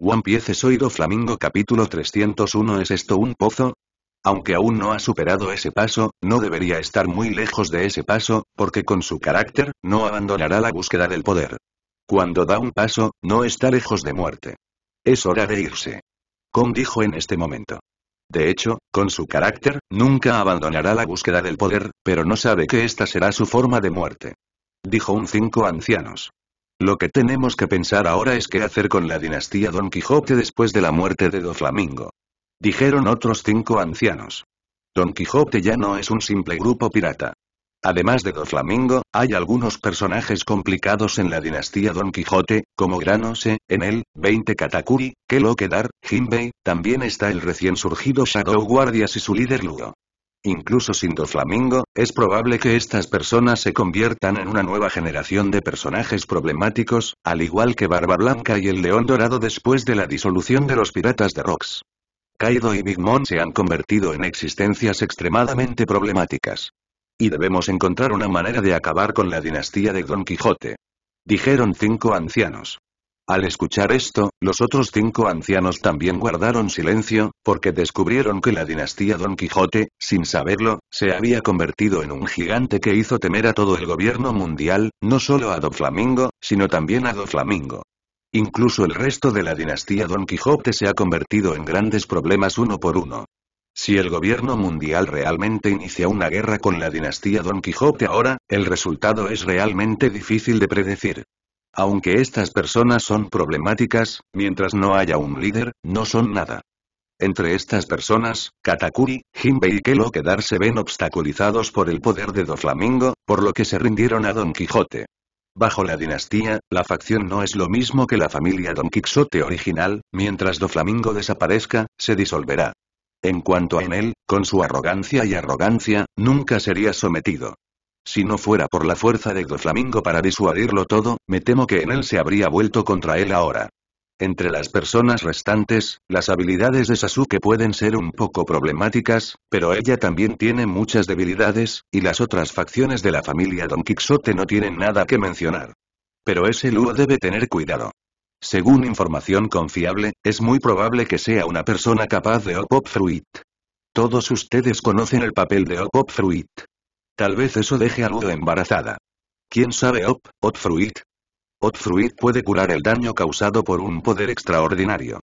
One Piece Soido Flamingo capítulo 301 ¿Es esto un pozo? Aunque aún no ha superado ese paso, no debería estar muy lejos de ese paso, porque con su carácter, no abandonará la búsqueda del poder. Cuando da un paso, no está lejos de muerte. Es hora de irse. Kong dijo en este momento. De hecho, con su carácter, nunca abandonará la búsqueda del poder, pero no sabe que esta será su forma de muerte. Dijo un cinco ancianos. Lo que tenemos que pensar ahora es qué hacer con la dinastía Don Quijote después de la muerte de Doflamingo. Dijeron otros cinco ancianos. Don Quijote ya no es un simple grupo pirata. Además de Doflamingo, hay algunos personajes complicados en la dinastía Don Quijote, como Granose, Enel, 20 Katakuri, quedar Jinbei, también está el recién surgido Shadow Guardias y su líder Ludo. Incluso sin Flamingo, es probable que estas personas se conviertan en una nueva generación de personajes problemáticos, al igual que Barba Blanca y el León Dorado después de la disolución de los Piratas de Rocks. Kaido y Big Mom se han convertido en existencias extremadamente problemáticas. Y debemos encontrar una manera de acabar con la dinastía de Don Quijote. Dijeron cinco ancianos. Al escuchar esto, los otros cinco ancianos también guardaron silencio, porque descubrieron que la dinastía Don Quijote, sin saberlo, se había convertido en un gigante que hizo temer a todo el gobierno mundial, no solo a Don Flamingo, sino también a Don Flamingo. Incluso el resto de la dinastía Don Quijote se ha convertido en grandes problemas uno por uno. Si el gobierno mundial realmente inicia una guerra con la dinastía Don Quijote ahora, el resultado es realmente difícil de predecir. Aunque estas personas son problemáticas, mientras no haya un líder, no son nada. Entre estas personas, Katakuri, Jinbei y Kelo Kedar se ven obstaculizados por el poder de Doflamingo, por lo que se rindieron a Don Quijote. Bajo la dinastía, la facción no es lo mismo que la familia Don Quixote original, mientras Doflamingo desaparezca, se disolverá. En cuanto a él, con su arrogancia y arrogancia, nunca sería sometido. Si no fuera por la fuerza de Flamingo para disuadirlo todo, me temo que en él se habría vuelto contra él ahora. Entre las personas restantes, las habilidades de Sasuke pueden ser un poco problemáticas, pero ella también tiene muchas debilidades, y las otras facciones de la familia Don Quixote no tienen nada que mencionar. Pero ese Luo debe tener cuidado. Según información confiable, es muy probable que sea una persona capaz de Opop Fruit. Todos ustedes conocen el papel de Opop Fruit. Tal vez eso deje a Ludo embarazada. ¿Quién sabe Op, Otfruit? Otfruit puede curar el daño causado por un poder extraordinario.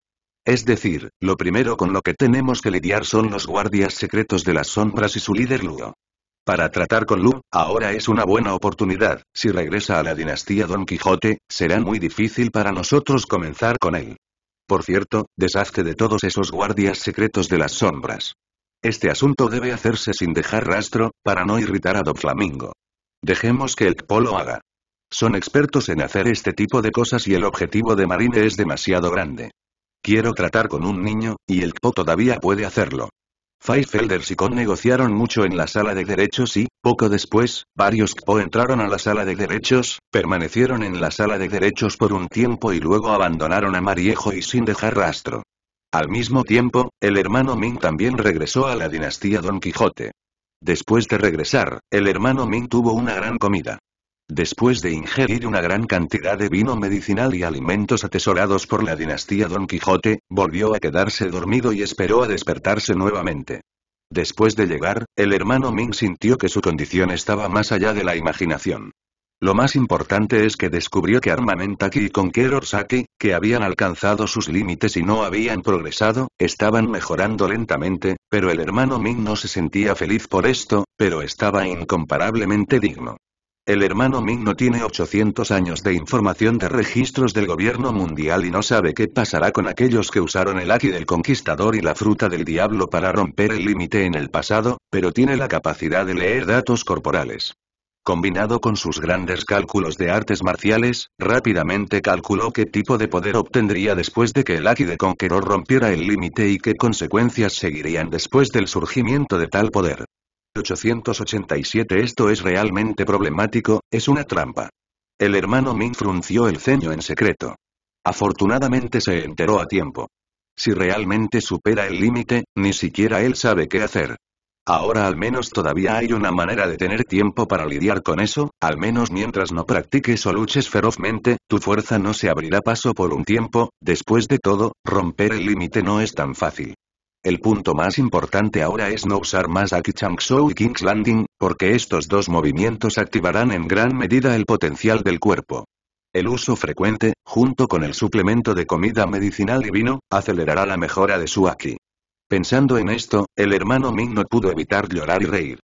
Es decir, lo primero con lo que tenemos que lidiar son los guardias secretos de las sombras y su líder Ludo. Para tratar con Ludo, ahora es una buena oportunidad, si regresa a la dinastía Don Quijote, será muy difícil para nosotros comenzar con él. Por cierto, deshazte de todos esos guardias secretos de las sombras. Este asunto debe hacerse sin dejar rastro, para no irritar a Flamingo. Dejemos que el Kpo lo haga. Son expertos en hacer este tipo de cosas y el objetivo de Marine es demasiado grande. Quiero tratar con un niño, y el Kpo todavía puede hacerlo. Feifelders y Con negociaron mucho en la sala de derechos y, poco después, varios Kpo entraron a la sala de derechos, permanecieron en la sala de derechos por un tiempo y luego abandonaron a Mariejo y sin dejar rastro. Al mismo tiempo, el hermano Ming también regresó a la dinastía Don Quijote. Después de regresar, el hermano Ming tuvo una gran comida. Después de ingerir una gran cantidad de vino medicinal y alimentos atesorados por la dinastía Don Quijote, volvió a quedarse dormido y esperó a despertarse nuevamente. Después de llegar, el hermano Ming sintió que su condición estaba más allá de la imaginación. Lo más importante es que descubrió que Armamentaki y Conqueror-Saki, que habían alcanzado sus límites y no habían progresado, estaban mejorando lentamente, pero el hermano Ming no se sentía feliz por esto, pero estaba incomparablemente digno. El hermano Ming no tiene 800 años de información de registros del gobierno mundial y no sabe qué pasará con aquellos que usaron el Aki del Conquistador y la fruta del diablo para romper el límite en el pasado, pero tiene la capacidad de leer datos corporales. Combinado con sus grandes cálculos de artes marciales, rápidamente calculó qué tipo de poder obtendría después de que el Aki de Conqueror rompiera el límite y qué consecuencias seguirían después del surgimiento de tal poder. 887 Esto es realmente problemático, es una trampa. El hermano Ming frunció el ceño en secreto. Afortunadamente se enteró a tiempo. Si realmente supera el límite, ni siquiera él sabe qué hacer. Ahora al menos todavía hay una manera de tener tiempo para lidiar con eso, al menos mientras no practiques o luches ferozmente, tu fuerza no se abrirá paso por un tiempo, después de todo, romper el límite no es tan fácil. El punto más importante ahora es no usar más Aki Changsou y King's Landing, porque estos dos movimientos activarán en gran medida el potencial del cuerpo. El uso frecuente, junto con el suplemento de comida medicinal y vino, acelerará la mejora de su Aki. Pensando en esto, el hermano Ming no pudo evitar llorar y reír.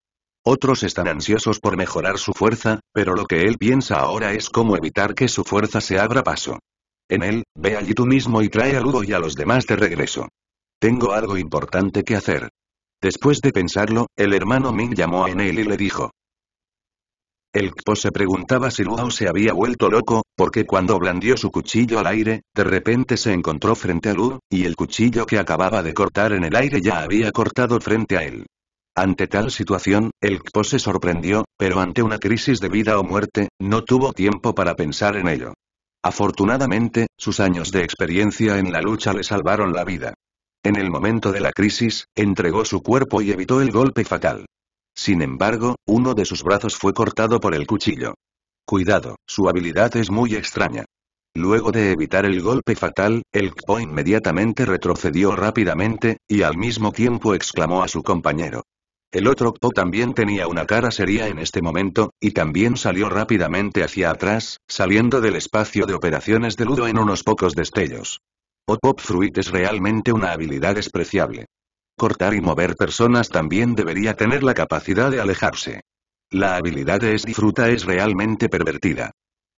Otros están ansiosos por mejorar su fuerza, pero lo que él piensa ahora es cómo evitar que su fuerza se abra paso. En él, ve allí tú mismo y trae a Ludo y a los demás de regreso. Tengo algo importante que hacer. Después de pensarlo, el hermano Ming llamó a Enel y le dijo. El Kpo se preguntaba si Luo se había vuelto loco, porque cuando blandió su cuchillo al aire, de repente se encontró frente a Lu y el cuchillo que acababa de cortar en el aire ya había cortado frente a él. Ante tal situación, el Kpo se sorprendió, pero ante una crisis de vida o muerte, no tuvo tiempo para pensar en ello. Afortunadamente, sus años de experiencia en la lucha le salvaron la vida. En el momento de la crisis, entregó su cuerpo y evitó el golpe fatal. Sin embargo, uno de sus brazos fue cortado por el cuchillo. Cuidado, su habilidad es muy extraña. Luego de evitar el golpe fatal, el Kpo inmediatamente retrocedió rápidamente, y al mismo tiempo exclamó a su compañero. El otro Kpo también tenía una cara seria en este momento, y también salió rápidamente hacia atrás, saliendo del espacio de operaciones de Ludo en unos pocos destellos. O Pop Fruit es realmente una habilidad despreciable cortar y mover personas también debería tener la capacidad de alejarse. La habilidad de es disfruta es realmente pervertida.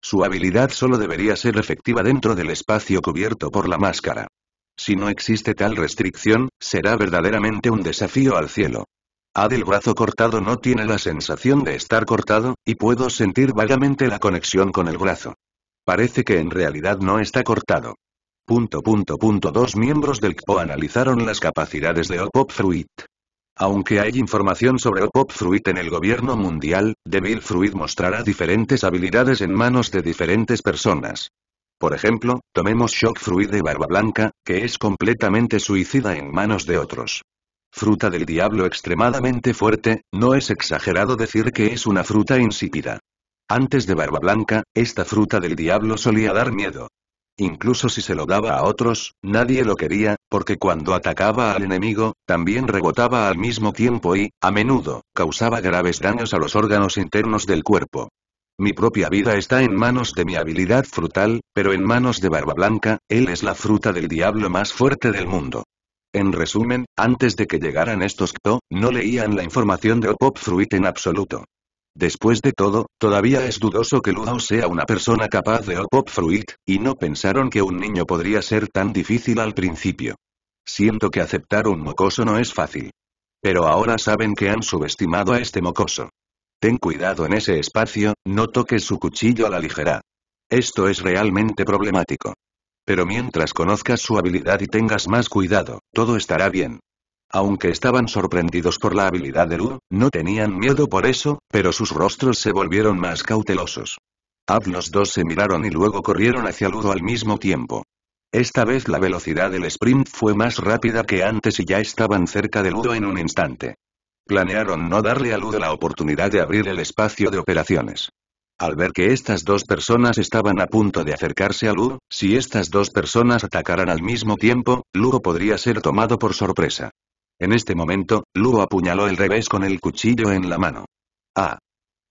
Su habilidad solo debería ser efectiva dentro del espacio cubierto por la máscara. Si no existe tal restricción, será verdaderamente un desafío al cielo. A del brazo cortado no tiene la sensación de estar cortado, y puedo sentir vagamente la conexión con el brazo. Parece que en realidad no está cortado. Punto, punto, punto, dos miembros del CPO analizaron las capacidades de OPOP Fruit. Aunque hay información sobre OPOP Fruit en el gobierno mundial, Devil Fruit mostrará diferentes habilidades en manos de diferentes personas. Por ejemplo, tomemos Shock Fruit de Barba Blanca, que es completamente suicida en manos de otros. Fruta del diablo extremadamente fuerte, no es exagerado decir que es una fruta insípida. Antes de Barba Blanca, esta fruta del diablo solía dar miedo, Incluso si se lo daba a otros, nadie lo quería, porque cuando atacaba al enemigo, también rebotaba al mismo tiempo y, a menudo, causaba graves daños a los órganos internos del cuerpo. Mi propia vida está en manos de mi habilidad frutal, pero en manos de Barba Blanca, él es la fruta del diablo más fuerte del mundo. En resumen, antes de que llegaran estos Kto, no leían la información de Pop Fruit en absoluto. Después de todo, todavía es dudoso que Ludo sea una persona capaz de pop fruit, y no pensaron que un niño podría ser tan difícil al principio. Siento que aceptar un mocoso no es fácil. Pero ahora saben que han subestimado a este mocoso. Ten cuidado en ese espacio, no toques su cuchillo a la ligera. Esto es realmente problemático. Pero mientras conozcas su habilidad y tengas más cuidado, todo estará bien. Aunque estaban sorprendidos por la habilidad de Ludo, no tenían miedo por eso, pero sus rostros se volvieron más cautelosos. Ab los dos se miraron y luego corrieron hacia Ludo al mismo tiempo. Esta vez la velocidad del sprint fue más rápida que antes y ya estaban cerca de Ludo en un instante. Planearon no darle a Ludo la oportunidad de abrir el espacio de operaciones. Al ver que estas dos personas estaban a punto de acercarse a Ludo, si estas dos personas atacaran al mismo tiempo, Ludo podría ser tomado por sorpresa. En este momento, Luo apuñaló el revés con el cuchillo en la mano. ¡Ah!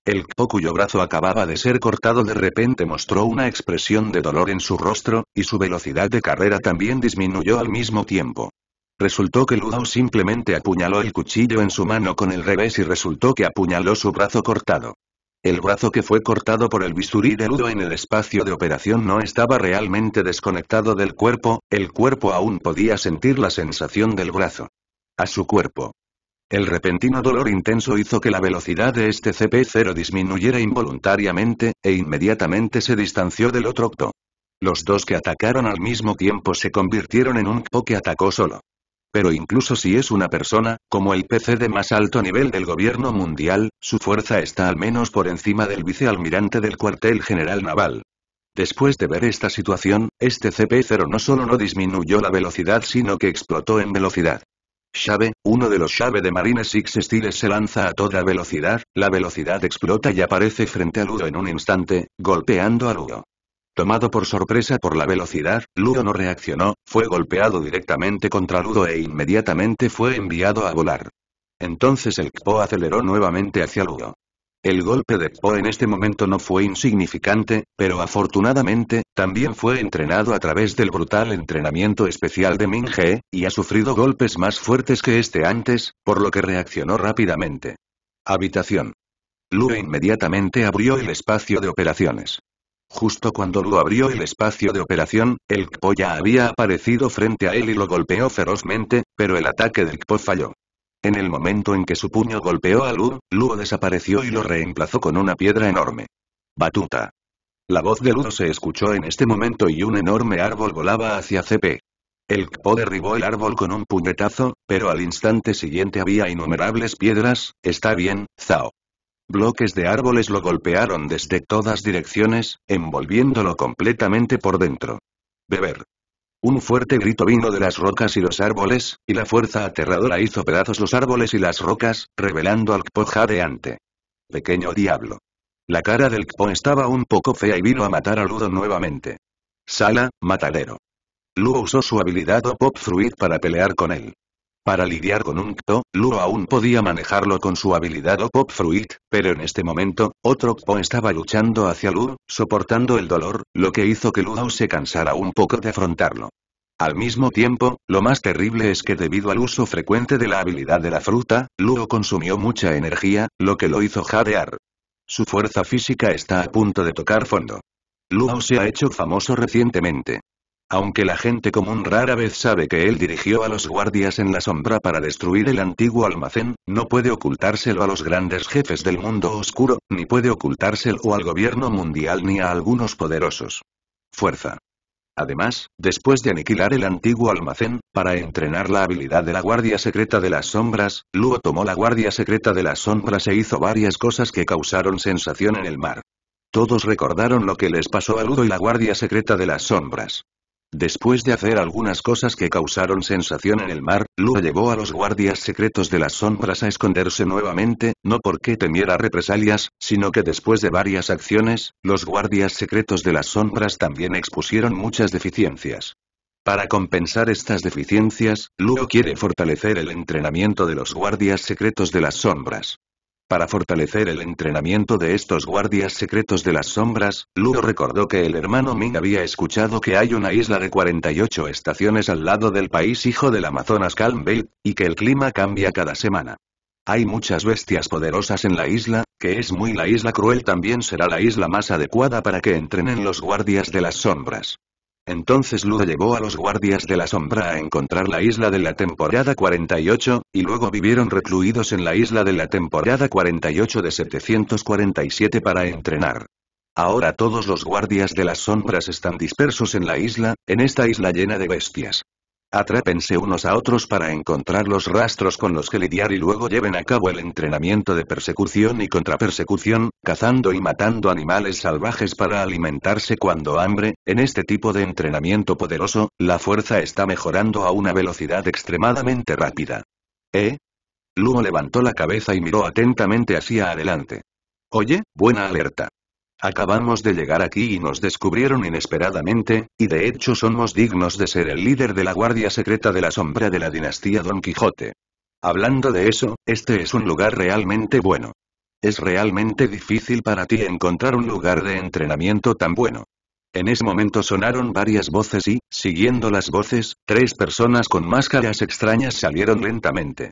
El Kpo cuyo brazo acababa de ser cortado de repente mostró una expresión de dolor en su rostro, y su velocidad de carrera también disminuyó al mismo tiempo. Resultó que Luo simplemente apuñaló el cuchillo en su mano con el revés y resultó que apuñaló su brazo cortado. El brazo que fue cortado por el bisturí de Ludo en el espacio de operación no estaba realmente desconectado del cuerpo, el cuerpo aún podía sentir la sensación del brazo a su cuerpo. El repentino dolor intenso hizo que la velocidad de este CP0 disminuyera involuntariamente, e inmediatamente se distanció del otro Octo. Los dos que atacaron al mismo tiempo se convirtieron en un Kpo que atacó solo. Pero incluso si es una persona, como el PC de más alto nivel del gobierno mundial, su fuerza está al menos por encima del vicealmirante del cuartel general naval. Después de ver esta situación, este CP0 no solo no disminuyó la velocidad sino que explotó en velocidad. Shave, uno de los Shave de Marines Six Styles se lanza a toda velocidad, la velocidad explota y aparece frente a Ludo en un instante, golpeando a Ludo. Tomado por sorpresa por la velocidad, Ludo no reaccionó, fue golpeado directamente contra Ludo e inmediatamente fue enviado a volar. Entonces el Kpo aceleró nuevamente hacia Ludo. El golpe de Kpo en este momento no fue insignificante, pero afortunadamente, también fue entrenado a través del brutal entrenamiento especial de Minge, y ha sufrido golpes más fuertes que este antes, por lo que reaccionó rápidamente. Habitación. Lu inmediatamente abrió el espacio de operaciones. Justo cuando Lu abrió el espacio de operación, el Kpo ya había aparecido frente a él y lo golpeó ferozmente, pero el ataque del Kpo falló. En el momento en que su puño golpeó a Lu, Luo desapareció y lo reemplazó con una piedra enorme. Batuta. La voz de Ludo se escuchó en este momento y un enorme árbol volaba hacia CP. El Kpo derribó el árbol con un puñetazo, pero al instante siguiente había innumerables piedras, está bien, Zao. Bloques de árboles lo golpearon desde todas direcciones, envolviéndolo completamente por dentro. Beber. Un fuerte grito vino de las rocas y los árboles, y la fuerza aterradora hizo pedazos los árboles y las rocas, revelando al Kpo jadeante. Pequeño diablo. La cara del Kpo estaba un poco fea y vino a matar a Ludo nuevamente. Sala, matadero. Ludo usó su habilidad o Pop Fruit para pelear con él. Para lidiar con un Kto, Luo aún podía manejarlo con su habilidad o Pop Fruit, pero en este momento, otro Kpo estaba luchando hacia Luo, soportando el dolor, lo que hizo que Luo se cansara un poco de afrontarlo. Al mismo tiempo, lo más terrible es que debido al uso frecuente de la habilidad de la fruta, Luo consumió mucha energía, lo que lo hizo jadear. Su fuerza física está a punto de tocar fondo. Luo se ha hecho famoso recientemente. Aunque la gente común rara vez sabe que él dirigió a los guardias en la sombra para destruir el antiguo almacén, no puede ocultárselo a los grandes jefes del mundo oscuro, ni puede ocultárselo al gobierno mundial ni a algunos poderosos. Fuerza. Además, después de aniquilar el antiguo almacén, para entrenar la habilidad de la Guardia Secreta de las Sombras, Luo tomó la Guardia Secreta de las Sombras e hizo varias cosas que causaron sensación en el mar. Todos recordaron lo que les pasó a Ludo y la Guardia Secreta de las Sombras. Después de hacer algunas cosas que causaron sensación en el mar, Lua llevó a los guardias secretos de las sombras a esconderse nuevamente, no porque temiera represalias, sino que después de varias acciones, los guardias secretos de las sombras también expusieron muchas deficiencias. Para compensar estas deficiencias, Luo quiere fortalecer el entrenamiento de los guardias secretos de las sombras. Para fortalecer el entrenamiento de estos guardias secretos de las sombras, Ludo recordó que el hermano Ming había escuchado que hay una isla de 48 estaciones al lado del país hijo del Amazonas Calm y que el clima cambia cada semana. Hay muchas bestias poderosas en la isla, que es muy la isla cruel también será la isla más adecuada para que entrenen los guardias de las sombras. Entonces Luda llevó a los guardias de la sombra a encontrar la isla de la temporada 48, y luego vivieron recluidos en la isla de la temporada 48 de 747 para entrenar. Ahora todos los guardias de las sombras están dispersos en la isla, en esta isla llena de bestias. Atrápense unos a otros para encontrar los rastros con los que lidiar y luego lleven a cabo el entrenamiento de persecución y contrapersecución, cazando y matando animales salvajes para alimentarse cuando hambre. En este tipo de entrenamiento poderoso, la fuerza está mejorando a una velocidad extremadamente rápida. ¿Eh? Luo levantó la cabeza y miró atentamente hacia adelante. Oye, buena alerta. Acabamos de llegar aquí y nos descubrieron inesperadamente, y de hecho somos dignos de ser el líder de la Guardia Secreta de la Sombra de la dinastía Don Quijote. Hablando de eso, este es un lugar realmente bueno. Es realmente difícil para ti encontrar un lugar de entrenamiento tan bueno. En ese momento sonaron varias voces y, siguiendo las voces, tres personas con máscaras extrañas salieron lentamente.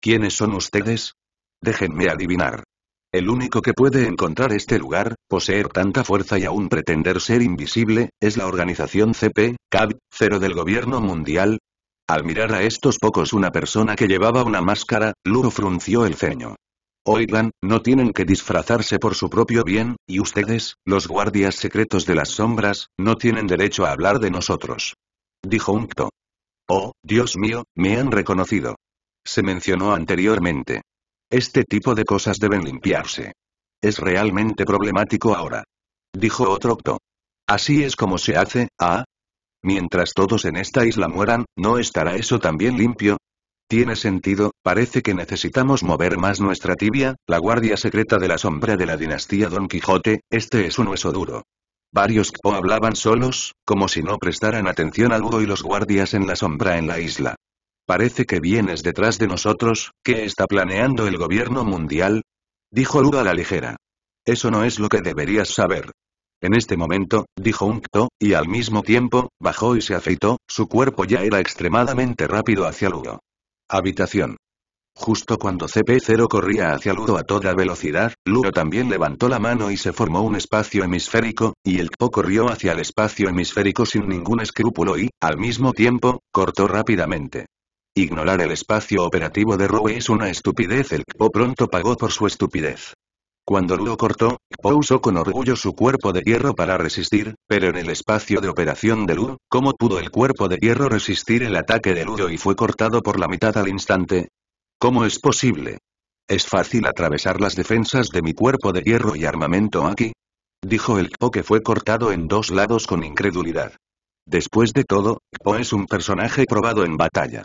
¿Quiénes son ustedes? Déjenme adivinar. El único que puede encontrar este lugar, poseer tanta fuerza y aún pretender ser invisible, es la organización CP, CAB, cero del gobierno mundial. Al mirar a estos pocos una persona que llevaba una máscara, Luro frunció el ceño. Oigan, no tienen que disfrazarse por su propio bien, y ustedes, los guardias secretos de las sombras, no tienen derecho a hablar de nosotros. Dijo cto. Oh, Dios mío, me han reconocido. Se mencionó anteriormente. Este tipo de cosas deben limpiarse. Es realmente problemático ahora. Dijo otro Otrocto. Así es como se hace, ¿ah? Mientras todos en esta isla mueran, ¿no estará eso también limpio? Tiene sentido, parece que necesitamos mover más nuestra tibia, la guardia secreta de la sombra de la dinastía Don Quijote, este es un hueso duro. Varios Kpo hablaban solos, como si no prestaran atención al Hugo y los guardias en la sombra en la isla. Parece que vienes detrás de nosotros, ¿qué está planeando el gobierno mundial? Dijo Ludo a la ligera. Eso no es lo que deberías saber. En este momento, dijo Kto, y al mismo tiempo, bajó y se afeitó, su cuerpo ya era extremadamente rápido hacia Ludo. Habitación. Justo cuando CP0 corría hacia Ludo a toda velocidad, Ludo también levantó la mano y se formó un espacio hemisférico, y el Kto corrió hacia el espacio hemisférico sin ningún escrúpulo y, al mismo tiempo, cortó rápidamente. Ignorar el espacio operativo de Rue es una estupidez. El Kpo pronto pagó por su estupidez. Cuando lo cortó, Kpo usó con orgullo su cuerpo de hierro para resistir, pero en el espacio de operación de Lu, ¿cómo pudo el cuerpo de hierro resistir el ataque de luo y fue cortado por la mitad al instante? ¿Cómo es posible? ¿Es fácil atravesar las defensas de mi cuerpo de hierro y armamento aquí? Dijo el Kpo que fue cortado en dos lados con incredulidad. Después de todo, Kpo es un personaje probado en batalla.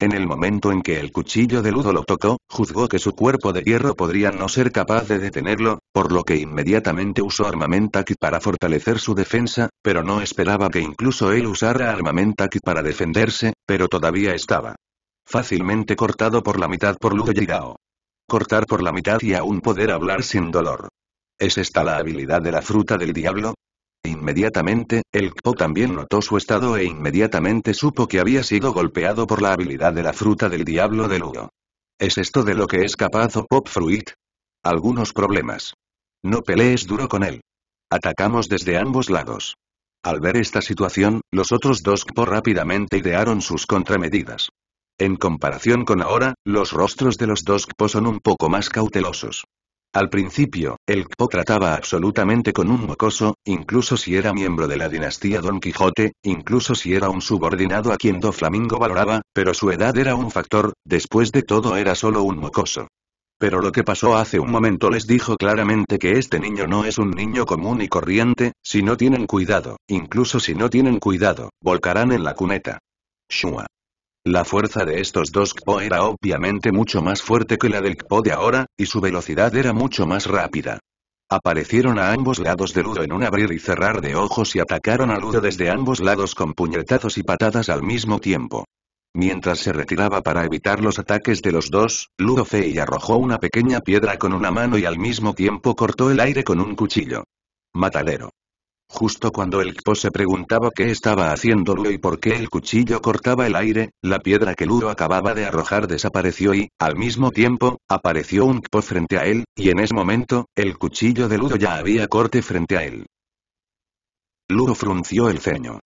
En el momento en que el cuchillo de Ludo lo tocó, juzgó que su cuerpo de hierro podría no ser capaz de detenerlo, por lo que inmediatamente usó armamenta para fortalecer su defensa, pero no esperaba que incluso él usara armamenta para defenderse, pero todavía estaba fácilmente cortado por la mitad por Ludo Cortar por la mitad y aún poder hablar sin dolor. ¿Es esta la habilidad de la fruta del diablo? Inmediatamente, el Kpo también notó su estado e inmediatamente supo que había sido golpeado por la habilidad de la fruta del diablo de luo. ¿Es esto de lo que es capaz o Pop Fruit? Algunos problemas. No pelees duro con él. Atacamos desde ambos lados. Al ver esta situación, los otros dos Kpo rápidamente idearon sus contramedidas. En comparación con ahora, los rostros de los dos Kpo son un poco más cautelosos. Al principio, el Kpo trataba absolutamente con un mocoso, incluso si era miembro de la dinastía Don Quijote, incluso si era un subordinado a quien Do Flamingo valoraba, pero su edad era un factor, después de todo era solo un mocoso. Pero lo que pasó hace un momento les dijo claramente que este niño no es un niño común y corriente, si no tienen cuidado, incluso si no tienen cuidado, volcarán en la cuneta. Shua. La fuerza de estos dos Kpo era obviamente mucho más fuerte que la del Kpo de ahora, y su velocidad era mucho más rápida. Aparecieron a ambos lados de Ludo en un abrir y cerrar de ojos y atacaron a Ludo desde ambos lados con puñetazos y patadas al mismo tiempo. Mientras se retiraba para evitar los ataques de los dos, Ludo Fei arrojó una pequeña piedra con una mano y al mismo tiempo cortó el aire con un cuchillo. Matadero. Justo cuando el Kpo se preguntaba qué estaba haciendo Ludo y por qué el cuchillo cortaba el aire, la piedra que Ludo acababa de arrojar desapareció y, al mismo tiempo, apareció un Kpo frente a él, y en ese momento, el cuchillo de Ludo ya había corte frente a él. Ludo frunció el ceño.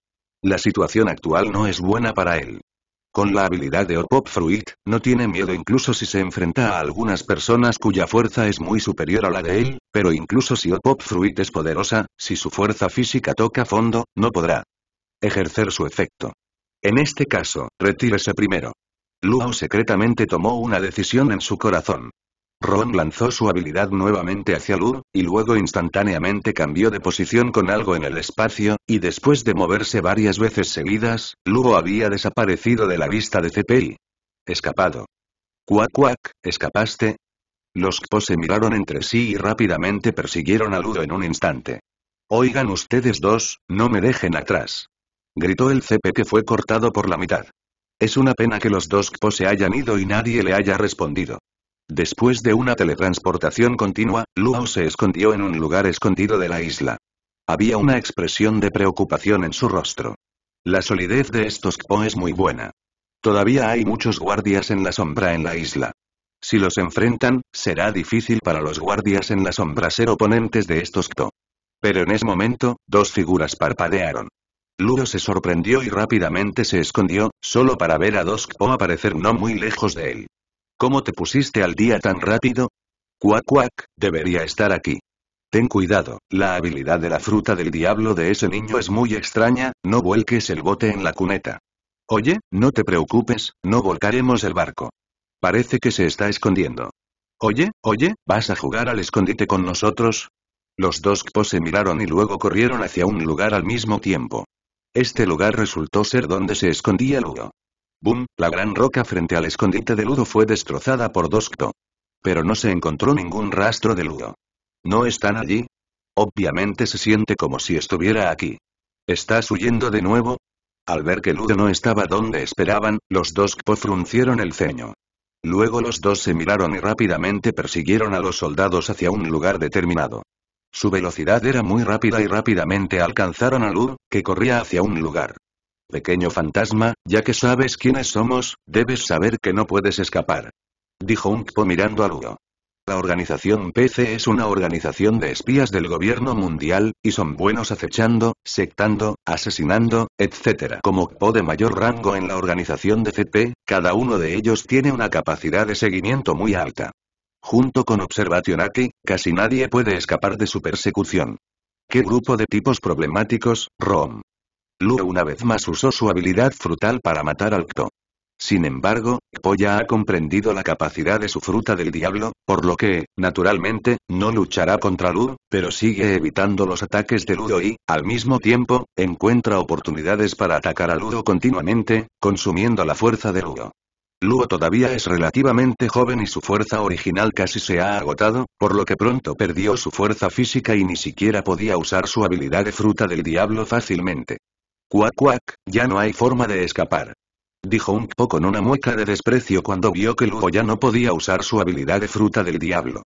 La situación actual no es buena para él. Con la habilidad de Pop Fruit, no tiene miedo incluso si se enfrenta a algunas personas cuya fuerza es muy superior a la de él, pero incluso si Pop Fruit es poderosa, si su fuerza física toca fondo, no podrá ejercer su efecto. En este caso, retírese primero. Luo secretamente tomó una decisión en su corazón. Ron lanzó su habilidad nuevamente hacia Lu, y luego instantáneamente cambió de posición con algo en el espacio, y después de moverse varias veces seguidas, Lu había desaparecido de la vista de CPI. Escapado. Cuac cuac, escapaste. Los Kpo se miraron entre sí y rápidamente persiguieron a Ludo en un instante. Oigan ustedes dos, no me dejen atrás. Gritó el CP que fue cortado por la mitad. Es una pena que los dos Kpo se hayan ido y nadie le haya respondido. Después de una teletransportación continua, Luo se escondió en un lugar escondido de la isla. Había una expresión de preocupación en su rostro. La solidez de estos Kpo es muy buena. Todavía hay muchos guardias en la sombra en la isla. Si los enfrentan, será difícil para los guardias en la sombra ser oponentes de estos Kpo. Pero en ese momento, dos figuras parpadearon. Luo se sorprendió y rápidamente se escondió, solo para ver a dos Kpo aparecer no muy lejos de él. ¿Cómo te pusiste al día tan rápido? Cuac cuac, debería estar aquí. Ten cuidado, la habilidad de la fruta del diablo de ese niño es muy extraña, no vuelques el bote en la cuneta. Oye, no te preocupes, no volcaremos el barco. Parece que se está escondiendo. Oye, oye, ¿vas a jugar al escondite con nosotros? Los dos Kpo se miraron y luego corrieron hacia un lugar al mismo tiempo. Este lugar resultó ser donde se escondía Lugo. ¡Bum! la gran roca frente al escondite de Ludo fue destrozada por dos Pero no se encontró ningún rastro de Ludo. ¿No están allí? Obviamente se siente como si estuviera aquí. ¿Estás huyendo de nuevo? Al ver que Ludo no estaba donde esperaban, los dos Kpo fruncieron el ceño. Luego los dos se miraron y rápidamente persiguieron a los soldados hacia un lugar determinado. Su velocidad era muy rápida y rápidamente alcanzaron a Ludo, que corría hacia un lugar. Pequeño fantasma, ya que sabes quiénes somos, debes saber que no puedes escapar. Dijo Unkpo mirando a Uro. La organización PC es una organización de espías del gobierno mundial, y son buenos acechando, sectando, asesinando, etc. Como Po de mayor rango en la organización de CP, cada uno de ellos tiene una capacidad de seguimiento muy alta. Junto con Observation casi nadie puede escapar de su persecución. ¿Qué grupo de tipos problemáticos, ROM? Luo una vez más usó su habilidad frutal para matar al Kto. Sin embargo, ya ha comprendido la capacidad de su fruta del diablo, por lo que, naturalmente, no luchará contra Luo, pero sigue evitando los ataques de Ludo y, al mismo tiempo, encuentra oportunidades para atacar a Ludo continuamente, consumiendo la fuerza de Ludo. Luo todavía es relativamente joven y su fuerza original casi se ha agotado, por lo que pronto perdió su fuerza física y ni siquiera podía usar su habilidad de fruta del diablo fácilmente. Cuac cuac, ya no hay forma de escapar. Dijo un poco con una mueca de desprecio cuando vio que Lugo ya no podía usar su habilidad de fruta del diablo.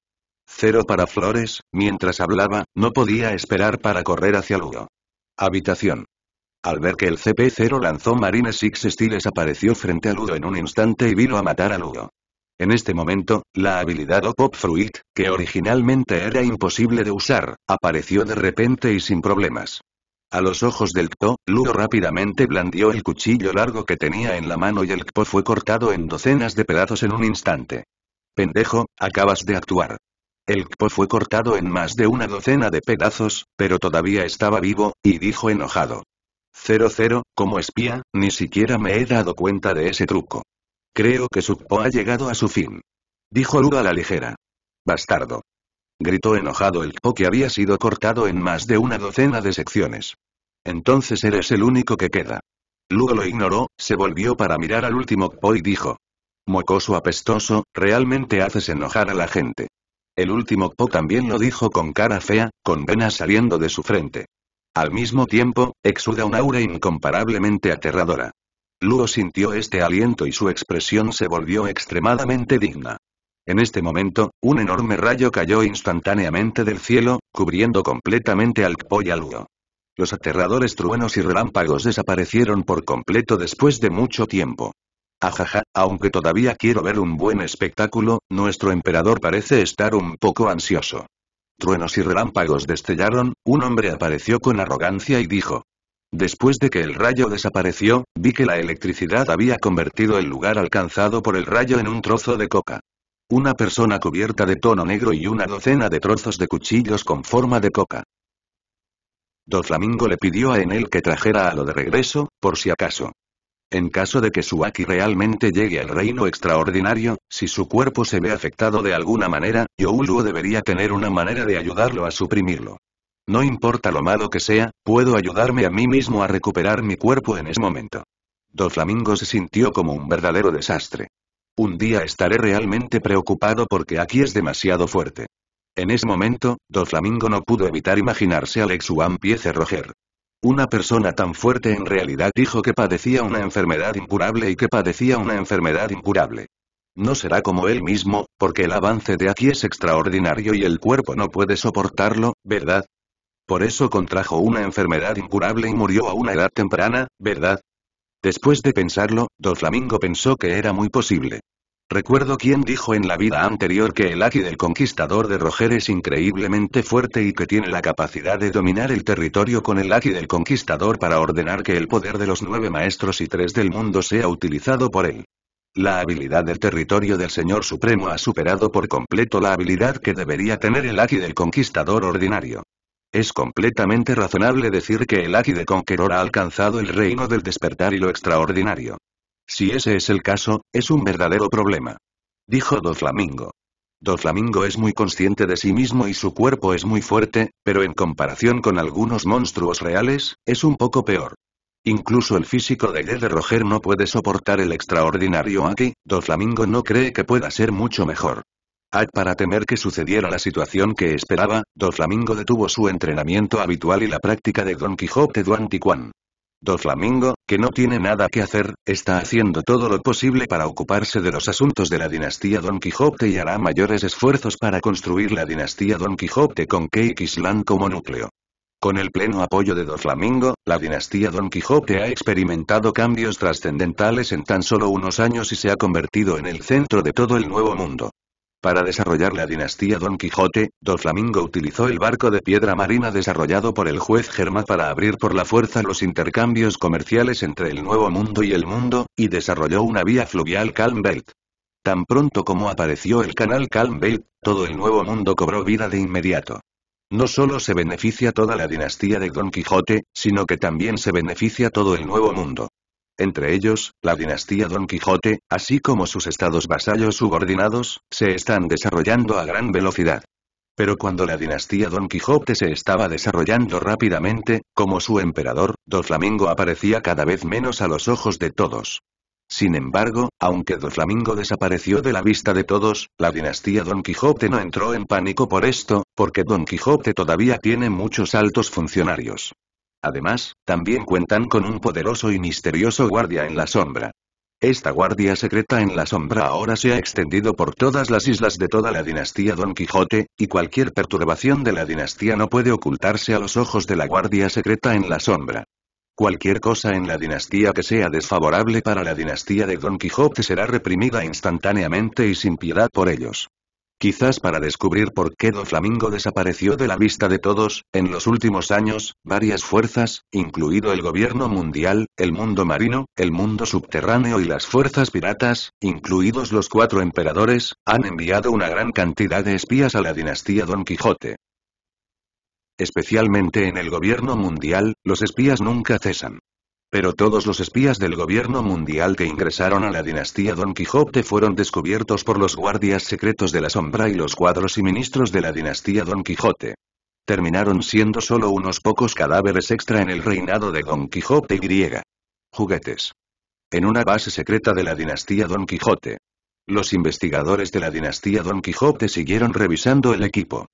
Cero para Flores, mientras hablaba, no podía esperar para correr hacia Lugo. Habitación. Al ver que el CP-0 lanzó Marine Six Stiles apareció frente a Lugo en un instante y vino a matar a Lugo. En este momento, la habilidad o Pop Fruit, que originalmente era imposible de usar, apareció de repente y sin problemas. A los ojos del Kpo, Lugo rápidamente blandió el cuchillo largo que tenía en la mano y el Kpo fue cortado en docenas de pedazos en un instante. Pendejo, acabas de actuar. El Kpo fue cortado en más de una docena de pedazos, pero todavía estaba vivo, y dijo enojado. Cero cero, como espía, ni siquiera me he dado cuenta de ese truco. Creo que su Kpo ha llegado a su fin. Dijo Lugo a la ligera. Bastardo gritó enojado el Kpo que había sido cortado en más de una docena de secciones. Entonces eres el único que queda. Lugo lo ignoró, se volvió para mirar al último Kpo y dijo. Mocoso apestoso, realmente haces enojar a la gente. El último Kpo también lo dijo con cara fea, con venas saliendo de su frente. Al mismo tiempo, exuda un aura incomparablemente aterradora. Lugo sintió este aliento y su expresión se volvió extremadamente digna. En este momento, un enorme rayo cayó instantáneamente del cielo, cubriendo completamente al Kpo y Los aterradores truenos y relámpagos desaparecieron por completo después de mucho tiempo. Ajaja, aunque todavía quiero ver un buen espectáculo, nuestro emperador parece estar un poco ansioso. Truenos y relámpagos destellaron, un hombre apareció con arrogancia y dijo. Después de que el rayo desapareció, vi que la electricidad había convertido el lugar alcanzado por el rayo en un trozo de coca. Una persona cubierta de tono negro y una docena de trozos de cuchillos con forma de coca. flamingo le pidió a Enel que trajera a lo de regreso, por si acaso. En caso de que Suaki realmente llegue al reino extraordinario, si su cuerpo se ve afectado de alguna manera, Youluo debería tener una manera de ayudarlo a suprimirlo. No importa lo malo que sea, puedo ayudarme a mí mismo a recuperar mi cuerpo en ese momento. flamingo se sintió como un verdadero desastre. Un día estaré realmente preocupado porque aquí es demasiado fuerte. En ese momento, Doflamingo no pudo evitar imaginarse al ex Piece Roger. Una persona tan fuerte en realidad dijo que padecía una enfermedad incurable y que padecía una enfermedad incurable. No será como él mismo, porque el avance de aquí es extraordinario y el cuerpo no puede soportarlo, ¿verdad? Por eso contrajo una enfermedad incurable y murió a una edad temprana, ¿verdad? Después de pensarlo, Flamingo pensó que era muy posible. Recuerdo quien dijo en la vida anterior que el Aki del Conquistador de Roger es increíblemente fuerte y que tiene la capacidad de dominar el territorio con el Aki del Conquistador para ordenar que el poder de los nueve maestros y tres del mundo sea utilizado por él. La habilidad del territorio del Señor Supremo ha superado por completo la habilidad que debería tener el Aki del Conquistador ordinario. Es completamente razonable decir que el Aki de Conqueror ha alcanzado el reino del despertar y lo extraordinario. Si ese es el caso, es un verdadero problema. Dijo Doflamingo. Doflamingo es muy consciente de sí mismo y su cuerpo es muy fuerte, pero en comparación con algunos monstruos reales, es un poco peor. Incluso el físico de de Roger no puede soportar el extraordinario Aki, Doflamingo no cree que pueda ser mucho mejor. Ad para temer que sucediera la situación que esperaba, Doflamingo detuvo su entrenamiento habitual y la práctica de Don Quijote Duantiquan. Doflamingo, que no tiene nada que hacer, está haciendo todo lo posible para ocuparse de los asuntos de la dinastía Don Quijote y hará mayores esfuerzos para construir la dinastía Don Quijote con Keikislan como núcleo. Con el pleno apoyo de Doflamingo, la dinastía Don Quijote ha experimentado cambios trascendentales en tan solo unos años y se ha convertido en el centro de todo el Nuevo Mundo. Para desarrollar la dinastía Don Quijote, Doflamingo utilizó el barco de piedra marina desarrollado por el juez Germán para abrir por la fuerza los intercambios comerciales entre el Nuevo Mundo y el mundo, y desarrolló una vía fluvial Calm Belt. Tan pronto como apareció el canal Calm Belt, todo el Nuevo Mundo cobró vida de inmediato. No solo se beneficia toda la dinastía de Don Quijote, sino que también se beneficia todo el Nuevo Mundo entre ellos, la dinastía Don Quijote, así como sus estados vasallos subordinados, se están desarrollando a gran velocidad. Pero cuando la dinastía Don Quijote se estaba desarrollando rápidamente, como su emperador, Flamingo aparecía cada vez menos a los ojos de todos. Sin embargo, aunque Flamingo desapareció de la vista de todos, la dinastía Don Quijote no entró en pánico por esto, porque Don Quijote todavía tiene muchos altos funcionarios. Además, también cuentan con un poderoso y misterioso guardia en la sombra. Esta guardia secreta en la sombra ahora se ha extendido por todas las islas de toda la dinastía Don Quijote, y cualquier perturbación de la dinastía no puede ocultarse a los ojos de la guardia secreta en la sombra. Cualquier cosa en la dinastía que sea desfavorable para la dinastía de Don Quijote será reprimida instantáneamente y sin piedad por ellos. Quizás para descubrir por qué Flamingo desapareció de la vista de todos, en los últimos años, varias fuerzas, incluido el gobierno mundial, el mundo marino, el mundo subterráneo y las fuerzas piratas, incluidos los cuatro emperadores, han enviado una gran cantidad de espías a la dinastía Don Quijote. Especialmente en el gobierno mundial, los espías nunca cesan. Pero todos los espías del gobierno mundial que ingresaron a la dinastía Don Quijote fueron descubiertos por los guardias secretos de la sombra y los cuadros y ministros de la dinastía Don Quijote. Terminaron siendo solo unos pocos cadáveres extra en el reinado de Don Quijote y. Juguetes. En una base secreta de la dinastía Don Quijote. Los investigadores de la dinastía Don Quijote siguieron revisando el equipo.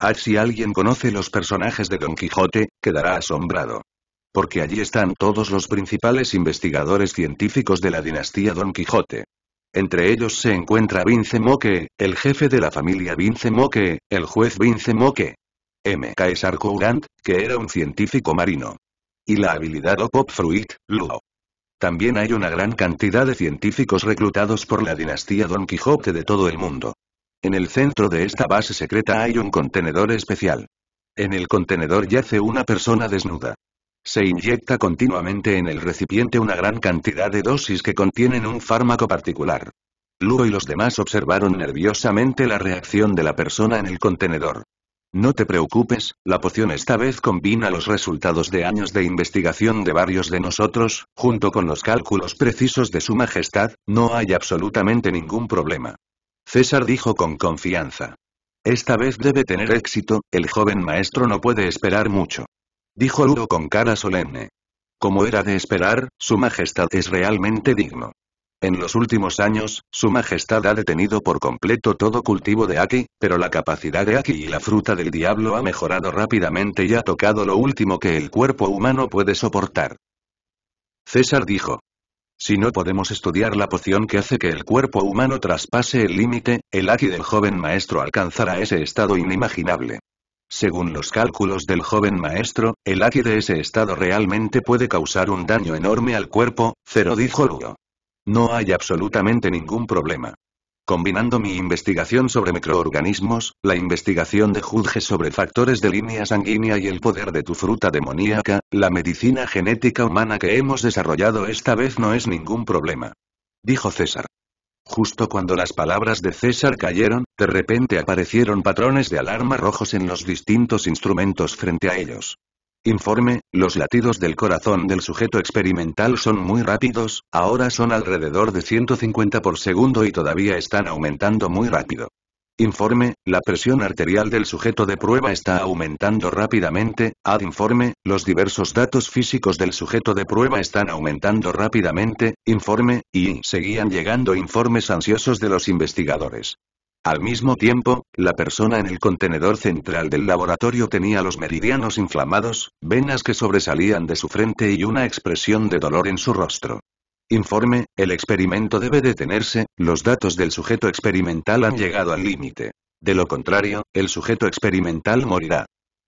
Haz si alguien conoce los personajes de Don Quijote, quedará asombrado porque allí están todos los principales investigadores científicos de la dinastía Don Quijote. Entre ellos se encuentra Vince Moque, el jefe de la familia Vince Moque, el juez Vince Moque. M. Caesar Courant, que era un científico marino. Y la habilidad o Pop Fruit, Luo. También hay una gran cantidad de científicos reclutados por la dinastía Don Quijote de todo el mundo. En el centro de esta base secreta hay un contenedor especial. En el contenedor yace una persona desnuda. Se inyecta continuamente en el recipiente una gran cantidad de dosis que contienen un fármaco particular. Lugo y los demás observaron nerviosamente la reacción de la persona en el contenedor. No te preocupes, la poción esta vez combina los resultados de años de investigación de varios de nosotros, junto con los cálculos precisos de su majestad, no hay absolutamente ningún problema. César dijo con confianza. Esta vez debe tener éxito, el joven maestro no puede esperar mucho dijo Ludo con cara solemne. Como era de esperar, su majestad es realmente digno. En los últimos años, su majestad ha detenido por completo todo cultivo de Aki, pero la capacidad de Aki y la fruta del diablo ha mejorado rápidamente y ha tocado lo último que el cuerpo humano puede soportar. César dijo. Si no podemos estudiar la poción que hace que el cuerpo humano traspase el límite, el Aki del joven maestro alcanzará ese estado inimaginable. Según los cálculos del joven maestro, el aki de ese estado realmente puede causar un daño enorme al cuerpo, cero dijo Luo. No hay absolutamente ningún problema. Combinando mi investigación sobre microorganismos, la investigación de Judge sobre factores de línea sanguínea y el poder de tu fruta demoníaca, la medicina genética humana que hemos desarrollado esta vez no es ningún problema. Dijo César. Justo cuando las palabras de César cayeron, de repente aparecieron patrones de alarma rojos en los distintos instrumentos frente a ellos. Informe, los latidos del corazón del sujeto experimental son muy rápidos, ahora son alrededor de 150 por segundo y todavía están aumentando muy rápido. Informe, la presión arterial del sujeto de prueba está aumentando rápidamente. Ad informe, los diversos datos físicos del sujeto de prueba están aumentando rápidamente. Informe, y seguían llegando informes ansiosos de los investigadores. Al mismo tiempo, la persona en el contenedor central del laboratorio tenía los meridianos inflamados, venas que sobresalían de su frente y una expresión de dolor en su rostro. Informe, el experimento debe detenerse, los datos del sujeto experimental han llegado al límite. De lo contrario, el sujeto experimental morirá.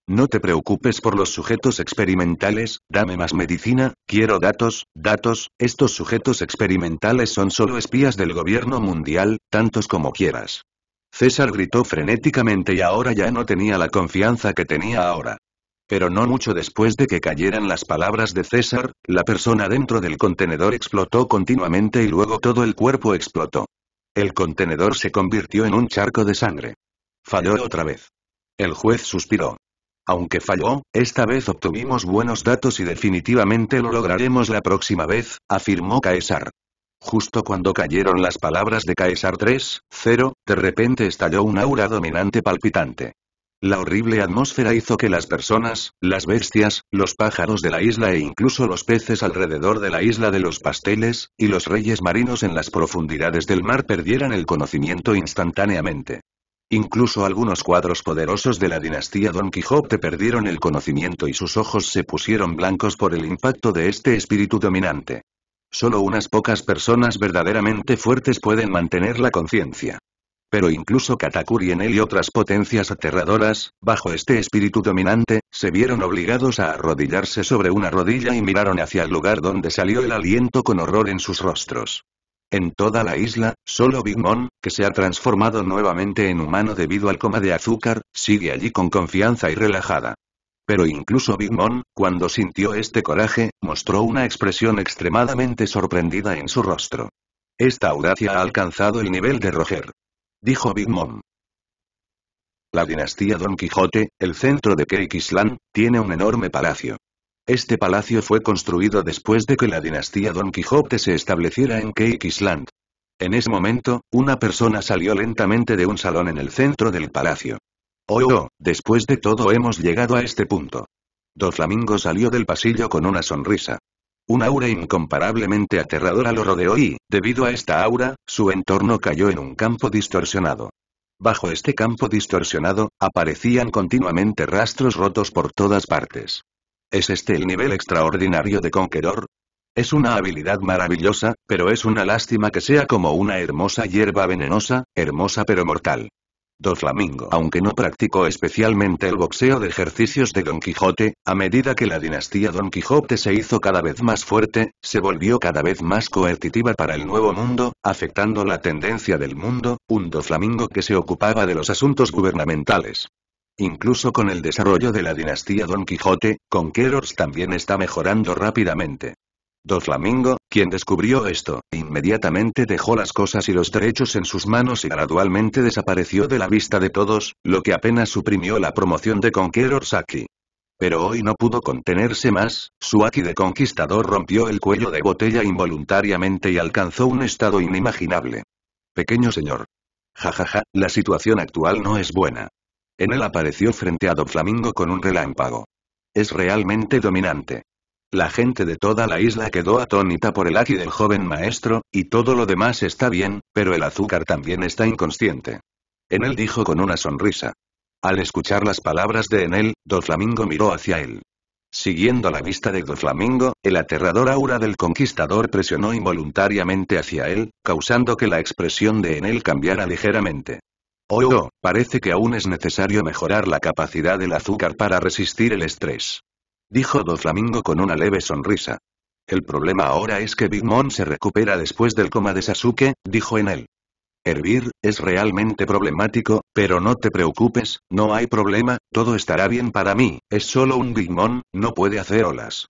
No te preocupes por los sujetos experimentales, dame más medicina, quiero datos, datos, estos sujetos experimentales son solo espías del gobierno mundial, tantos como quieras. César gritó frenéticamente y ahora ya no tenía la confianza que tenía ahora. Pero no mucho después de que cayeran las palabras de César, la persona dentro del contenedor explotó continuamente y luego todo el cuerpo explotó. El contenedor se convirtió en un charco de sangre. Falló otra vez. El juez suspiró. Aunque falló, esta vez obtuvimos buenos datos y definitivamente lo lograremos la próxima vez, afirmó Caesar. Justo cuando cayeron las palabras de Caesar 3, 0, de repente estalló un aura dominante palpitante. La horrible atmósfera hizo que las personas, las bestias, los pájaros de la isla e incluso los peces alrededor de la isla de los pasteles, y los reyes marinos en las profundidades del mar perdieran el conocimiento instantáneamente. Incluso algunos cuadros poderosos de la dinastía Don Quijote perdieron el conocimiento y sus ojos se pusieron blancos por el impacto de este espíritu dominante. Solo unas pocas personas verdaderamente fuertes pueden mantener la conciencia. Pero incluso él y otras potencias aterradoras, bajo este espíritu dominante, se vieron obligados a arrodillarse sobre una rodilla y miraron hacia el lugar donde salió el aliento con horror en sus rostros. En toda la isla, solo Big Mom, que se ha transformado nuevamente en humano debido al coma de azúcar, sigue allí con confianza y relajada. Pero incluso Big Mom, cuando sintió este coraje, mostró una expresión extremadamente sorprendida en su rostro. Esta audacia ha alcanzado el nivel de Roger dijo Big Mom. La dinastía Don Quijote, el centro de Keikisland, tiene un enorme palacio. Este palacio fue construido después de que la dinastía Don Quijote se estableciera en Keikisland. En ese momento, una persona salió lentamente de un salón en el centro del palacio. Oh, oh, oh después de todo hemos llegado a este punto. Doflamingo salió del pasillo con una sonrisa. Un aura incomparablemente aterradora lo rodeó y, debido a esta aura, su entorno cayó en un campo distorsionado. Bajo este campo distorsionado, aparecían continuamente rastros rotos por todas partes. ¿Es este el nivel extraordinario de Conqueror? Es una habilidad maravillosa, pero es una lástima que sea como una hermosa hierba venenosa, hermosa pero mortal flamingo. aunque no practicó especialmente el boxeo de ejercicios de Don Quijote, a medida que la dinastía Don Quijote se hizo cada vez más fuerte, se volvió cada vez más coercitiva para el Nuevo Mundo, afectando la tendencia del mundo, un Doflamingo que se ocupaba de los asuntos gubernamentales. Incluso con el desarrollo de la dinastía Don Quijote, Conquerors también está mejorando rápidamente. Do Flamingo, quien descubrió esto, inmediatamente dejó las cosas y los derechos en sus manos y gradualmente desapareció de la vista de todos, lo que apenas suprimió la promoción de Conqueror Saki. Pero hoy no pudo contenerse más, su Aki de conquistador rompió el cuello de botella involuntariamente y alcanzó un estado inimaginable. Pequeño señor. Jajaja, ja, ja, la situación actual no es buena. En él apareció frente a Do Flamingo con un relámpago. Es realmente dominante. La gente de toda la isla quedó atónita por el aquí del joven maestro, y todo lo demás está bien, pero el azúcar también está inconsciente. Enel dijo con una sonrisa. Al escuchar las palabras de Enel, Doflamingo miró hacia él. Siguiendo la vista de Doflamingo, el aterrador aura del conquistador presionó involuntariamente hacia él, causando que la expresión de Enel cambiara ligeramente. Oh, oh, parece que aún es necesario mejorar la capacidad del azúcar para resistir el estrés. Dijo Doflamingo con una leve sonrisa. El problema ahora es que Big Mom se recupera después del coma de Sasuke, dijo en él. Hervir, es realmente problemático, pero no te preocupes, no hay problema, todo estará bien para mí, es solo un Big Mom, no puede hacer olas.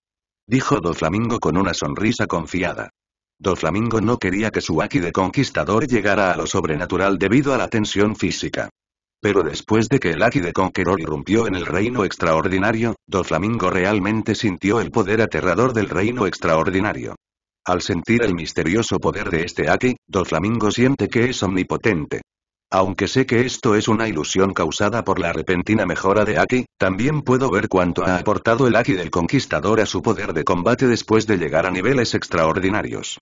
Dijo Doflamingo con una sonrisa confiada. Doflamingo no quería que su Aki de Conquistador llegara a lo sobrenatural debido a la tensión física. Pero después de que el Aki de Conqueror irrumpió en el reino extraordinario, Doflamingo realmente sintió el poder aterrador del reino extraordinario. Al sentir el misterioso poder de este Aki, Doflamingo siente que es omnipotente. Aunque sé que esto es una ilusión causada por la repentina mejora de Aki, también puedo ver cuánto ha aportado el Aki del Conquistador a su poder de combate después de llegar a niveles extraordinarios.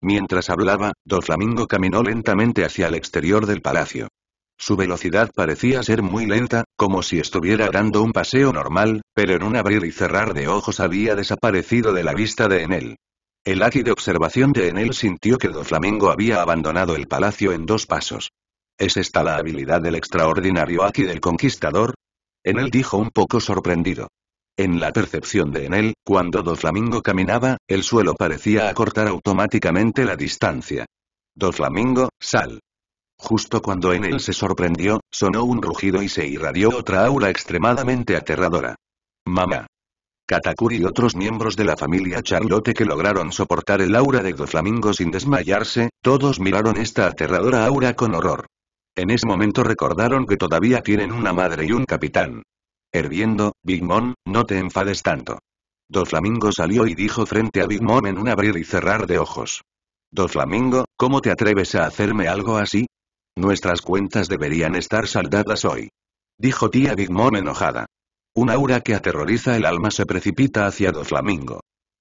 Mientras hablaba, Doflamingo caminó lentamente hacia el exterior del palacio. Su velocidad parecía ser muy lenta, como si estuviera dando un paseo normal, pero en un abrir y cerrar de ojos había desaparecido de la vista de Enel. El Aki de observación de Enel sintió que Doflamingo había abandonado el palacio en dos pasos. ¿Es esta la habilidad del extraordinario Aki del conquistador? Enel dijo un poco sorprendido. En la percepción de Enel, cuando Doflamingo caminaba, el suelo parecía acortar automáticamente la distancia. Doflamingo, sal. Justo cuando en él se sorprendió, sonó un rugido y se irradió otra aura extremadamente aterradora. Mamá. Katakuri y otros miembros de la familia Charlotte que lograron soportar el aura de Doflamingo sin desmayarse, todos miraron esta aterradora aura con horror. En ese momento recordaron que todavía tienen una madre y un capitán. Herviendo, Big Mom, no te enfades tanto. Doflamingo salió y dijo frente a Big Mom en un abrir y cerrar de ojos. Doflamingo, ¿cómo te atreves a hacerme algo así? Nuestras cuentas deberían estar saldadas hoy. Dijo tía Big Mom enojada. Un aura que aterroriza el alma se precipita hacia Doflamingo. Flamingo.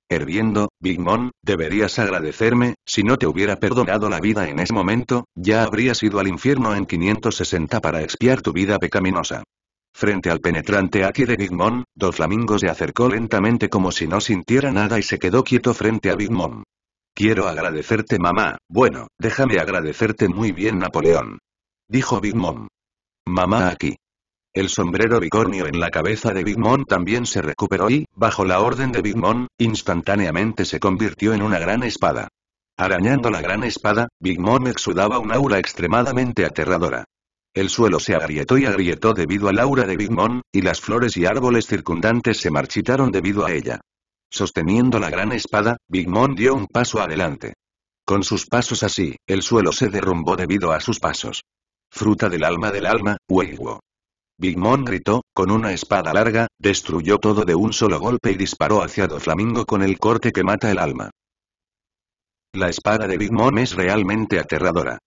Herviendo, Big Mom, deberías agradecerme, si no te hubiera perdonado la vida en ese momento, ya habrías ido al infierno en 560 para expiar tu vida pecaminosa. Frente al penetrante Aki de Big Mom, Doflamingo se acercó lentamente como si no sintiera nada y se quedó quieto frente a Big Mom. Quiero agradecerte mamá, bueno, déjame agradecerte muy bien Napoleón. Dijo Big Mom. Mamá aquí. El sombrero bicornio en la cabeza de Big Mom también se recuperó y, bajo la orden de Big Mom, instantáneamente se convirtió en una gran espada. Arañando la gran espada, Big Mom exudaba un aura extremadamente aterradora. El suelo se agrietó y agrietó debido al aura de Big Mom, y las flores y árboles circundantes se marchitaron debido a ella. Sosteniendo la gran espada, Big Mom dio un paso adelante. Con sus pasos así, el suelo se derrumbó debido a sus pasos. Fruta del alma del alma, Weiwo. Big Mom gritó, con una espada larga, destruyó todo de un solo golpe y disparó hacia Doflamingo con el corte que mata el alma. La espada de Big Mom es realmente aterradora.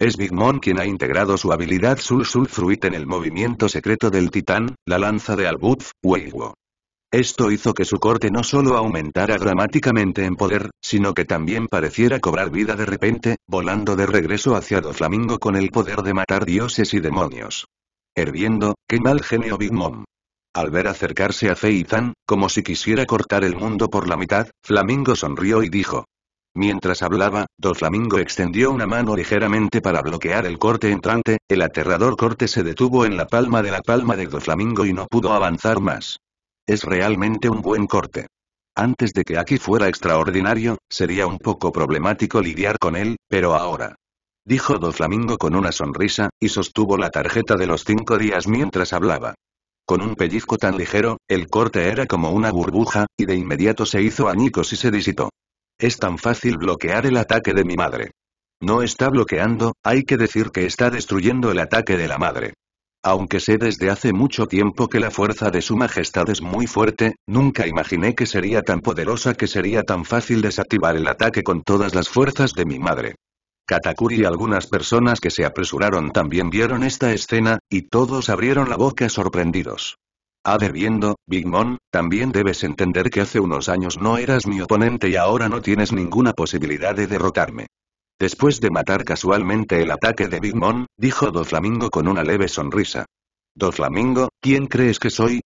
Es Big Mom quien ha integrado su habilidad Sul Sul Fruit en el movimiento secreto del titán, la lanza de Albuth, Weiwo. Esto hizo que su corte no solo aumentara dramáticamente en poder, sino que también pareciera cobrar vida de repente, volando de regreso hacia Doflamingo con el poder de matar dioses y demonios. Herviendo, qué mal genio Big Mom. Al ver acercarse a Feizan, como si quisiera cortar el mundo por la mitad, Flamingo sonrió y dijo. Mientras hablaba, Flamingo extendió una mano ligeramente para bloquear el corte entrante, el aterrador corte se detuvo en la palma de la palma de Doflamingo y no pudo avanzar más. Es realmente un buen corte. Antes de que aquí fuera extraordinario, sería un poco problemático lidiar con él, pero ahora. Dijo Doflamingo con una sonrisa, y sostuvo la tarjeta de los cinco días mientras hablaba. Con un pellizco tan ligero, el corte era como una burbuja, y de inmediato se hizo añicos y se disitó. Es tan fácil bloquear el ataque de mi madre. No está bloqueando, hay que decir que está destruyendo el ataque de la madre. Aunque sé desde hace mucho tiempo que la fuerza de su majestad es muy fuerte, nunca imaginé que sería tan poderosa que sería tan fácil desactivar el ataque con todas las fuerzas de mi madre. Katakuri y algunas personas que se apresuraron también vieron esta escena, y todos abrieron la boca sorprendidos. A Bigmon, Big Mom, también debes entender que hace unos años no eras mi oponente y ahora no tienes ninguna posibilidad de derrotarme. Después de matar casualmente el ataque de Big Mom, dijo Doflamingo con una leve sonrisa. Doflamingo, ¿quién crees que soy?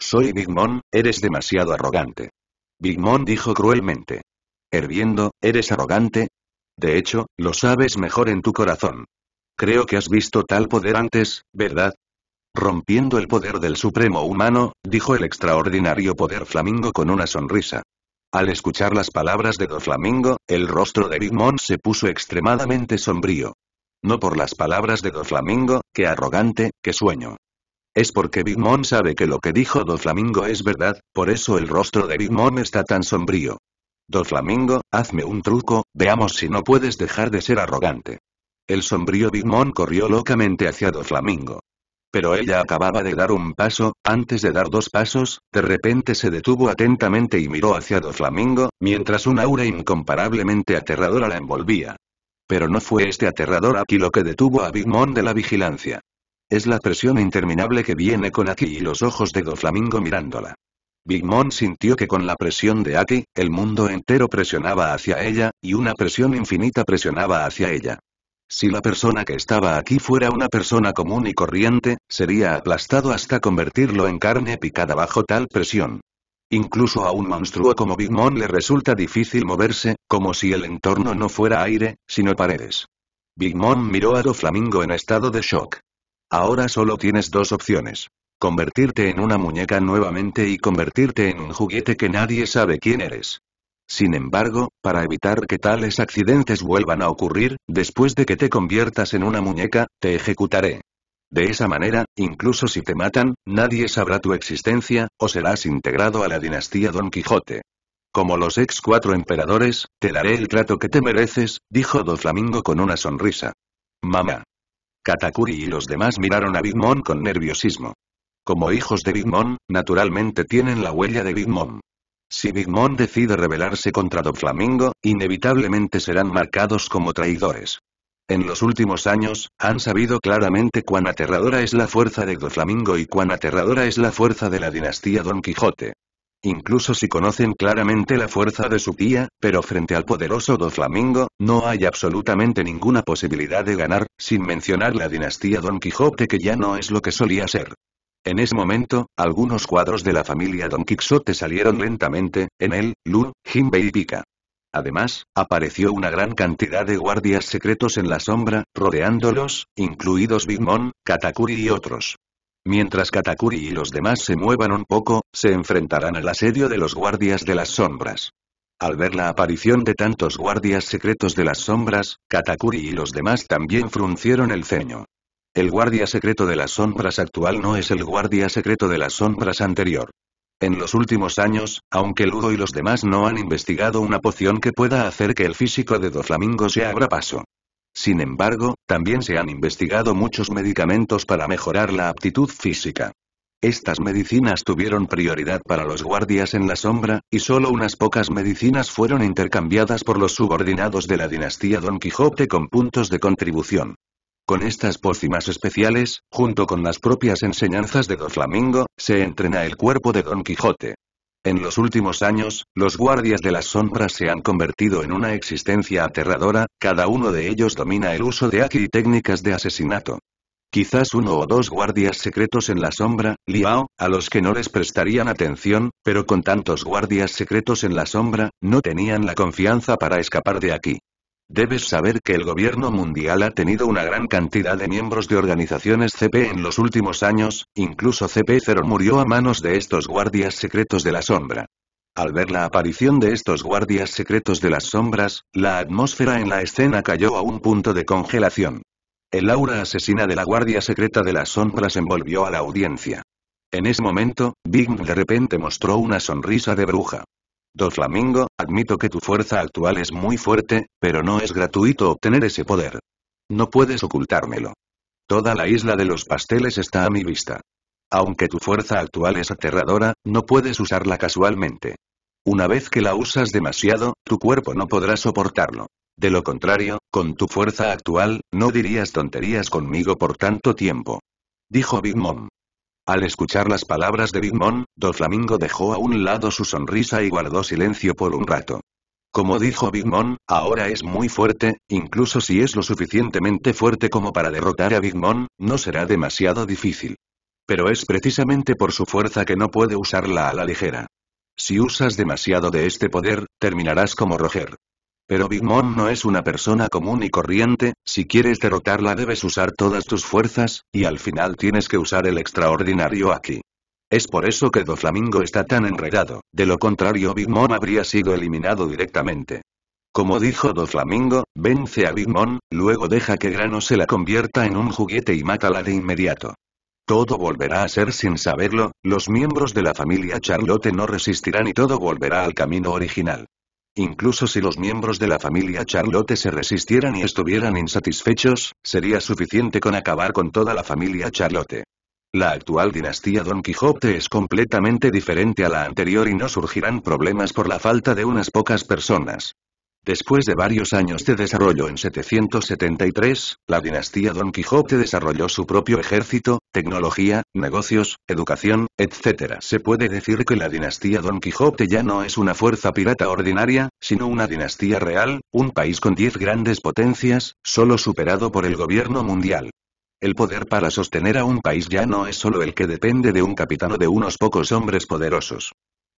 Soy Big Mom, eres demasiado arrogante. Big Mom dijo cruelmente. Herviendo, ¿eres arrogante? De hecho, lo sabes mejor en tu corazón. Creo que has visto tal poder antes, ¿verdad? Rompiendo el poder del supremo humano, dijo el extraordinario poder flamingo con una sonrisa. Al escuchar las palabras de Doflamingo, el rostro de Mom se puso extremadamente sombrío. No por las palabras de Doflamingo, que arrogante, que sueño. Es porque Mom sabe que lo que dijo Doflamingo es verdad, por eso el rostro de Mom está tan sombrío. Doflamingo, hazme un truco, veamos si no puedes dejar de ser arrogante. El sombrío Mom corrió locamente hacia Doflamingo. Pero ella acababa de dar un paso, antes de dar dos pasos, de repente se detuvo atentamente y miró hacia Doflamingo, mientras un aura incomparablemente aterradora la envolvía. Pero no fue este aterrador aquí lo que detuvo a Big Mom de la vigilancia. Es la presión interminable que viene con Aki y los ojos de Doflamingo mirándola. Big Mom sintió que con la presión de Aki, el mundo entero presionaba hacia ella, y una presión infinita presionaba hacia ella. Si la persona que estaba aquí fuera una persona común y corriente, sería aplastado hasta convertirlo en carne picada bajo tal presión. Incluso a un monstruo como Big Mom le resulta difícil moverse, como si el entorno no fuera aire, sino paredes. Big Mom miró a Doflamingo en estado de shock. Ahora solo tienes dos opciones. Convertirte en una muñeca nuevamente y convertirte en un juguete que nadie sabe quién eres. Sin embargo, para evitar que tales accidentes vuelvan a ocurrir, después de que te conviertas en una muñeca, te ejecutaré. De esa manera, incluso si te matan, nadie sabrá tu existencia, o serás integrado a la dinastía Don Quijote. Como los ex cuatro emperadores, te daré el trato que te mereces, dijo Doflamingo con una sonrisa. Mamá. Katakuri y los demás miraron a Big Mom con nerviosismo. Como hijos de Big Mom, naturalmente tienen la huella de Big Mom. Si Big Mom decide rebelarse contra Doflamingo, inevitablemente serán marcados como traidores. En los últimos años, han sabido claramente cuán aterradora es la fuerza de Doflamingo y cuán aterradora es la fuerza de la dinastía Don Quijote. Incluso si conocen claramente la fuerza de su tía, pero frente al poderoso Doflamingo, no hay absolutamente ninguna posibilidad de ganar, sin mencionar la dinastía Don Quijote que ya no es lo que solía ser. En ese momento, algunos cuadros de la familia Don Quixote salieron lentamente, en él, Lu, Jimbe y Pika. Además, apareció una gran cantidad de guardias secretos en la sombra, rodeándolos, incluidos Big Mom, Katakuri y otros. Mientras Katakuri y los demás se muevan un poco, se enfrentarán al asedio de los guardias de las sombras. Al ver la aparición de tantos guardias secretos de las sombras, Katakuri y los demás también fruncieron el ceño. El guardia secreto de las sombras actual no es el guardia secreto de las sombras anterior. En los últimos años, aunque Lugo y los demás no han investigado una poción que pueda hacer que el físico de Doflamingo se abra paso. Sin embargo, también se han investigado muchos medicamentos para mejorar la aptitud física. Estas medicinas tuvieron prioridad para los guardias en la sombra, y solo unas pocas medicinas fueron intercambiadas por los subordinados de la dinastía Don Quijote con puntos de contribución. Con estas pócimas especiales, junto con las propias enseñanzas de Flamingo, se entrena el cuerpo de Don Quijote. En los últimos años, los guardias de la sombra se han convertido en una existencia aterradora, cada uno de ellos domina el uso de aquí y técnicas de asesinato. Quizás uno o dos guardias secretos en la sombra, liao, a los que no les prestarían atención, pero con tantos guardias secretos en la sombra, no tenían la confianza para escapar de aquí. Debes saber que el gobierno mundial ha tenido una gran cantidad de miembros de organizaciones CP en los últimos años, incluso CP0 murió a manos de estos guardias secretos de la sombra. Al ver la aparición de estos guardias secretos de las sombras, la atmósfera en la escena cayó a un punto de congelación. El aura asesina de la guardia secreta de las sombras envolvió a la audiencia. En ese momento, Bing de repente mostró una sonrisa de bruja. Flamingo, admito que tu fuerza actual es muy fuerte, pero no es gratuito obtener ese poder. No puedes ocultármelo. Toda la isla de los pasteles está a mi vista. Aunque tu fuerza actual es aterradora, no puedes usarla casualmente. Una vez que la usas demasiado, tu cuerpo no podrá soportarlo. De lo contrario, con tu fuerza actual, no dirías tonterías conmigo por tanto tiempo. Dijo Big Mom. Al escuchar las palabras de Do Flamingo dejó a un lado su sonrisa y guardó silencio por un rato. Como dijo Bigmon, ahora es muy fuerte, incluso si es lo suficientemente fuerte como para derrotar a Bigmon, no será demasiado difícil. Pero es precisamente por su fuerza que no puede usarla a la ligera. Si usas demasiado de este poder, terminarás como Roger. Pero Big Mom no es una persona común y corriente, si quieres derrotarla debes usar todas tus fuerzas, y al final tienes que usar el extraordinario aquí. Es por eso que Doflamingo está tan enredado, de lo contrario Big Mom habría sido eliminado directamente. Como dijo Doflamingo, vence a Big Mom, luego deja que Grano se la convierta en un juguete y mátala de inmediato. Todo volverá a ser sin saberlo, los miembros de la familia Charlotte no resistirán y todo volverá al camino original. Incluso si los miembros de la familia Charlotte se resistieran y estuvieran insatisfechos, sería suficiente con acabar con toda la familia Charlotte. La actual dinastía Don Quijote es completamente diferente a la anterior y no surgirán problemas por la falta de unas pocas personas. Después de varios años de desarrollo en 773, la dinastía Don Quijote desarrolló su propio ejército, tecnología, negocios, educación, etc. Se puede decir que la dinastía Don Quijote ya no es una fuerza pirata ordinaria, sino una dinastía real, un país con 10 grandes potencias, solo superado por el gobierno mundial. El poder para sostener a un país ya no es solo el que depende de un capitán o de unos pocos hombres poderosos.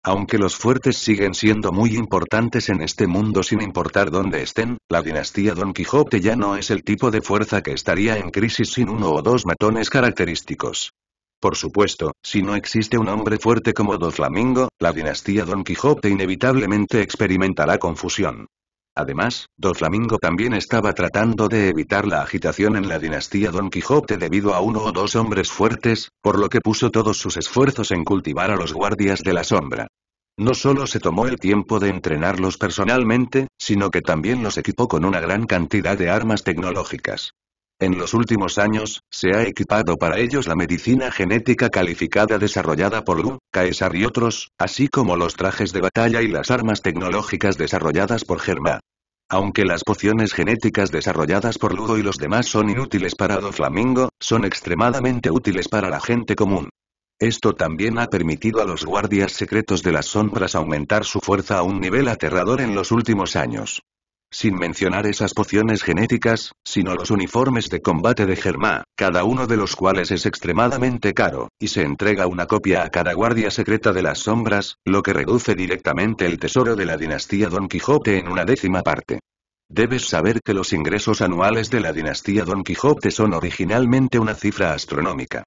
Aunque los fuertes siguen siendo muy importantes en este mundo sin importar dónde estén, la dinastía Don Quijote ya no es el tipo de fuerza que estaría en crisis sin uno o dos matones característicos. Por supuesto, si no existe un hombre fuerte como Don Flamingo, la dinastía Don Quijote inevitablemente experimentará confusión. Además, Doflamingo Flamingo también estaba tratando de evitar la agitación en la dinastía Don Quijote debido a uno o dos hombres fuertes, por lo que puso todos sus esfuerzos en cultivar a los guardias de la sombra. No solo se tomó el tiempo de entrenarlos personalmente, sino que también los equipó con una gran cantidad de armas tecnológicas. En los últimos años, se ha equipado para ellos la medicina genética calificada desarrollada por Lu, Caesar y otros, así como los trajes de batalla y las armas tecnológicas desarrolladas por Germa. Aunque las pociones genéticas desarrolladas por Ludo y los demás son inútiles para Doflamingo, son extremadamente útiles para la gente común. Esto también ha permitido a los guardias secretos de las sombras aumentar su fuerza a un nivel aterrador en los últimos años. Sin mencionar esas pociones genéticas, sino los uniformes de combate de Germá, cada uno de los cuales es extremadamente caro, y se entrega una copia a cada guardia secreta de las sombras, lo que reduce directamente el tesoro de la dinastía Don Quijote en una décima parte. Debes saber que los ingresos anuales de la dinastía Don Quijote son originalmente una cifra astronómica.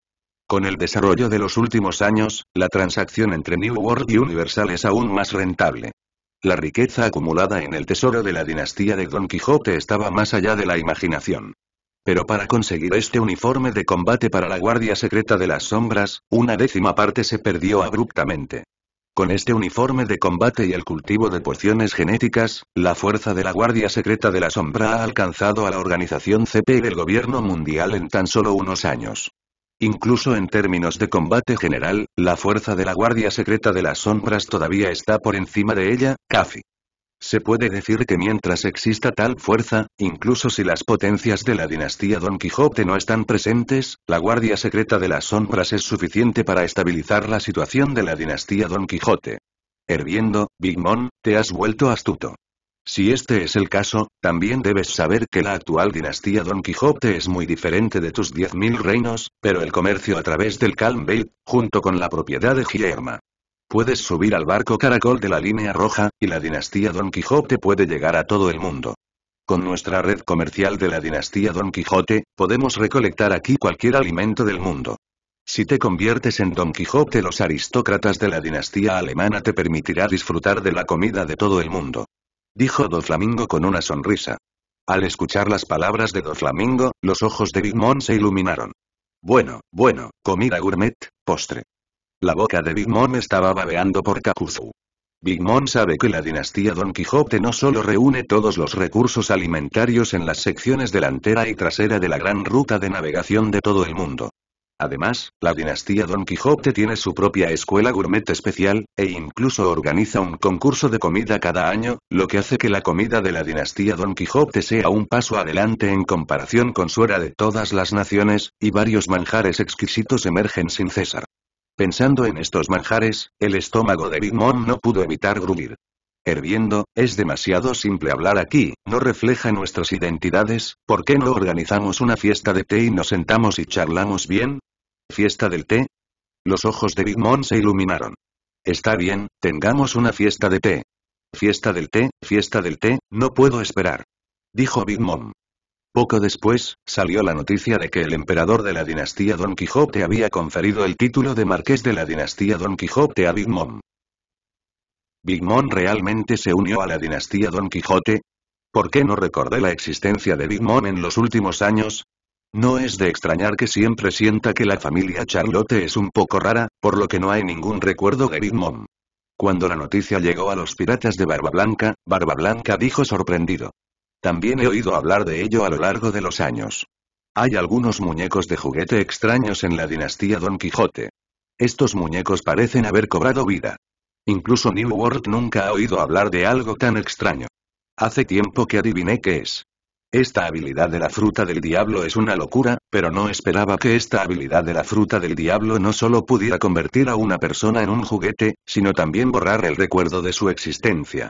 Con el desarrollo de los últimos años, la transacción entre New World y Universal es aún más rentable. La riqueza acumulada en el tesoro de la dinastía de Don Quijote estaba más allá de la imaginación. Pero para conseguir este uniforme de combate para la Guardia Secreta de las Sombras, una décima parte se perdió abruptamente. Con este uniforme de combate y el cultivo de porciones genéticas, la fuerza de la Guardia Secreta de la Sombra ha alcanzado a la organización CP del gobierno mundial en tan solo unos años. Incluso en términos de combate general, la fuerza de la Guardia Secreta de las Sombras todavía está por encima de ella, Kafi. Se puede decir que mientras exista tal fuerza, incluso si las potencias de la dinastía Don Quijote no están presentes, la Guardia Secreta de las Sombras es suficiente para estabilizar la situación de la dinastía Don Quijote. Herviendo, Big te has vuelto astuto. Si este es el caso, también debes saber que la actual dinastía Don Quijote es muy diferente de tus 10.000 reinos, pero el comercio a través del Calm Bay, junto con la propiedad de Gierma. Puedes subir al barco Caracol de la línea roja, y la dinastía Don Quijote puede llegar a todo el mundo. Con nuestra red comercial de la dinastía Don Quijote, podemos recolectar aquí cualquier alimento del mundo. Si te conviertes en Don Quijote los aristócratas de la dinastía alemana te permitirá disfrutar de la comida de todo el mundo. Dijo Doflamingo con una sonrisa. Al escuchar las palabras de Doflamingo, los ojos de Big Mom se iluminaron. Bueno, bueno, comida gourmet, postre. La boca de Big Mom estaba babeando por Kakuzu. Big Mom sabe que la dinastía Don Quijote no solo reúne todos los recursos alimentarios en las secciones delantera y trasera de la gran ruta de navegación de todo el mundo. Además, la dinastía Don Quijote tiene su propia escuela gourmet especial, e incluso organiza un concurso de comida cada año, lo que hace que la comida de la dinastía Don Quijote sea un paso adelante en comparación con su era de todas las naciones, y varios manjares exquisitos emergen sin cesar. Pensando en estos manjares, el estómago de Big Mom no pudo evitar gruñir. Herviendo, es demasiado simple hablar aquí, no refleja nuestras identidades, ¿por qué no organizamos una fiesta de té y nos sentamos y charlamos bien? ¿Fiesta del té? Los ojos de Big Mom se iluminaron. Está bien, tengamos una fiesta de té. Fiesta del té, fiesta del té, no puedo esperar. Dijo Big Mom. Poco después, salió la noticia de que el emperador de la dinastía Don Quijote había conferido el título de marqués de la dinastía Don Quijote a Big Mom. ¿Big Mom realmente se unió a la dinastía Don Quijote? ¿Por qué no recordé la existencia de Big Mom en los últimos años? No es de extrañar que siempre sienta que la familia Charlotte es un poco rara, por lo que no hay ningún recuerdo de Big Mom. Cuando la noticia llegó a los piratas de Barba Blanca, Barba Blanca dijo sorprendido. También he oído hablar de ello a lo largo de los años. Hay algunos muñecos de juguete extraños en la dinastía Don Quijote. Estos muñecos parecen haber cobrado vida. Incluso New World nunca ha oído hablar de algo tan extraño. Hace tiempo que adiviné qué es. Esta habilidad de la fruta del diablo es una locura, pero no esperaba que esta habilidad de la fruta del diablo no solo pudiera convertir a una persona en un juguete, sino también borrar el recuerdo de su existencia.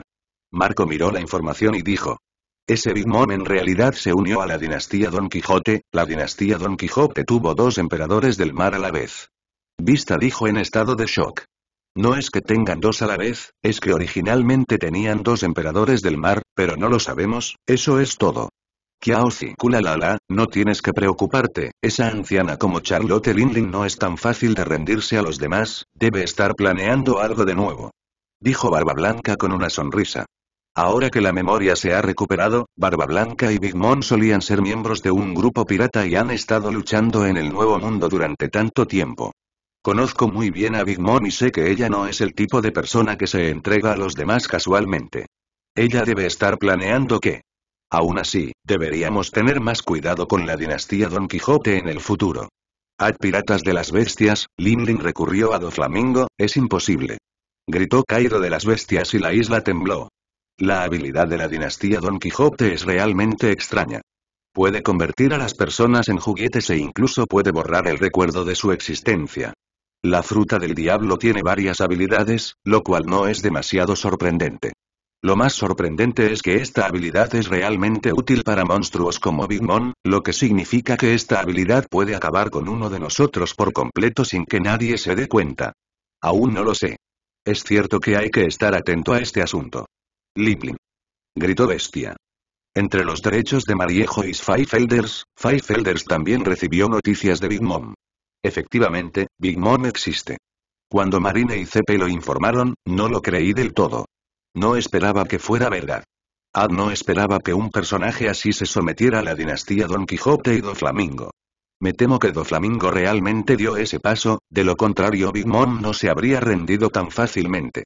Marco miró la información y dijo. Ese Big Mom en realidad se unió a la dinastía Don Quijote, la dinastía Don Quijote tuvo dos emperadores del mar a la vez. Vista dijo en estado de shock. No es que tengan dos a la vez, es que originalmente tenían dos emperadores del mar, pero no lo sabemos, eso es todo. Kiao lala no tienes que preocuparte, esa anciana como Charlotte Lindling no es tan fácil de rendirse a los demás, debe estar planeando algo de nuevo. Dijo Barba Blanca con una sonrisa. Ahora que la memoria se ha recuperado, Barba Blanca y Big Mom solían ser miembros de un grupo pirata y han estado luchando en el Nuevo Mundo durante tanto tiempo. Conozco muy bien a Big Mom y sé que ella no es el tipo de persona que se entrega a los demás casualmente. Ella debe estar planeando que... Aún así, deberíamos tener más cuidado con la dinastía Don Quijote en el futuro. Ad Piratas de las Bestias, Lin recurrió a Doflamingo, es imposible. Gritó Cairo de las Bestias y la isla tembló. La habilidad de la dinastía Don Quijote es realmente extraña. Puede convertir a las personas en juguetes e incluso puede borrar el recuerdo de su existencia. La fruta del diablo tiene varias habilidades, lo cual no es demasiado sorprendente. Lo más sorprendente es que esta habilidad es realmente útil para monstruos como Big Mom, lo que significa que esta habilidad puede acabar con uno de nosotros por completo sin que nadie se dé cuenta. Aún no lo sé. Es cierto que hay que estar atento a este asunto. Liblin. Gritó Bestia. Entre los derechos de Mariejo y Five Elders también recibió noticias de Big Mom. Efectivamente, Big Mom existe. Cuando Marine y Zepe lo informaron, no lo creí del todo. No esperaba que fuera verdad. Ad no esperaba que un personaje así se sometiera a la dinastía Don Quijote y Flamingo. Me temo que Flamingo realmente dio ese paso, de lo contrario Big Mom no se habría rendido tan fácilmente.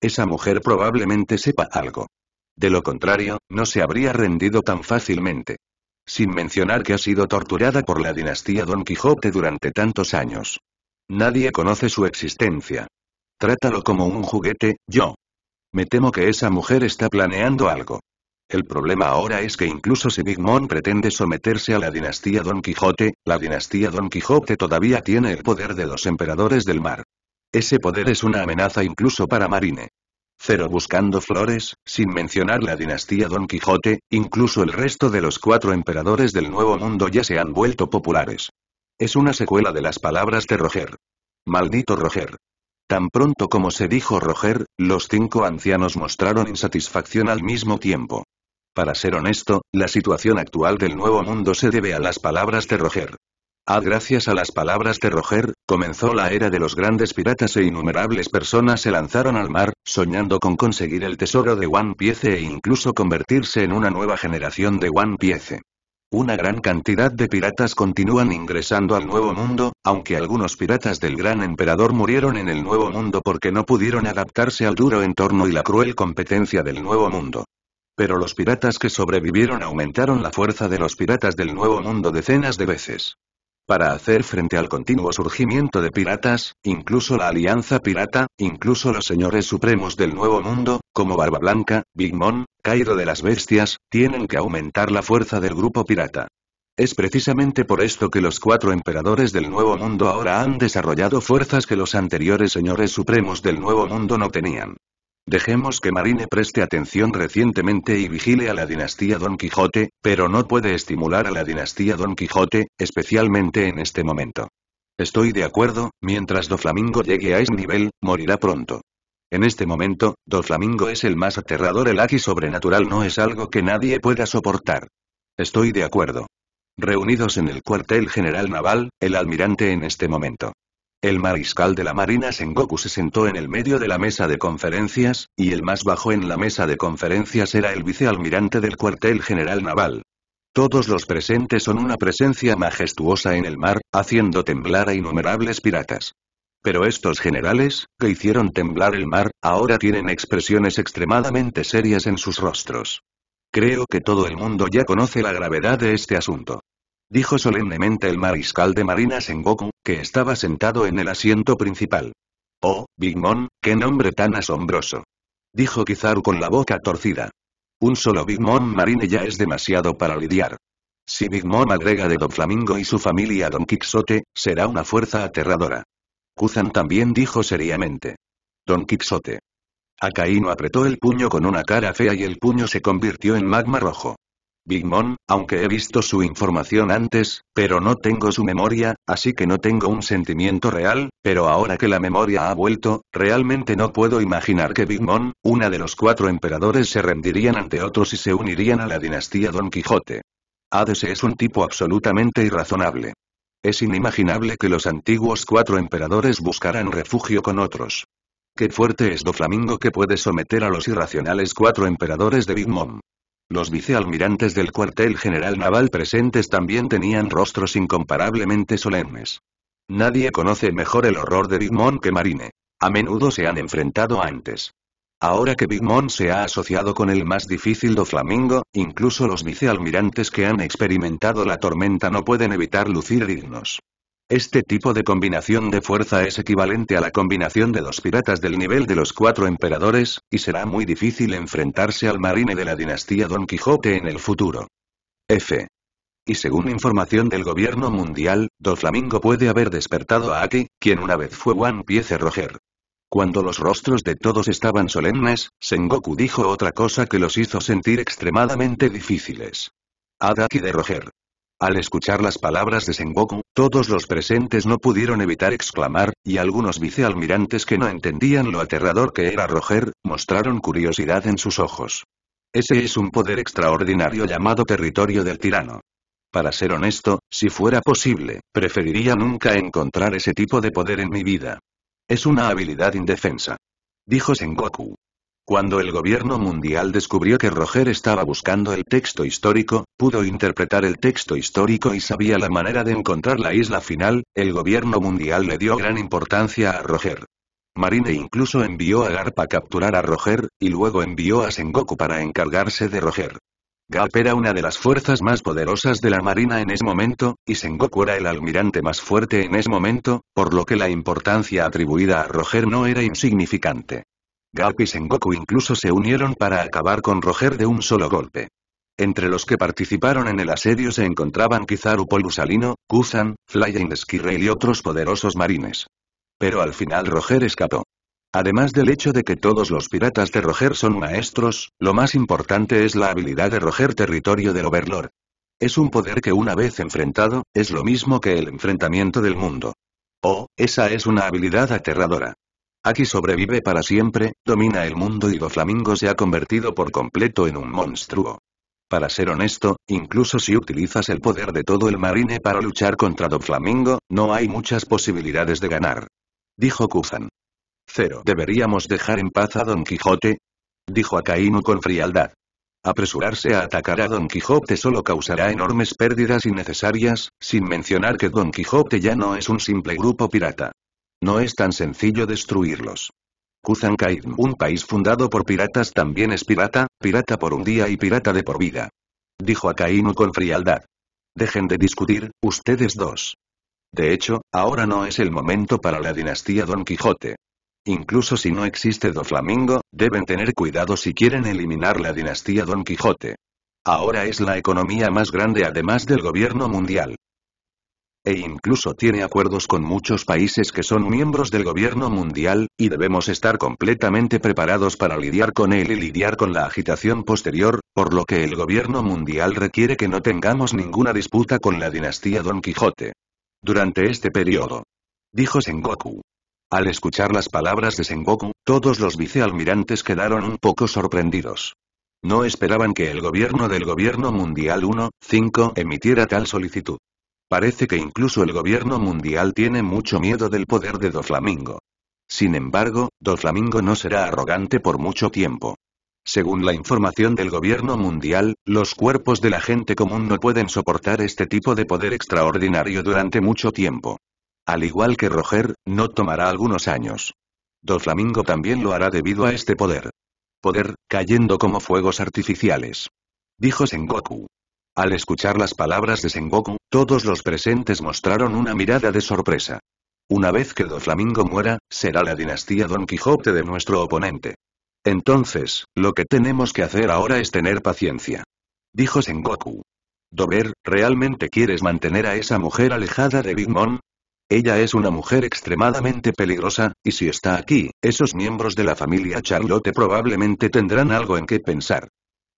Esa mujer probablemente sepa algo. De lo contrario, no se habría rendido tan fácilmente. Sin mencionar que ha sido torturada por la dinastía Don Quijote durante tantos años. Nadie conoce su existencia. Trátalo como un juguete, yo. Me temo que esa mujer está planeando algo. El problema ahora es que incluso si Big Mom pretende someterse a la dinastía Don Quijote, la dinastía Don Quijote todavía tiene el poder de los emperadores del mar. Ese poder es una amenaza incluso para Marine. Cero buscando flores, sin mencionar la dinastía Don Quijote, incluso el resto de los cuatro emperadores del Nuevo Mundo ya se han vuelto populares. Es una secuela de las palabras de Roger. Maldito Roger. Tan pronto como se dijo Roger, los cinco ancianos mostraron insatisfacción al mismo tiempo. Para ser honesto, la situación actual del Nuevo Mundo se debe a las palabras de Roger. Ah, gracias a las palabras de Roger, comenzó la era de los grandes piratas e innumerables personas se lanzaron al mar, soñando con conseguir el tesoro de One Piece e incluso convertirse en una nueva generación de One Piece. Una gran cantidad de piratas continúan ingresando al Nuevo Mundo, aunque algunos piratas del Gran Emperador murieron en el Nuevo Mundo porque no pudieron adaptarse al duro entorno y la cruel competencia del Nuevo Mundo. Pero los piratas que sobrevivieron aumentaron la fuerza de los piratas del Nuevo Mundo decenas de veces. Para hacer frente al continuo surgimiento de piratas, incluso la Alianza Pirata, incluso los señores supremos del Nuevo Mundo, como Barba Blanca, Big Mom, Cairo de las Bestias, tienen que aumentar la fuerza del grupo pirata. Es precisamente por esto que los cuatro emperadores del Nuevo Mundo ahora han desarrollado fuerzas que los anteriores señores supremos del Nuevo Mundo no tenían. Dejemos que Marine preste atención recientemente y vigile a la dinastía Don Quijote, pero no puede estimular a la dinastía Don Quijote, especialmente en este momento. Estoy de acuerdo, mientras Do Flamingo llegue a ese nivel, morirá pronto. En este momento, Do Flamingo es el más aterrador, el aquí sobrenatural no es algo que nadie pueda soportar. Estoy de acuerdo. Reunidos en el cuartel general naval, el almirante en este momento. El mariscal de la marina Sengoku se sentó en el medio de la mesa de conferencias, y el más bajo en la mesa de conferencias era el vicealmirante del cuartel general naval. Todos los presentes son una presencia majestuosa en el mar, haciendo temblar a innumerables piratas. Pero estos generales, que hicieron temblar el mar, ahora tienen expresiones extremadamente serias en sus rostros. Creo que todo el mundo ya conoce la gravedad de este asunto dijo solemnemente el mariscal de marina Sengoku, que estaba sentado en el asiento principal. Oh, Big Mom, qué nombre tan asombroso. Dijo Kizaru con la boca torcida. Un solo Big Mom Marine ya es demasiado para lidiar. Si Big Mom agrega de Don Flamingo y su familia a Don Quixote, será una fuerza aterradora. Kuzan también dijo seriamente. Don Quixote. Akainu apretó el puño con una cara fea y el puño se convirtió en magma rojo. Big Mom, aunque he visto su información antes, pero no tengo su memoria, así que no tengo un sentimiento real, pero ahora que la memoria ha vuelto, realmente no puedo imaginar que Big Mom, una de los cuatro emperadores se rendirían ante otros y se unirían a la dinastía Don Quijote. Hades es un tipo absolutamente irrazonable. Es inimaginable que los antiguos cuatro emperadores buscaran refugio con otros. Qué fuerte es Doflamingo que puede someter a los irracionales cuatro emperadores de Big Mom. Los vicealmirantes del cuartel general naval presentes también tenían rostros incomparablemente solemnes. Nadie conoce mejor el horror de Big Mom que Marine. A menudo se han enfrentado antes. Ahora que Big Mom se ha asociado con el más difícil Doflamingo, incluso los vicealmirantes que han experimentado la tormenta no pueden evitar lucir dignos. Este tipo de combinación de fuerza es equivalente a la combinación de los piratas del nivel de los cuatro emperadores, y será muy difícil enfrentarse al marine de la dinastía Don Quijote en el futuro. F. Y según información del gobierno mundial, Doflamingo puede haber despertado a Aki, quien una vez fue One Piece Roger. Cuando los rostros de todos estaban solemnes, Sengoku dijo otra cosa que los hizo sentir extremadamente difíciles. Adaki de Roger. Al escuchar las palabras de Sengoku, todos los presentes no pudieron evitar exclamar, y algunos vicealmirantes que no entendían lo aterrador que era Roger, mostraron curiosidad en sus ojos. Ese es un poder extraordinario llamado territorio del tirano. Para ser honesto, si fuera posible, preferiría nunca encontrar ese tipo de poder en mi vida. Es una habilidad indefensa. Dijo Sengoku. Cuando el gobierno mundial descubrió que Roger estaba buscando el texto histórico, pudo interpretar el texto histórico y sabía la manera de encontrar la isla final, el gobierno mundial le dio gran importancia a Roger. Marine incluso envió a Garp a capturar a Roger, y luego envió a Sengoku para encargarse de Roger. Garp era una de las fuerzas más poderosas de la marina en ese momento, y Sengoku era el almirante más fuerte en ese momento, por lo que la importancia atribuida a Roger no era insignificante. Garp y Sengoku incluso se unieron para acabar con Roger de un solo golpe. Entre los que participaron en el asedio se encontraban Kizaru Polusalino, Kusan, Flying squirrel y otros poderosos marines. Pero al final Roger escapó. Además del hecho de que todos los piratas de Roger son maestros, lo más importante es la habilidad de Roger territorio del Overlord. Es un poder que una vez enfrentado, es lo mismo que el enfrentamiento del mundo. Oh, esa es una habilidad aterradora. Aki sobrevive para siempre, domina el mundo y Doflamingo se ha convertido por completo en un monstruo. Para ser honesto, incluso si utilizas el poder de todo el marine para luchar contra Doflamingo, no hay muchas posibilidades de ganar. Dijo Kuzan. Cero. ¿Deberíamos dejar en paz a Don Quijote? Dijo Akainu con frialdad. Apresurarse a atacar a Don Quijote solo causará enormes pérdidas innecesarias, sin mencionar que Don Quijote ya no es un simple grupo pirata. No es tan sencillo destruirlos. Kuzan un país fundado por piratas también es pirata, pirata por un día y pirata de por vida. Dijo Akainu con frialdad. Dejen de discutir, ustedes dos. De hecho, ahora no es el momento para la dinastía Don Quijote. Incluso si no existe Doflamingo, deben tener cuidado si quieren eliminar la dinastía Don Quijote. Ahora es la economía más grande además del gobierno mundial e incluso tiene acuerdos con muchos países que son miembros del gobierno mundial, y debemos estar completamente preparados para lidiar con él y lidiar con la agitación posterior, por lo que el gobierno mundial requiere que no tengamos ninguna disputa con la dinastía Don Quijote. Durante este periodo. Dijo Sengoku. Al escuchar las palabras de Sengoku, todos los vicealmirantes quedaron un poco sorprendidos. No esperaban que el gobierno del gobierno mundial 1, 5 emitiera tal solicitud. Parece que incluso el gobierno mundial tiene mucho miedo del poder de Doflamingo. Sin embargo, Doflamingo no será arrogante por mucho tiempo. Según la información del gobierno mundial, los cuerpos de la gente común no pueden soportar este tipo de poder extraordinario durante mucho tiempo. Al igual que Roger, no tomará algunos años. Doflamingo también lo hará debido a este poder. Poder, cayendo como fuegos artificiales. Dijo Sengoku. Al escuchar las palabras de Sengoku, todos los presentes mostraron una mirada de sorpresa. Una vez que Doflamingo muera, será la dinastía Don Quijote de nuestro oponente. Entonces, lo que tenemos que hacer ahora es tener paciencia. Dijo Sengoku. Dober, ¿realmente quieres mantener a esa mujer alejada de Big Mom? Ella es una mujer extremadamente peligrosa, y si está aquí, esos miembros de la familia Charlotte probablemente tendrán algo en qué pensar.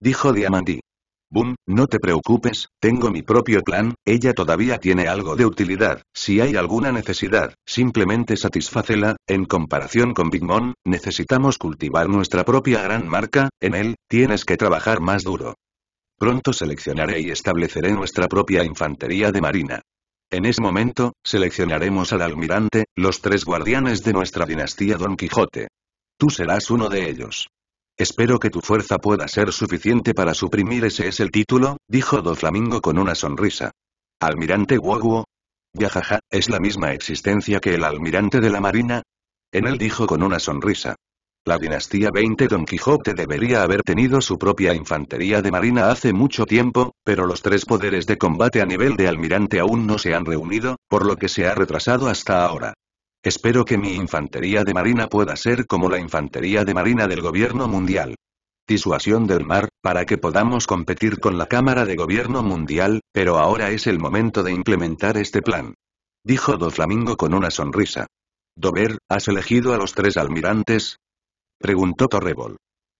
Dijo Diamantí. Boom, no te preocupes, tengo mi propio plan, ella todavía tiene algo de utilidad, si hay alguna necesidad, simplemente satisfacela, en comparación con Big Mom, necesitamos cultivar nuestra propia gran marca, en él, tienes que trabajar más duro. Pronto seleccionaré y estableceré nuestra propia infantería de marina. En ese momento, seleccionaremos al almirante, los tres guardianes de nuestra dinastía Don Quijote. Tú serás uno de ellos. Espero que tu fuerza pueda ser suficiente para suprimir ese es el título, dijo Doflamingo con una sonrisa. Almirante Woguo. Yajaja, ¿es la misma existencia que el almirante de la marina? En él dijo con una sonrisa. La dinastía 20 Don Quijote debería haber tenido su propia infantería de marina hace mucho tiempo, pero los tres poderes de combate a nivel de almirante aún no se han reunido, por lo que se ha retrasado hasta ahora. Espero que mi infantería de marina pueda ser como la infantería de marina del gobierno mundial. Disuasión del mar, para que podamos competir con la Cámara de Gobierno Mundial, pero ahora es el momento de implementar este plan. Dijo Doflamingo Flamingo con una sonrisa. Dober, ¿has elegido a los tres almirantes? Preguntó Torrebol.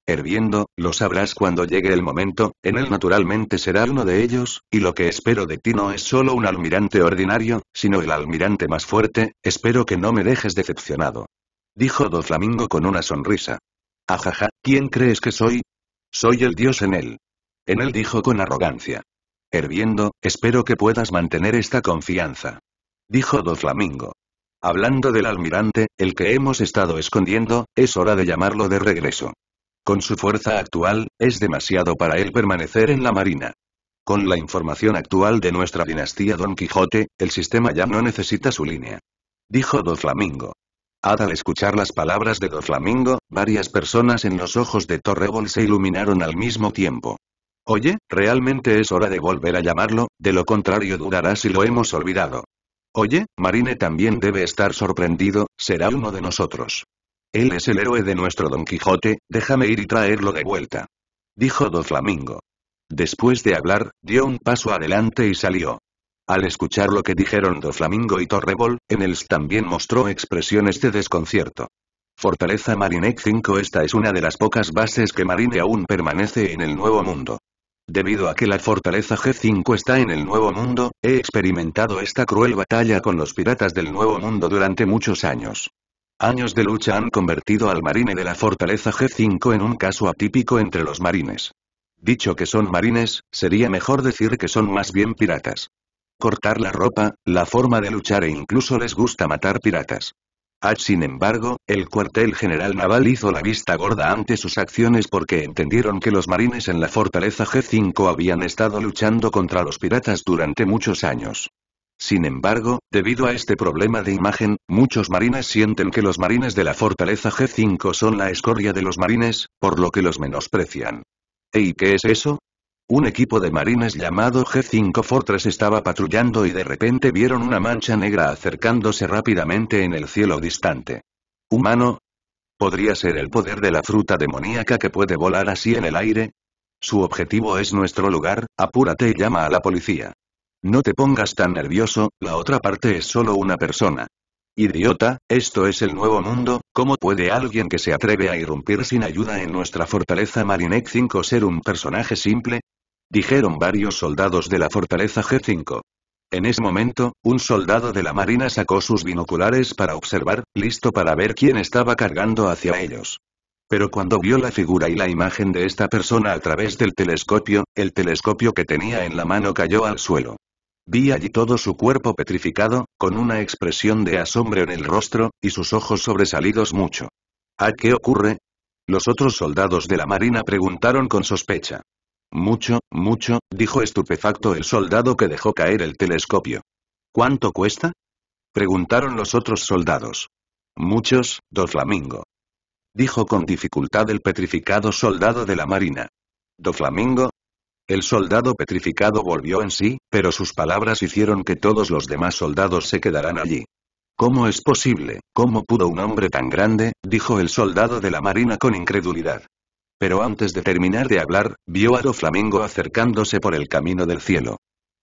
Herviendo, lo sabrás cuando llegue el momento, en él naturalmente será uno de ellos, y lo que espero de ti no es solo un almirante ordinario, sino el almirante más fuerte, espero que no me dejes decepcionado. Dijo Doflamingo con una sonrisa. Ajaja, ¿quién crees que soy? Soy el dios en él. En él dijo con arrogancia. Herviendo, espero que puedas mantener esta confianza. Dijo Doflamingo. Hablando del almirante, el que hemos estado escondiendo, es hora de llamarlo de regreso. Con su fuerza actual, es demasiado para él permanecer en la marina. Con la información actual de nuestra dinastía Don Quijote, el sistema ya no necesita su línea. Dijo Doflamingo. Al escuchar las palabras de Doflamingo, varias personas en los ojos de Torrebol se iluminaron al mismo tiempo. Oye, realmente es hora de volver a llamarlo, de lo contrario dudará si lo hemos olvidado. Oye, Marine también debe estar sorprendido, será uno de nosotros. Él es el héroe de nuestro Don Quijote, déjame ir y traerlo de vuelta. Dijo Do Flamingo. Después de hablar, dio un paso adelante y salió. Al escuchar lo que dijeron Do Flamingo y Torrebol, Enels también mostró expresiones de desconcierto. Fortaleza Marinec 5 Esta es una de las pocas bases que Marine aún permanece en el Nuevo Mundo. Debido a que la fortaleza G5 está en el Nuevo Mundo, he experimentado esta cruel batalla con los piratas del Nuevo Mundo durante muchos años. Años de lucha han convertido al marine de la fortaleza G5 en un caso atípico entre los marines. Dicho que son marines, sería mejor decir que son más bien piratas. Cortar la ropa, la forma de luchar e incluso les gusta matar piratas. Sin embargo, el cuartel general naval hizo la vista gorda ante sus acciones porque entendieron que los marines en la fortaleza G5 habían estado luchando contra los piratas durante muchos años. Sin embargo, debido a este problema de imagen, muchos marines sienten que los marines de la fortaleza G5 son la escoria de los marines, por lo que los menosprecian. ¿Y qué es eso? Un equipo de marines llamado G5 Fortress estaba patrullando y de repente vieron una mancha negra acercándose rápidamente en el cielo distante. ¿Humano? ¿Podría ser el poder de la fruta demoníaca que puede volar así en el aire? Su objetivo es nuestro lugar, apúrate y llama a la policía. No te pongas tan nervioso, la otra parte es solo una persona. Idiota, esto es el nuevo mundo, ¿cómo puede alguien que se atreve a irrumpir sin ayuda en nuestra fortaleza Marinek 5 ser un personaje simple? Dijeron varios soldados de la fortaleza G5. En ese momento, un soldado de la marina sacó sus binoculares para observar, listo para ver quién estaba cargando hacia ellos. Pero cuando vio la figura y la imagen de esta persona a través del telescopio, el telescopio que tenía en la mano cayó al suelo. Vi allí todo su cuerpo petrificado, con una expresión de asombro en el rostro, y sus ojos sobresalidos mucho. ¿A qué ocurre? Los otros soldados de la marina preguntaron con sospecha. Mucho, mucho, dijo estupefacto el soldado que dejó caer el telescopio. ¿Cuánto cuesta? Preguntaron los otros soldados. Muchos, dos flamingo. Dijo con dificultad el petrificado soldado de la marina. Do flamingo, el soldado petrificado volvió en sí, pero sus palabras hicieron que todos los demás soldados se quedaran allí. ¿Cómo es posible? ¿Cómo pudo un hombre tan grande? dijo el soldado de la marina con incredulidad. Pero antes de terminar de hablar, vio a Flamingo acercándose por el camino del cielo.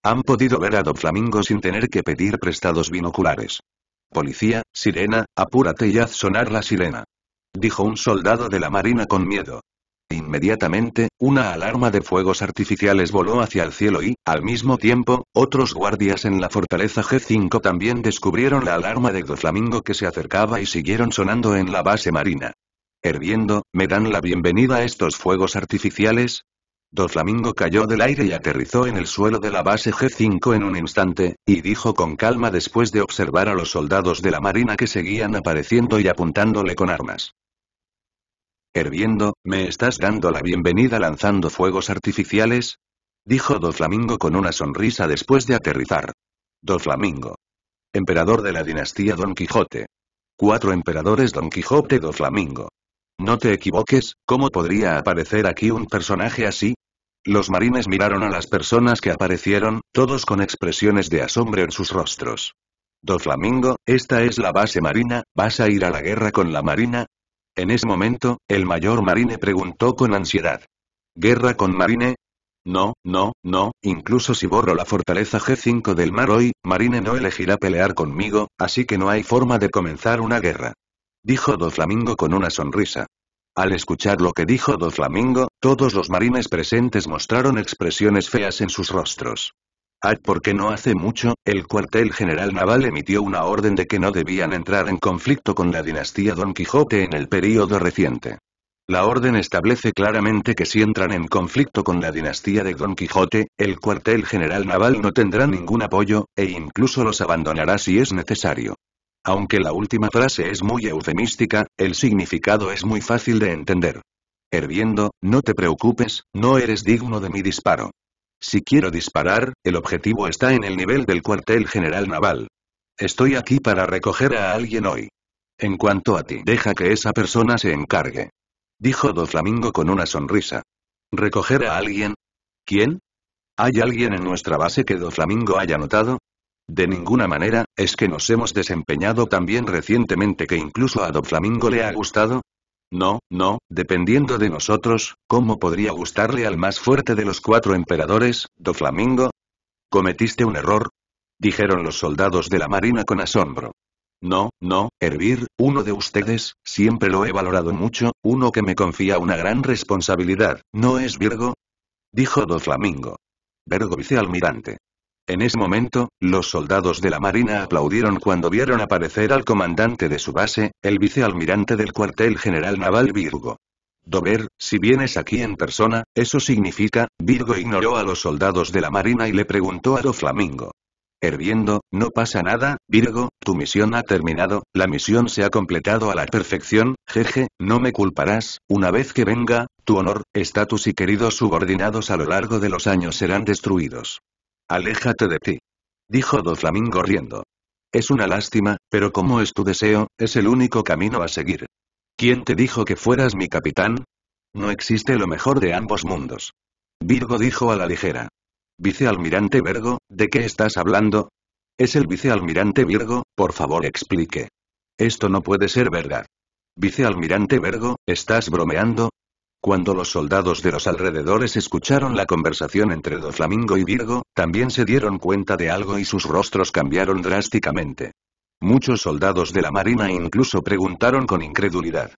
Han podido ver a Flamingo sin tener que pedir prestados binoculares. Policía, sirena, apúrate y haz sonar la sirena. Dijo un soldado de la marina con miedo. Inmediatamente, una alarma de fuegos artificiales voló hacia el cielo y, al mismo tiempo, otros guardias en la fortaleza G5 también descubrieron la alarma de Doflamingo que se acercaba y siguieron sonando en la base marina. Herviendo, ¿me dan la bienvenida a estos fuegos artificiales? Flamingo cayó del aire y aterrizó en el suelo de la base G5 en un instante, y dijo con calma después de observar a los soldados de la marina que seguían apareciendo y apuntándole con armas. «Herviendo, ¿me estás dando la bienvenida lanzando fuegos artificiales? Dijo Doflamingo con una sonrisa después de aterrizar. Doflamingo. Emperador de la dinastía Don Quijote. Cuatro emperadores Don Quijote Doflamingo. No te equivoques, ¿cómo podría aparecer aquí un personaje así? Los marines miraron a las personas que aparecieron, todos con expresiones de asombro en sus rostros. Doflamingo, esta es la base marina, ¿vas a ir a la guerra con la marina? En ese momento, el mayor Marine preguntó con ansiedad. ¿Guerra con Marine? No, no, no, incluso si borro la fortaleza G5 del mar hoy, Marine no elegirá pelear conmigo, así que no hay forma de comenzar una guerra. Dijo Doflamingo con una sonrisa. Al escuchar lo que dijo Doflamingo, todos los marines presentes mostraron expresiones feas en sus rostros. Ah, porque no hace mucho, el cuartel general naval emitió una orden de que no debían entrar en conflicto con la dinastía Don Quijote en el período reciente. La orden establece claramente que si entran en conflicto con la dinastía de Don Quijote, el cuartel general naval no tendrá ningún apoyo, e incluso los abandonará si es necesario. Aunque la última frase es muy eufemística, el significado es muy fácil de entender. Herviendo, no te preocupes, no eres digno de mi disparo. Si quiero disparar, el objetivo está en el nivel del cuartel general naval. Estoy aquí para recoger a alguien hoy. En cuanto a ti, deja que esa persona se encargue. Dijo Doflamingo con una sonrisa. ¿Recoger a alguien? ¿Quién? ¿Hay alguien en nuestra base que Doflamingo haya notado? De ninguna manera, es que nos hemos desempeñado tan bien recientemente que incluso a Doflamingo le ha gustado, no, no, dependiendo de nosotros, ¿cómo podría gustarle al más fuerte de los cuatro emperadores, Do Flamingo? ¿Cometiste un error? Dijeron los soldados de la marina con asombro. No, no, Hervir, uno de ustedes, siempre lo he valorado mucho, uno que me confía una gran responsabilidad, ¿no es Virgo? Dijo Do Flamingo. Virgo, vicealmirante. En ese momento, los soldados de la Marina aplaudieron cuando vieron aparecer al comandante de su base, el vicealmirante del cuartel general naval Virgo. Dober, si vienes aquí en persona, eso significa, Virgo ignoró a los soldados de la Marina y le preguntó a Do Flamingo. Herviendo, no pasa nada, Virgo, tu misión ha terminado, la misión se ha completado a la perfección, jeje, no me culparás, una vez que venga, tu honor, estatus y queridos subordinados a lo largo de los años serán destruidos. Aléjate de ti. Dijo Doflamingo riendo. Es una lástima, pero como es tu deseo, es el único camino a seguir. ¿Quién te dijo que fueras mi capitán? No existe lo mejor de ambos mundos. Virgo dijo a la ligera. Vicealmirante Virgo, ¿de qué estás hablando? Es el vicealmirante Virgo, por favor explique. Esto no puede ser verdad. Vicealmirante Virgo, ¿estás bromeando? Cuando los soldados de los alrededores escucharon la conversación entre Doflamingo y Virgo, también se dieron cuenta de algo y sus rostros cambiaron drásticamente. Muchos soldados de la marina incluso preguntaron con incredulidad.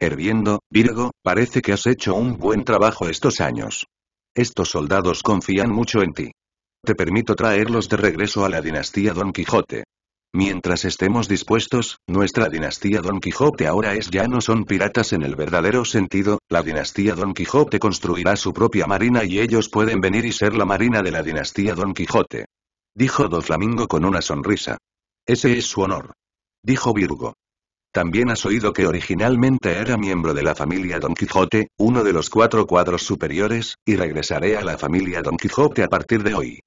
Herviendo, Virgo, parece que has hecho un buen trabajo estos años. Estos soldados confían mucho en ti. Te permito traerlos de regreso a la dinastía Don Quijote. Mientras estemos dispuestos, nuestra dinastía Don Quijote ahora es ya no son piratas en el verdadero sentido, la dinastía Don Quijote construirá su propia marina y ellos pueden venir y ser la marina de la dinastía Don Quijote. Dijo Don Flamingo con una sonrisa. Ese es su honor. Dijo Virgo. También has oído que originalmente era miembro de la familia Don Quijote, uno de los cuatro cuadros superiores, y regresaré a la familia Don Quijote a partir de hoy.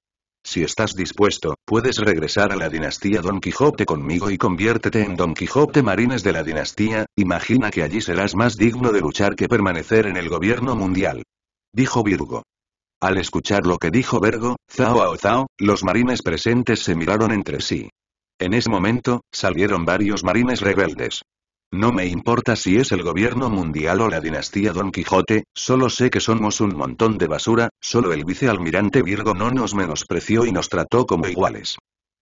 Si estás dispuesto, puedes regresar a la dinastía Don Quijote conmigo y conviértete en Don Quijote Marines de la dinastía, imagina que allí serás más digno de luchar que permanecer en el gobierno mundial. Dijo Virgo. Al escuchar lo que dijo Virgo, Zao a Zao, los marines presentes se miraron entre sí. En ese momento, salieron varios marines rebeldes. No me importa si es el gobierno mundial o la dinastía Don Quijote, solo sé que somos un montón de basura, solo el vicealmirante Virgo no nos menospreció y nos trató como iguales.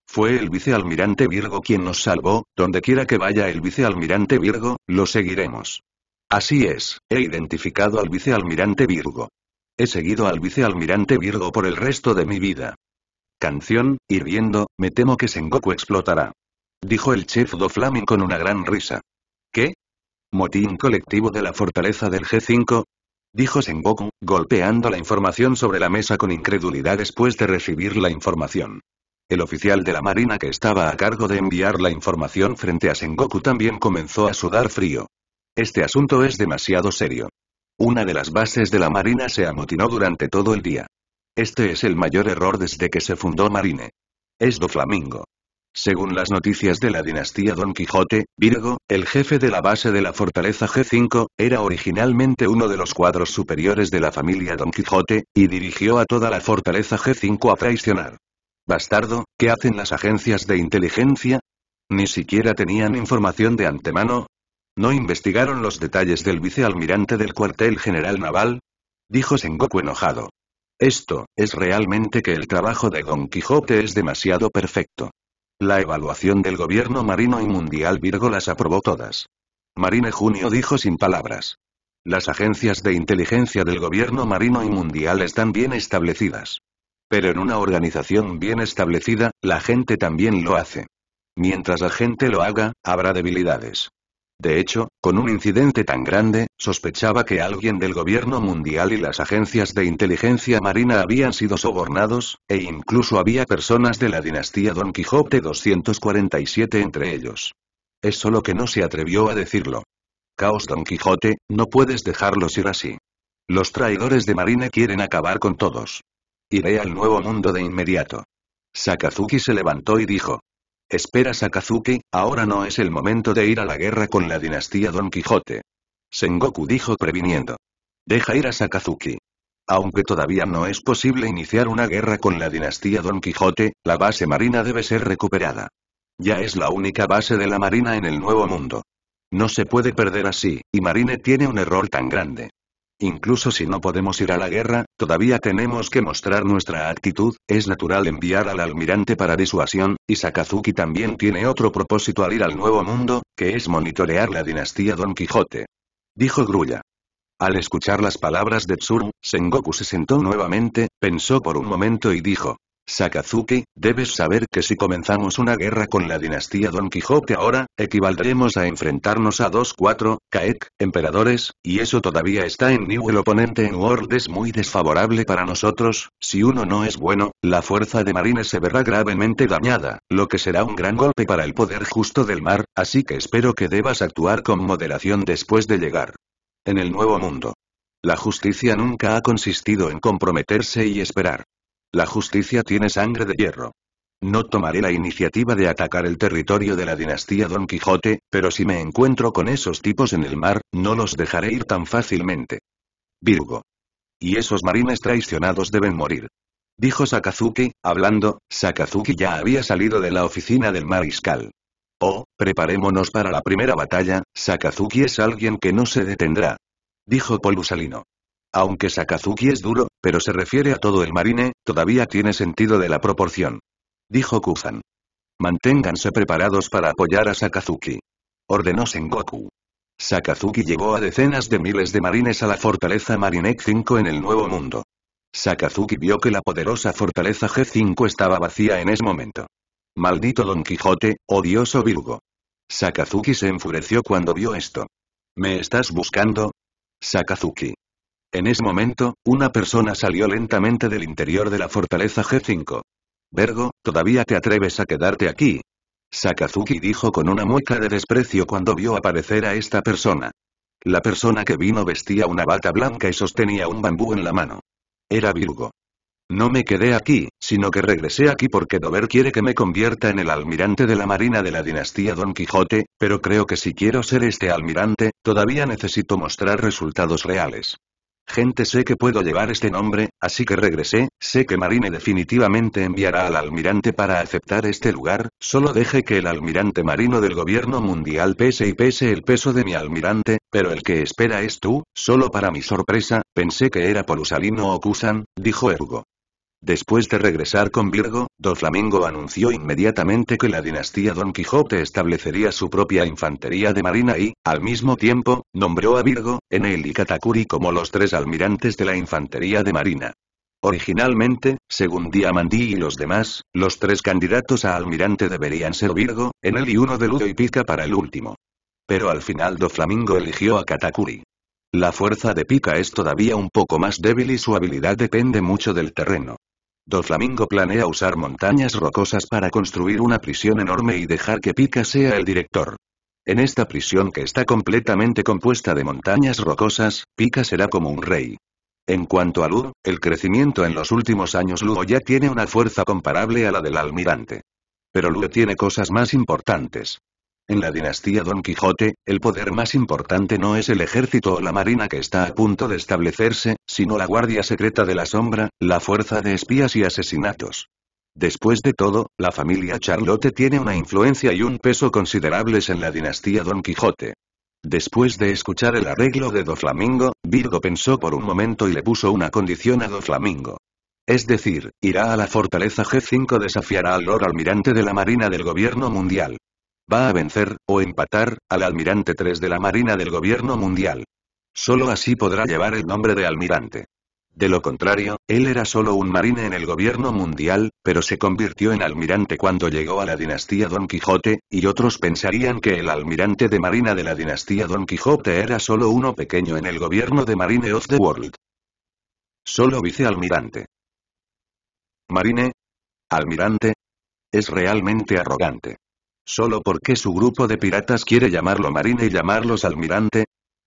Fue el vicealmirante Virgo quien nos salvó, donde quiera que vaya el vicealmirante Virgo, lo seguiremos. Así es, he identificado al vicealmirante Virgo. He seguido al vicealmirante Virgo por el resto de mi vida. Canción, hirviendo, me temo que Sengoku explotará. Dijo el chef Do Flaming con una gran risa. ¿Qué? ¿Motín colectivo de la fortaleza del G5? Dijo Sengoku, golpeando la información sobre la mesa con incredulidad después de recibir la información. El oficial de la marina que estaba a cargo de enviar la información frente a Sengoku también comenzó a sudar frío. Este asunto es demasiado serio. Una de las bases de la marina se amotinó durante todo el día. Este es el mayor error desde que se fundó Marine. Es do Flamingo. Según las noticias de la dinastía Don Quijote, Virgo, el jefe de la base de la fortaleza G5, era originalmente uno de los cuadros superiores de la familia Don Quijote, y dirigió a toda la fortaleza G5 a traicionar. Bastardo, ¿qué hacen las agencias de inteligencia? Ni siquiera tenían información de antemano. ¿No investigaron los detalles del vicealmirante del cuartel general naval? Dijo Sengoku enojado. Esto, es realmente que el trabajo de Don Quijote es demasiado perfecto. La evaluación del gobierno marino y mundial Virgo las aprobó todas. Marine Junio dijo sin palabras. Las agencias de inteligencia del gobierno marino y mundial están bien establecidas. Pero en una organización bien establecida, la gente también lo hace. Mientras la gente lo haga, habrá debilidades. De hecho, con un incidente tan grande, sospechaba que alguien del gobierno mundial y las agencias de inteligencia marina habían sido sobornados, e incluso había personas de la dinastía Don Quijote 247 entre ellos. Es solo que no se atrevió a decirlo. Caos Don Quijote, no puedes dejarlos ir así. Los traidores de Marina quieren acabar con todos. Iré al nuevo mundo de inmediato. Sakazuki se levantó y dijo. Espera Sakazuki, ahora no es el momento de ir a la guerra con la dinastía Don Quijote. Sengoku dijo previniendo. Deja ir a Sakazuki. Aunque todavía no es posible iniciar una guerra con la dinastía Don Quijote, la base marina debe ser recuperada. Ya es la única base de la marina en el Nuevo Mundo. No se puede perder así, y Marine tiene un error tan grande. Incluso si no podemos ir a la guerra, todavía tenemos que mostrar nuestra actitud, es natural enviar al almirante para disuasión, y Sakazuki también tiene otro propósito al ir al Nuevo Mundo, que es monitorear la dinastía Don Quijote. Dijo Grulla. Al escuchar las palabras de Tsuru, Sengoku se sentó nuevamente, pensó por un momento y dijo, Sakazuki, debes saber que si comenzamos una guerra con la dinastía Don Quijote ahora, equivaldremos a enfrentarnos a dos cuatro, Kaek, emperadores, y eso todavía está en New el oponente en World es muy desfavorable para nosotros, si uno no es bueno, la fuerza de marines se verá gravemente dañada, lo que será un gran golpe para el poder justo del mar, así que espero que debas actuar con moderación después de llegar. En el nuevo mundo. La justicia nunca ha consistido en comprometerse y esperar. La justicia tiene sangre de hierro. No tomaré la iniciativa de atacar el territorio de la dinastía Don Quijote, pero si me encuentro con esos tipos en el mar, no los dejaré ir tan fácilmente. Virgo. Y esos marines traicionados deben morir. Dijo Sakazuki, hablando, Sakazuki ya había salido de la oficina del mariscal. Oh, preparémonos para la primera batalla, Sakazuki es alguien que no se detendrá. Dijo Polusalino. Aunque Sakazuki es duro, pero se refiere a todo el marine, todavía tiene sentido de la proporción. Dijo Kuzan. Manténganse preparados para apoyar a Sakazuki. Ordenó Sengoku. Sakazuki llevó a decenas de miles de marines a la fortaleza Marinek 5 en el Nuevo Mundo. Sakazuki vio que la poderosa fortaleza G5 estaba vacía en ese momento. Maldito Don Quijote, odioso Virgo. Sakazuki se enfureció cuando vio esto. ¿Me estás buscando? Sakazuki. En ese momento, una persona salió lentamente del interior de la fortaleza G5. Vergo, ¿todavía te atreves a quedarte aquí? Sakazuki dijo con una mueca de desprecio cuando vio aparecer a esta persona. La persona que vino vestía una bata blanca y sostenía un bambú en la mano. Era Virgo. No me quedé aquí, sino que regresé aquí porque Dover quiere que me convierta en el almirante de la Marina de la dinastía Don Quijote, pero creo que si quiero ser este almirante, todavía necesito mostrar resultados reales gente sé que puedo llevar este nombre, así que regresé, sé que Marine definitivamente enviará al almirante para aceptar este lugar, solo deje que el almirante marino del gobierno mundial pese y pese el peso de mi almirante, pero el que espera es tú, solo para mi sorpresa, pensé que era Polusalino o Kusan, dijo Ergo. Después de regresar con Virgo, Do Flamingo anunció inmediatamente que la dinastía Don Quijote establecería su propia infantería de marina y, al mismo tiempo, nombró a Virgo, Enel y Katakuri como los tres almirantes de la infantería de marina. Originalmente, según Diamandí y los demás, los tres candidatos a almirante deberían ser Virgo, Enel y uno de Ludo y Pica para el último. Pero al final Do Flamingo eligió a Katakuri. La fuerza de Pica es todavía un poco más débil y su habilidad depende mucho del terreno. Flamingo planea usar montañas rocosas para construir una prisión enorme y dejar que Pika sea el director. En esta prisión que está completamente compuesta de montañas rocosas, Pika será como un rey. En cuanto a Lu, el crecimiento en los últimos años Luo ya tiene una fuerza comparable a la del almirante. Pero Luo tiene cosas más importantes. En la dinastía Don Quijote, el poder más importante no es el ejército o la marina que está a punto de establecerse, sino la guardia secreta de la sombra, la fuerza de espías y asesinatos. Después de todo, la familia Charlotte tiene una influencia y un peso considerables en la dinastía Don Quijote. Después de escuchar el arreglo de Do Flamingo, Virgo pensó por un momento y le puso una condición a Do Flamingo. Es decir, irá a la fortaleza G5 desafiará al Lord Almirante de la Marina del Gobierno Mundial va a vencer, o empatar, al almirante 3 de la Marina del Gobierno Mundial. Solo así podrá llevar el nombre de almirante. De lo contrario, él era solo un marine en el gobierno mundial, pero se convirtió en almirante cuando llegó a la dinastía Don Quijote, y otros pensarían que el almirante de marina de la dinastía Don Quijote era solo uno pequeño en el gobierno de Marine of the World. Solo vicealmirante. Marine. Almirante. Es realmente arrogante solo porque su grupo de piratas quiere llamarlo marine y llamarlos almirante?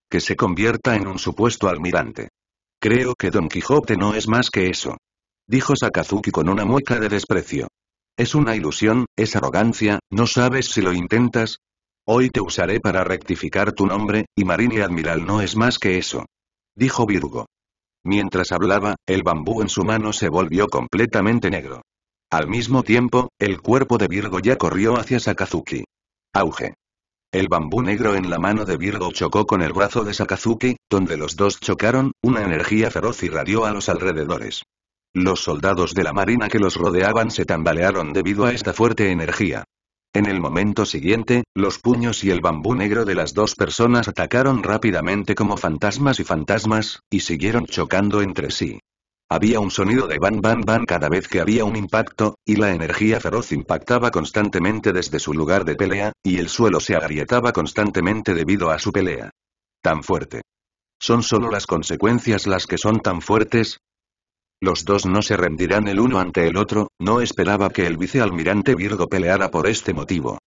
Que se convierta en un supuesto almirante. Creo que Don Quijote no es más que eso. Dijo Sakazuki con una mueca de desprecio. Es una ilusión, es arrogancia, no sabes si lo intentas. Hoy te usaré para rectificar tu nombre, y marine admiral no es más que eso. Dijo Virgo. Mientras hablaba, el bambú en su mano se volvió completamente negro. Al mismo tiempo, el cuerpo de Virgo ya corrió hacia Sakazuki. Auge. El bambú negro en la mano de Virgo chocó con el brazo de Sakazuki, donde los dos chocaron, una energía feroz irradió a los alrededores. Los soldados de la marina que los rodeaban se tambalearon debido a esta fuerte energía. En el momento siguiente, los puños y el bambú negro de las dos personas atacaron rápidamente como fantasmas y fantasmas, y siguieron chocando entre sí. Había un sonido de bam bam bam cada vez que había un impacto, y la energía feroz impactaba constantemente desde su lugar de pelea, y el suelo se agrietaba constantemente debido a su pelea. Tan fuerte. ¿Son solo las consecuencias las que son tan fuertes? Los dos no se rendirán el uno ante el otro, no esperaba que el vicealmirante Virgo peleara por este motivo.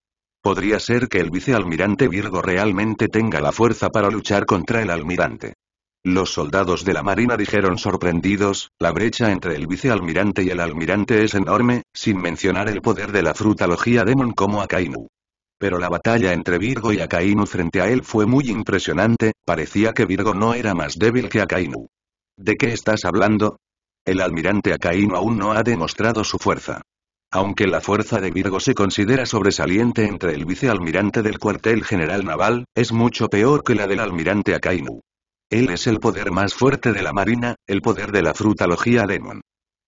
Podría ser que el vicealmirante Virgo realmente tenga la fuerza para luchar contra el almirante. Los soldados de la marina dijeron sorprendidos, la brecha entre el vicealmirante y el almirante es enorme, sin mencionar el poder de la frutalogía Demon como Akainu. Pero la batalla entre Virgo y Akainu frente a él fue muy impresionante, parecía que Virgo no era más débil que Akainu. ¿De qué estás hablando? El almirante Akainu aún no ha demostrado su fuerza. Aunque la fuerza de Virgo se considera sobresaliente entre el vicealmirante del cuartel general naval, es mucho peor que la del almirante Akainu. Él es el poder más fuerte de la marina, el poder de la frutalogía Demon.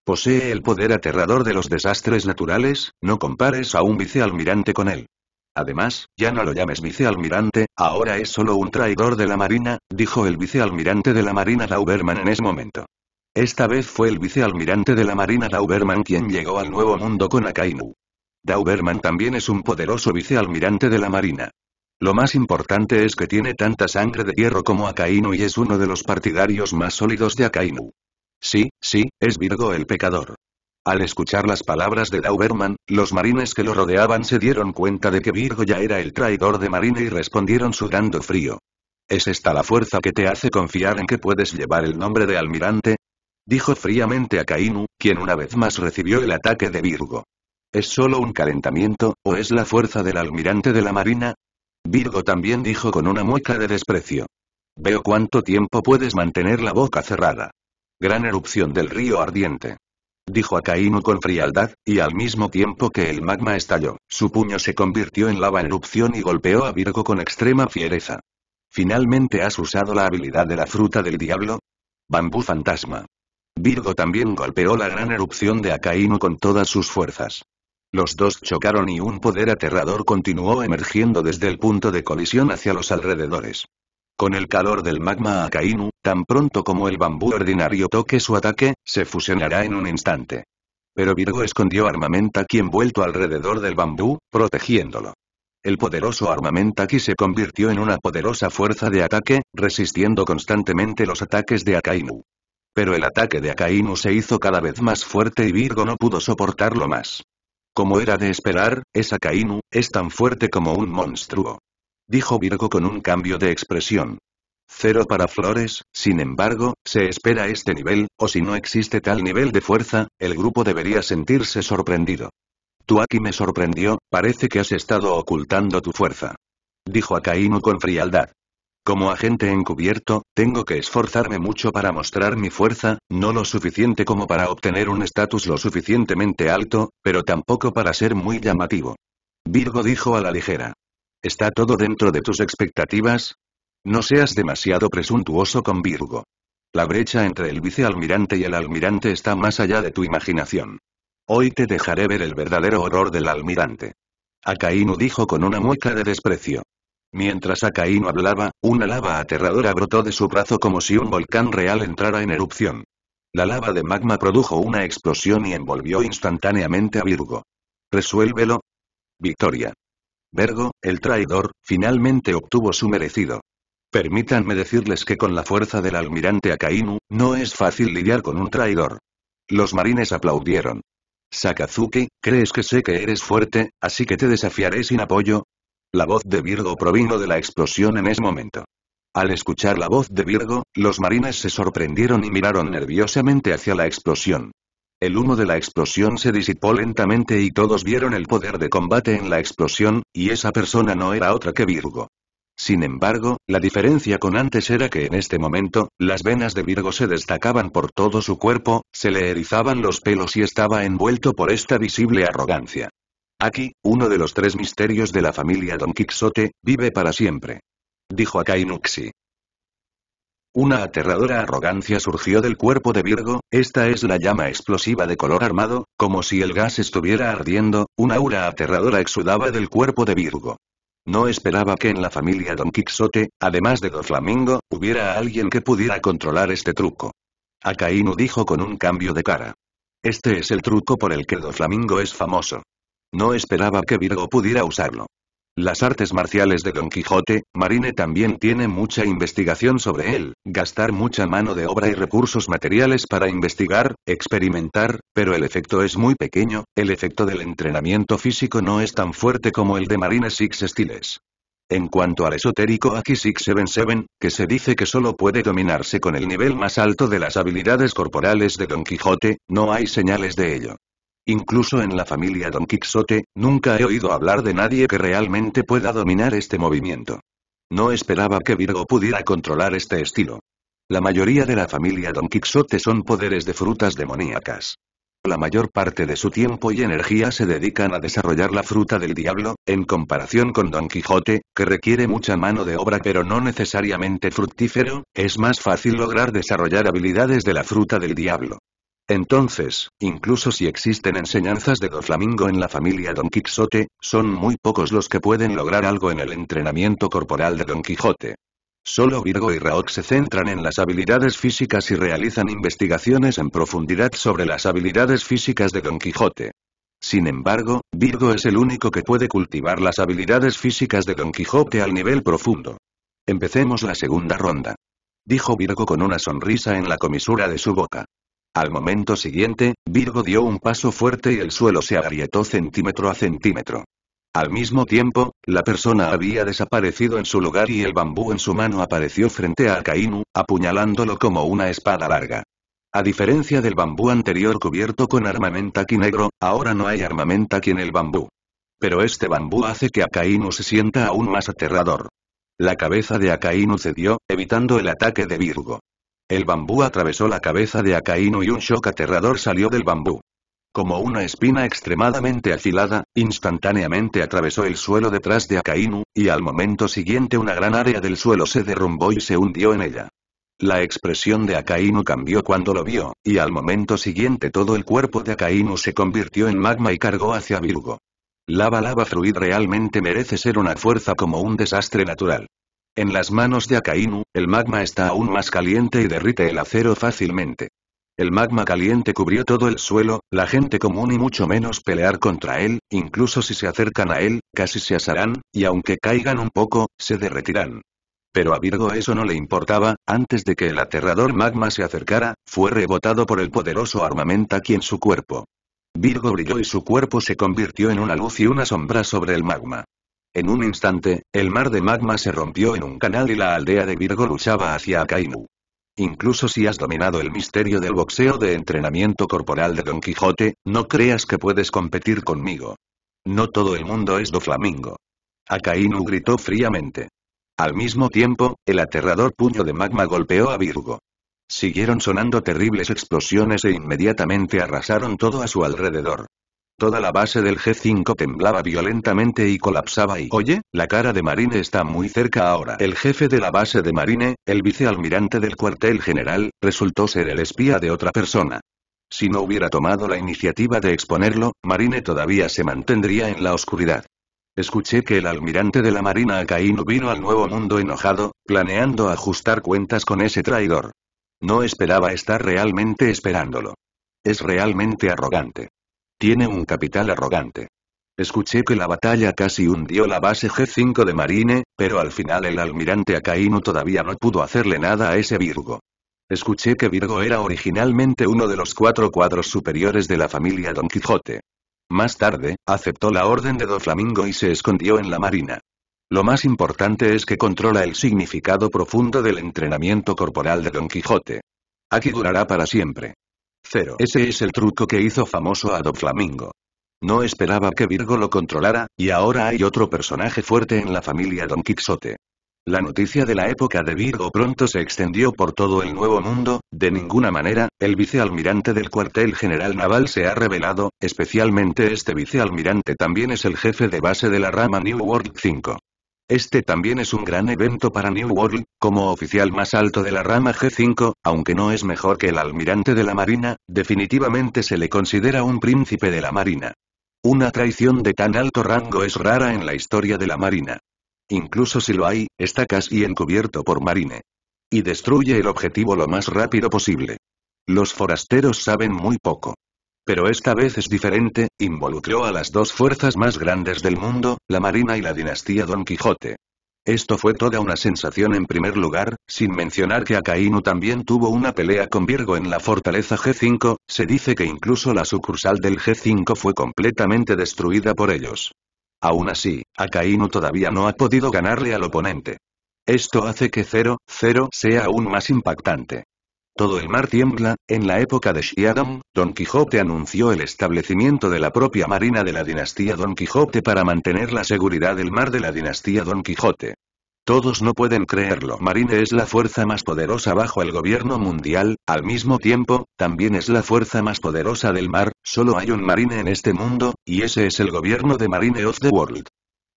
Posee el poder aterrador de los desastres naturales, no compares a un vicealmirante con él. Además, ya no lo llames vicealmirante, ahora es solo un traidor de la Marina, dijo el vicealmirante de la Marina Dauberman en ese momento. Esta vez fue el vicealmirante de la Marina Dauberman quien llegó al Nuevo Mundo con Akainu. Dauberman también es un poderoso vicealmirante de la Marina. Lo más importante es que tiene tanta sangre de hierro como Akainu y es uno de los partidarios más sólidos de Akainu. Sí, sí, es Virgo el pecador. Al escuchar las palabras de Dauberman, los marines que lo rodeaban se dieron cuenta de que Virgo ya era el traidor de Marina y respondieron sudando frío. ¿Es esta la fuerza que te hace confiar en que puedes llevar el nombre de almirante? Dijo fríamente Akainu, quien una vez más recibió el ataque de Virgo. ¿Es solo un calentamiento, o es la fuerza del almirante de la marina? Virgo también dijo con una mueca de desprecio. Veo cuánto tiempo puedes mantener la boca cerrada. Gran erupción del río ardiente. Dijo a con frialdad, y al mismo tiempo que el magma estalló, su puño se convirtió en lava erupción y golpeó a Virgo con extrema fiereza. ¿Finalmente has usado la habilidad de la fruta del diablo? Bambú fantasma. Virgo también golpeó la gran erupción de Akainu con todas sus fuerzas. Los dos chocaron y un poder aterrador continuó emergiendo desde el punto de colisión hacia los alrededores. Con el calor del magma Akainu, tan pronto como el bambú ordinario toque su ataque, se fusionará en un instante. Pero Virgo escondió Armamentaki envuelto alrededor del bambú, protegiéndolo. El poderoso Armamentaki se convirtió en una poderosa fuerza de ataque, resistiendo constantemente los ataques de Akainu. Pero el ataque de Akainu se hizo cada vez más fuerte y Virgo no pudo soportarlo más. Como era de esperar, esa Kainu, es tan fuerte como un monstruo. Dijo Virgo con un cambio de expresión. Cero para Flores, sin embargo, se espera este nivel, o si no existe tal nivel de fuerza, el grupo debería sentirse sorprendido. Tú aquí me sorprendió, parece que has estado ocultando tu fuerza. Dijo Akainu con frialdad. Como agente encubierto, tengo que esforzarme mucho para mostrar mi fuerza, no lo suficiente como para obtener un estatus lo suficientemente alto, pero tampoco para ser muy llamativo. Virgo dijo a la ligera. ¿Está todo dentro de tus expectativas? No seas demasiado presuntuoso con Virgo. La brecha entre el vicealmirante y el almirante está más allá de tu imaginación. Hoy te dejaré ver el verdadero horror del almirante. Akainu dijo con una mueca de desprecio. Mientras Akainu hablaba, una lava aterradora brotó de su brazo como si un volcán real entrara en erupción. La lava de magma produjo una explosión y envolvió instantáneamente a Virgo. Resuélvelo. Victoria. Vergo, el traidor, finalmente obtuvo su merecido. Permítanme decirles que con la fuerza del almirante Akainu, no es fácil lidiar con un traidor. Los marines aplaudieron. Sakazuki, crees que sé que eres fuerte, así que te desafiaré sin apoyo, la voz de Virgo provino de la explosión en ese momento. Al escuchar la voz de Virgo, los marines se sorprendieron y miraron nerviosamente hacia la explosión. El humo de la explosión se disipó lentamente y todos vieron el poder de combate en la explosión, y esa persona no era otra que Virgo. Sin embargo, la diferencia con antes era que en este momento, las venas de Virgo se destacaban por todo su cuerpo, se le erizaban los pelos y estaba envuelto por esta visible arrogancia. Aquí, uno de los tres misterios de la familia Don Quixote, vive para siempre. Dijo Akainuxi. Una aterradora arrogancia surgió del cuerpo de Virgo, esta es la llama explosiva de color armado, como si el gas estuviera ardiendo, una aura aterradora exudaba del cuerpo de Virgo. No esperaba que en la familia Don Quixote, además de Doflamingo, hubiera alguien que pudiera controlar este truco. Akainu dijo con un cambio de cara. Este es el truco por el que Doflamingo es famoso. No esperaba que Virgo pudiera usarlo. Las artes marciales de Don Quijote, Marine también tiene mucha investigación sobre él, gastar mucha mano de obra y recursos materiales para investigar, experimentar, pero el efecto es muy pequeño, el efecto del entrenamiento físico no es tan fuerte como el de Marine Six Styles. En cuanto al esotérico Aki Seven, que se dice que solo puede dominarse con el nivel más alto de las habilidades corporales de Don Quijote, no hay señales de ello. Incluso en la familia Don Quixote, nunca he oído hablar de nadie que realmente pueda dominar este movimiento. No esperaba que Virgo pudiera controlar este estilo. La mayoría de la familia Don Quixote son poderes de frutas demoníacas. La mayor parte de su tiempo y energía se dedican a desarrollar la fruta del diablo, en comparación con Don Quijote, que requiere mucha mano de obra pero no necesariamente fructífero, es más fácil lograr desarrollar habilidades de la fruta del diablo. Entonces, incluso si existen enseñanzas de Doflamingo en la familia Don Quixote, son muy pocos los que pueden lograr algo en el entrenamiento corporal de Don Quijote. Solo Virgo y Raok se centran en las habilidades físicas y realizan investigaciones en profundidad sobre las habilidades físicas de Don Quijote. Sin embargo, Virgo es el único que puede cultivar las habilidades físicas de Don Quijote al nivel profundo. Empecemos la segunda ronda. Dijo Virgo con una sonrisa en la comisura de su boca. Al momento siguiente, Virgo dio un paso fuerte y el suelo se agrietó centímetro a centímetro. Al mismo tiempo, la persona había desaparecido en su lugar y el bambú en su mano apareció frente a Akainu, apuñalándolo como una espada larga. A diferencia del bambú anterior cubierto con aquí negro, ahora no hay aquí en el bambú. Pero este bambú hace que Akainu se sienta aún más aterrador. La cabeza de Akainu cedió, evitando el ataque de Virgo. El bambú atravesó la cabeza de Akainu y un shock aterrador salió del bambú. Como una espina extremadamente afilada, instantáneamente atravesó el suelo detrás de Akainu, y al momento siguiente una gran área del suelo se derrumbó y se hundió en ella. La expresión de Akainu cambió cuando lo vio, y al momento siguiente todo el cuerpo de Akainu se convirtió en magma y cargó hacia Virgo. Lava Lava Fluid realmente merece ser una fuerza como un desastre natural. En las manos de Akainu, el magma está aún más caliente y derrite el acero fácilmente. El magma caliente cubrió todo el suelo, la gente común y mucho menos pelear contra él, incluso si se acercan a él, casi se asarán, y aunque caigan un poco, se derretirán. Pero a Virgo eso no le importaba, antes de que el aterrador magma se acercara, fue rebotado por el poderoso aquí en su cuerpo. Virgo brilló y su cuerpo se convirtió en una luz y una sombra sobre el magma. En un instante, el mar de magma se rompió en un canal y la aldea de Virgo luchaba hacia Akainu. Incluso si has dominado el misterio del boxeo de entrenamiento corporal de Don Quijote, no creas que puedes competir conmigo. No todo el mundo es do flamingo. Akainu gritó fríamente. Al mismo tiempo, el aterrador puño de magma golpeó a Virgo. Siguieron sonando terribles explosiones e inmediatamente arrasaron todo a su alrededor. Toda la base del G5 temblaba violentamente y colapsaba y... Oye, la cara de Marine está muy cerca ahora. El jefe de la base de Marine, el vicealmirante del cuartel general, resultó ser el espía de otra persona. Si no hubiera tomado la iniciativa de exponerlo, Marine todavía se mantendría en la oscuridad. Escuché que el almirante de la Marina Acaíno vino al Nuevo Mundo enojado, planeando ajustar cuentas con ese traidor. No esperaba estar realmente esperándolo. Es realmente arrogante. Tiene un capital arrogante. Escuché que la batalla casi hundió la base G5 de Marine, pero al final el almirante Acaíno todavía no pudo hacerle nada a ese Virgo. Escuché que Virgo era originalmente uno de los cuatro cuadros superiores de la familia Don Quijote. Más tarde, aceptó la orden de Doflamingo y se escondió en la marina. Lo más importante es que controla el significado profundo del entrenamiento corporal de Don Quijote. Aquí durará para siempre. Cero. Ese es el truco que hizo famoso a Don Flamingo. No esperaba que Virgo lo controlara, y ahora hay otro personaje fuerte en la familia Don Quixote. La noticia de la época de Virgo pronto se extendió por todo el Nuevo Mundo, de ninguna manera, el vicealmirante del cuartel general naval se ha revelado, especialmente este vicealmirante también es el jefe de base de la rama New World 5. Este también es un gran evento para New World, como oficial más alto de la rama G5, aunque no es mejor que el almirante de la Marina, definitivamente se le considera un príncipe de la Marina. Una traición de tan alto rango es rara en la historia de la Marina. Incluso si lo hay, está casi encubierto por Marine. Y destruye el objetivo lo más rápido posible. Los forasteros saben muy poco. Pero esta vez es diferente, involucró a las dos fuerzas más grandes del mundo, la Marina y la dinastía Don Quijote. Esto fue toda una sensación en primer lugar, sin mencionar que Akainu también tuvo una pelea con Virgo en la fortaleza G5, se dice que incluso la sucursal del G5 fue completamente destruida por ellos. Aún así, Akainu todavía no ha podido ganarle al oponente. Esto hace que 0, 0 sea aún más impactante. Todo el mar tiembla, en la época de Shiadam, Don Quijote anunció el establecimiento de la propia marina de la dinastía Don Quijote para mantener la seguridad del mar de la dinastía Don Quijote. Todos no pueden creerlo. Marine es la fuerza más poderosa bajo el gobierno mundial, al mismo tiempo, también es la fuerza más poderosa del mar, solo hay un Marine en este mundo, y ese es el gobierno de Marine of the World.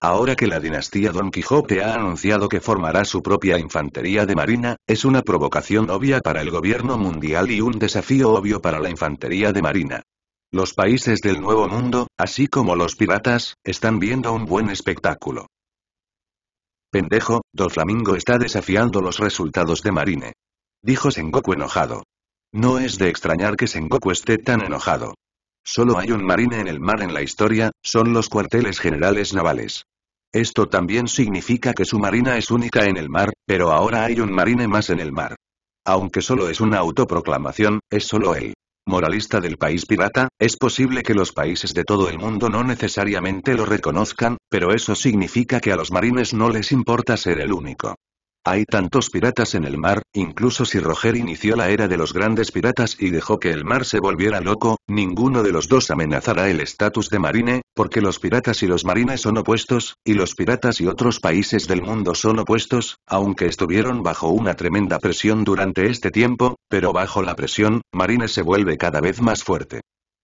Ahora que la dinastía Don Quijote ha anunciado que formará su propia infantería de marina, es una provocación obvia para el gobierno mundial y un desafío obvio para la infantería de marina. Los países del Nuevo Mundo, así como los piratas, están viendo un buen espectáculo. Pendejo, Doflamingo está desafiando los resultados de Marine. Dijo Sengoku enojado. No es de extrañar que Sengoku esté tan enojado. Solo hay un marine en el mar en la historia, son los cuarteles generales navales. Esto también significa que su marina es única en el mar, pero ahora hay un marine más en el mar. Aunque solo es una autoproclamación, es solo él moralista del país pirata, es posible que los países de todo el mundo no necesariamente lo reconozcan, pero eso significa que a los marines no les importa ser el único. Hay tantos piratas en el mar, incluso si Roger inició la era de los grandes piratas y dejó que el mar se volviera loco, ninguno de los dos amenazará el estatus de marine, porque los piratas y los marines son opuestos, y los piratas y otros países del mundo son opuestos, aunque estuvieron bajo una tremenda presión durante este tiempo, pero bajo la presión, marine se vuelve cada vez más fuerte.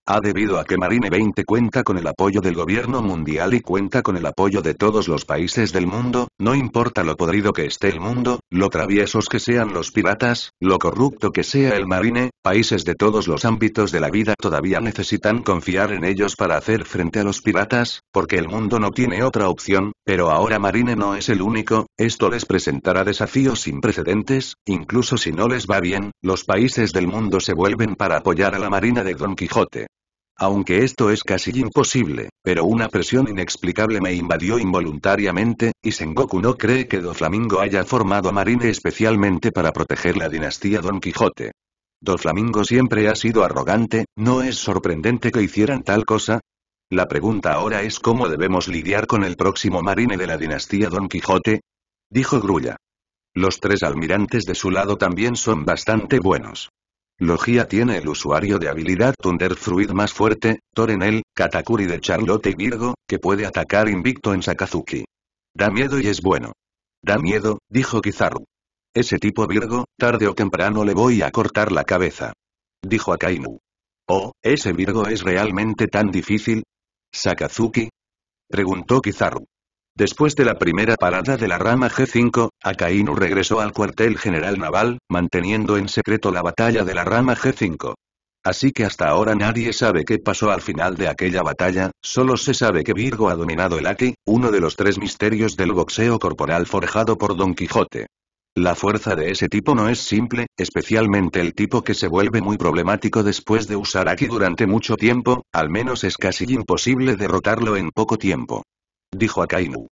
Ha debido a que Marine 20 cuenta con el apoyo del gobierno mundial y cuenta con el apoyo de todos los países del mundo, no importa lo podrido que esté el mundo, lo traviesos que sean los piratas, lo corrupto que sea el Marine, países de todos los ámbitos de la vida todavía necesitan confiar en ellos para hacer frente a los piratas, porque el mundo no tiene otra opción, pero ahora Marine no es el único, esto les presentará desafíos sin precedentes, incluso si no les va bien, los países del mundo se vuelven para apoyar a la Marina de Don Quijote. Aunque esto es casi imposible, pero una presión inexplicable me invadió involuntariamente, y Sengoku no cree que Doflamingo haya formado a Marine especialmente para proteger la dinastía Don Quijote. Doflamingo siempre ha sido arrogante, ¿no es sorprendente que hicieran tal cosa? La pregunta ahora es cómo debemos lidiar con el próximo Marine de la dinastía Don Quijote, dijo Grulla. Los tres almirantes de su lado también son bastante buenos. Logia tiene el usuario de habilidad Thunderfruit más fuerte, Torenel, Katakuri de Charlotte y Virgo, que puede atacar invicto en Sakazuki. Da miedo y es bueno. Da miedo, dijo Kizaru. Ese tipo Virgo, tarde o temprano le voy a cortar la cabeza. Dijo Akainu. Oh, ¿ese Virgo es realmente tan difícil? ¿Sakazuki? Preguntó Kizaru. Después de la primera parada de la rama G5, Akainu regresó al cuartel general naval, manteniendo en secreto la batalla de la rama G5. Así que hasta ahora nadie sabe qué pasó al final de aquella batalla, solo se sabe que Virgo ha dominado el Aki, uno de los tres misterios del boxeo corporal forjado por Don Quijote. La fuerza de ese tipo no es simple, especialmente el tipo que se vuelve muy problemático después de usar Aki durante mucho tiempo, al menos es casi imposible derrotarlo en poco tiempo dijo Akainu.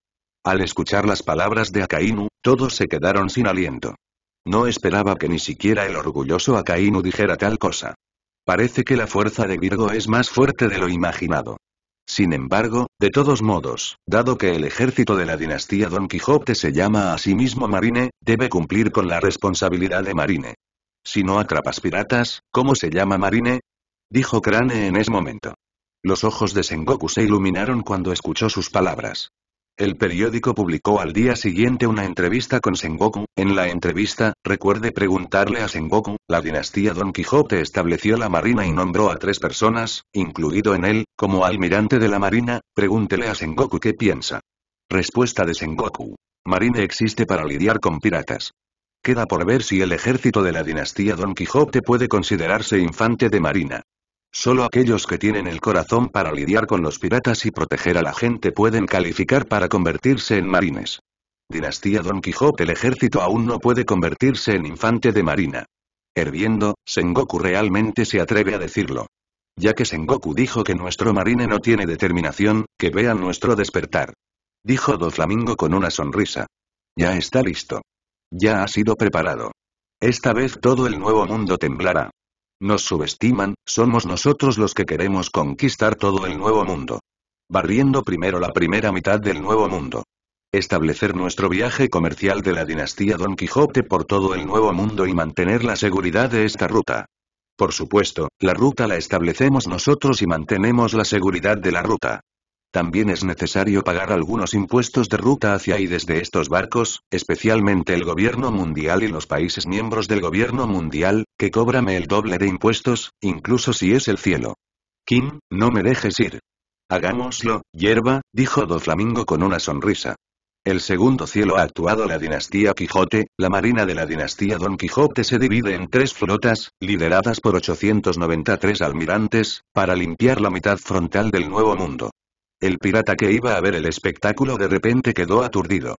Al escuchar las palabras de Akainu, todos se quedaron sin aliento. No esperaba que ni siquiera el orgulloso Akainu dijera tal cosa. Parece que la fuerza de Virgo es más fuerte de lo imaginado. Sin embargo, de todos modos, dado que el ejército de la dinastía Don Quijote se llama a sí mismo Marine, debe cumplir con la responsabilidad de Marine. Si no atrapas piratas, ¿cómo se llama Marine? Dijo Crane en ese momento. Los ojos de Sengoku se iluminaron cuando escuchó sus palabras. El periódico publicó al día siguiente una entrevista con Sengoku. En la entrevista, recuerde preguntarle a Sengoku, la dinastía Don Quijote estableció la marina y nombró a tres personas, incluido en él, como almirante de la marina, pregúntele a Sengoku qué piensa. Respuesta de Sengoku. Marina existe para lidiar con piratas. Queda por ver si el ejército de la dinastía Don Quijote puede considerarse infante de marina. Solo aquellos que tienen el corazón para lidiar con los piratas y proteger a la gente pueden calificar para convertirse en marines. Dinastía Don Quijote El ejército aún no puede convertirse en infante de marina. Herviendo, Sengoku realmente se atreve a decirlo. Ya que Sengoku dijo que nuestro marine no tiene determinación, que vean nuestro despertar. Dijo Doflamingo con una sonrisa. Ya está listo. Ya ha sido preparado. Esta vez todo el nuevo mundo temblará. Nos subestiman, somos nosotros los que queremos conquistar todo el nuevo mundo. Barriendo primero la primera mitad del nuevo mundo. Establecer nuestro viaje comercial de la dinastía Don Quijote por todo el nuevo mundo y mantener la seguridad de esta ruta. Por supuesto, la ruta la establecemos nosotros y mantenemos la seguridad de la ruta. También es necesario pagar algunos impuestos de ruta hacia y desde estos barcos, especialmente el gobierno mundial y los países miembros del gobierno mundial, que cóbrame el doble de impuestos, incluso si es el cielo. Kim, no me dejes ir. Hagámoslo, hierba, dijo Doflamingo con una sonrisa. El segundo cielo ha actuado la dinastía Quijote, la marina de la dinastía Don Quijote se divide en tres flotas, lideradas por 893 almirantes, para limpiar la mitad frontal del Nuevo Mundo. El pirata que iba a ver el espectáculo de repente quedó aturdido.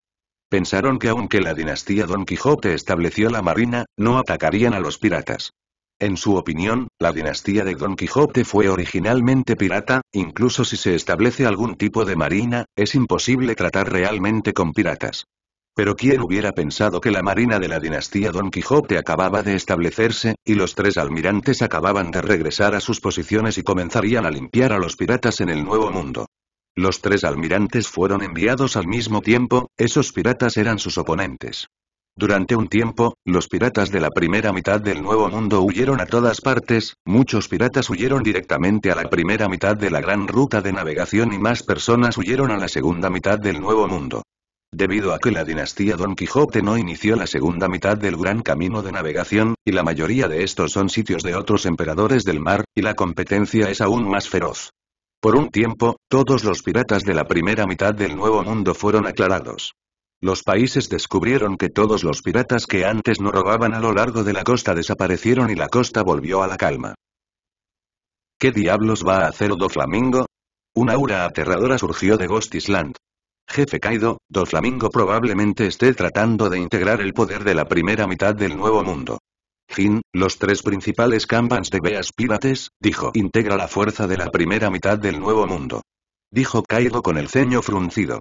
Pensaron que aunque la dinastía Don Quijote estableció la marina, no atacarían a los piratas. En su opinión, la dinastía de Don Quijote fue originalmente pirata, incluso si se establece algún tipo de marina, es imposible tratar realmente con piratas. Pero ¿quién hubiera pensado que la marina de la dinastía Don Quijote acababa de establecerse, y los tres almirantes acababan de regresar a sus posiciones y comenzarían a limpiar a los piratas en el Nuevo Mundo? Los tres almirantes fueron enviados al mismo tiempo, esos piratas eran sus oponentes. Durante un tiempo, los piratas de la primera mitad del Nuevo Mundo huyeron a todas partes, muchos piratas huyeron directamente a la primera mitad de la gran ruta de navegación y más personas huyeron a la segunda mitad del Nuevo Mundo. Debido a que la dinastía Don Quijote no inició la segunda mitad del gran camino de navegación, y la mayoría de estos son sitios de otros emperadores del mar, y la competencia es aún más feroz. Por un tiempo, todos los piratas de la primera mitad del Nuevo Mundo fueron aclarados. Los países descubrieron que todos los piratas que antes no robaban a lo largo de la costa desaparecieron y la costa volvió a la calma. ¿Qué diablos va a hacer Do Flamingo? Una aura aterradora surgió de Ghost Island. Jefe Kaido, Do Flamingo probablemente esté tratando de integrar el poder de la primera mitad del Nuevo Mundo. Fin, los tres principales campans de Beas Pirates, dijo. Integra la fuerza de la primera mitad del Nuevo Mundo. Dijo Cairo con el ceño fruncido.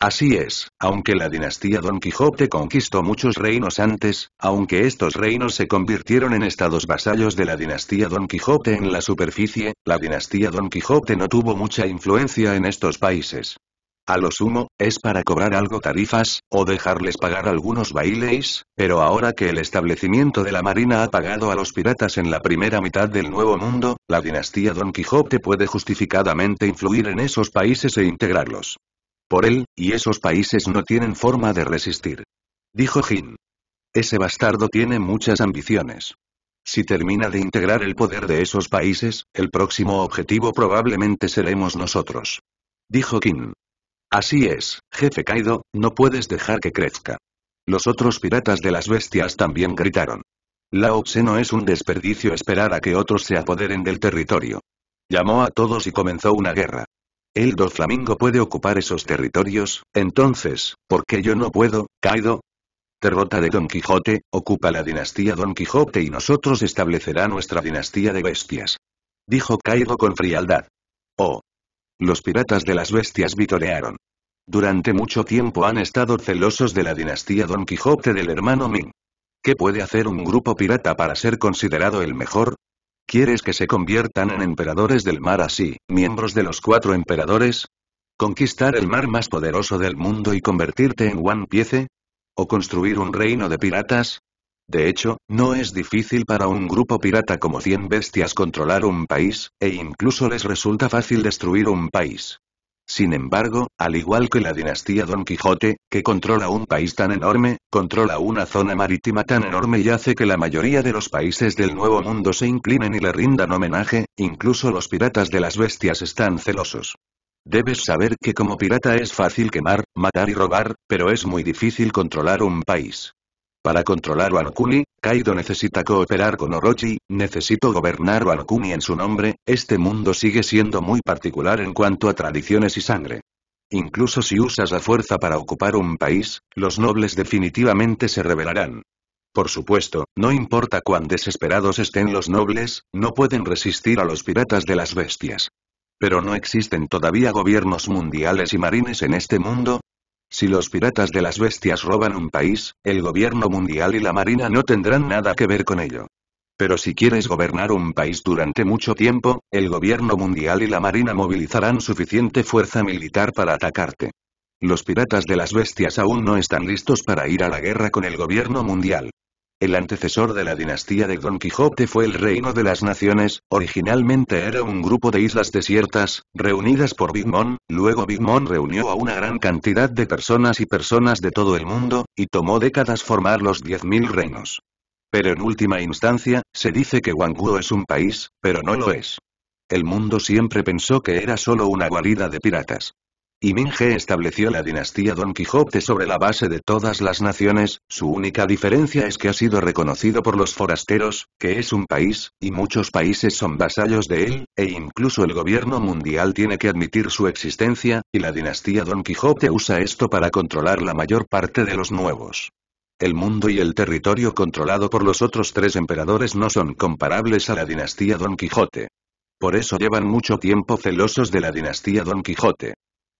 Así es, aunque la dinastía Don Quijote conquistó muchos reinos antes, aunque estos reinos se convirtieron en estados vasallos de la dinastía Don Quijote en la superficie, la dinastía Don Quijote no tuvo mucha influencia en estos países. A lo sumo, es para cobrar algo tarifas, o dejarles pagar algunos bailes, pero ahora que el establecimiento de la Marina ha pagado a los piratas en la primera mitad del Nuevo Mundo, la dinastía Don Quijote puede justificadamente influir en esos países e integrarlos. Por él, y esos países no tienen forma de resistir. Dijo Jin. Ese bastardo tiene muchas ambiciones. Si termina de integrar el poder de esos países, el próximo objetivo probablemente seremos nosotros. Dijo Kim. Así es, jefe Kaido, no puedes dejar que crezca. Los otros piratas de las bestias también gritaron. La Tse no es un desperdicio esperar a que otros se apoderen del territorio. Llamó a todos y comenzó una guerra. El Doflamingo puede ocupar esos territorios, entonces, ¿por qué yo no puedo, Kaido? Derrota de Don Quijote, ocupa la dinastía Don Quijote y nosotros establecerá nuestra dinastía de bestias. Dijo Kaido con frialdad. Oh. Los piratas de las bestias vitorearon. Durante mucho tiempo han estado celosos de la dinastía Don Quijote del hermano Ming. ¿Qué puede hacer un grupo pirata para ser considerado el mejor? ¿Quieres que se conviertan en emperadores del mar así, miembros de los cuatro emperadores? ¿Conquistar el mar más poderoso del mundo y convertirte en One Piece? ¿O construir un reino de piratas? De hecho, no es difícil para un grupo pirata como cien bestias controlar un país, e incluso les resulta fácil destruir un país. Sin embargo, al igual que la dinastía Don Quijote, que controla un país tan enorme, controla una zona marítima tan enorme y hace que la mayoría de los países del Nuevo Mundo se inclinen y le rindan homenaje, incluso los piratas de las bestias están celosos. Debes saber que como pirata es fácil quemar, matar y robar, pero es muy difícil controlar un país. Para controlar a Kaido necesita cooperar con Orochi, necesito gobernar a en su nombre, este mundo sigue siendo muy particular en cuanto a tradiciones y sangre. Incluso si usas la fuerza para ocupar un país, los nobles definitivamente se rebelarán. Por supuesto, no importa cuán desesperados estén los nobles, no pueden resistir a los piratas de las bestias. Pero no existen todavía gobiernos mundiales y marines en este mundo, si los piratas de las bestias roban un país, el gobierno mundial y la marina no tendrán nada que ver con ello. Pero si quieres gobernar un país durante mucho tiempo, el gobierno mundial y la marina movilizarán suficiente fuerza militar para atacarte. Los piratas de las bestias aún no están listos para ir a la guerra con el gobierno mundial. El antecesor de la dinastía de Don Quijote fue el Reino de las Naciones, originalmente era un grupo de islas desiertas, reunidas por Big Mom, luego Big Mom reunió a una gran cantidad de personas y personas de todo el mundo, y tomó décadas formar los 10.000 reinos. Pero en última instancia, se dice que Guangzhou es un país, pero no lo es. El mundo siempre pensó que era solo una guarida de piratas. Y Minge estableció la dinastía Don Quijote sobre la base de todas las naciones, su única diferencia es que ha sido reconocido por los forasteros, que es un país, y muchos países son vasallos de él, e incluso el gobierno mundial tiene que admitir su existencia, y la dinastía Don Quijote usa esto para controlar la mayor parte de los nuevos. El mundo y el territorio controlado por los otros tres emperadores no son comparables a la dinastía Don Quijote. Por eso llevan mucho tiempo celosos de la dinastía Don Quijote.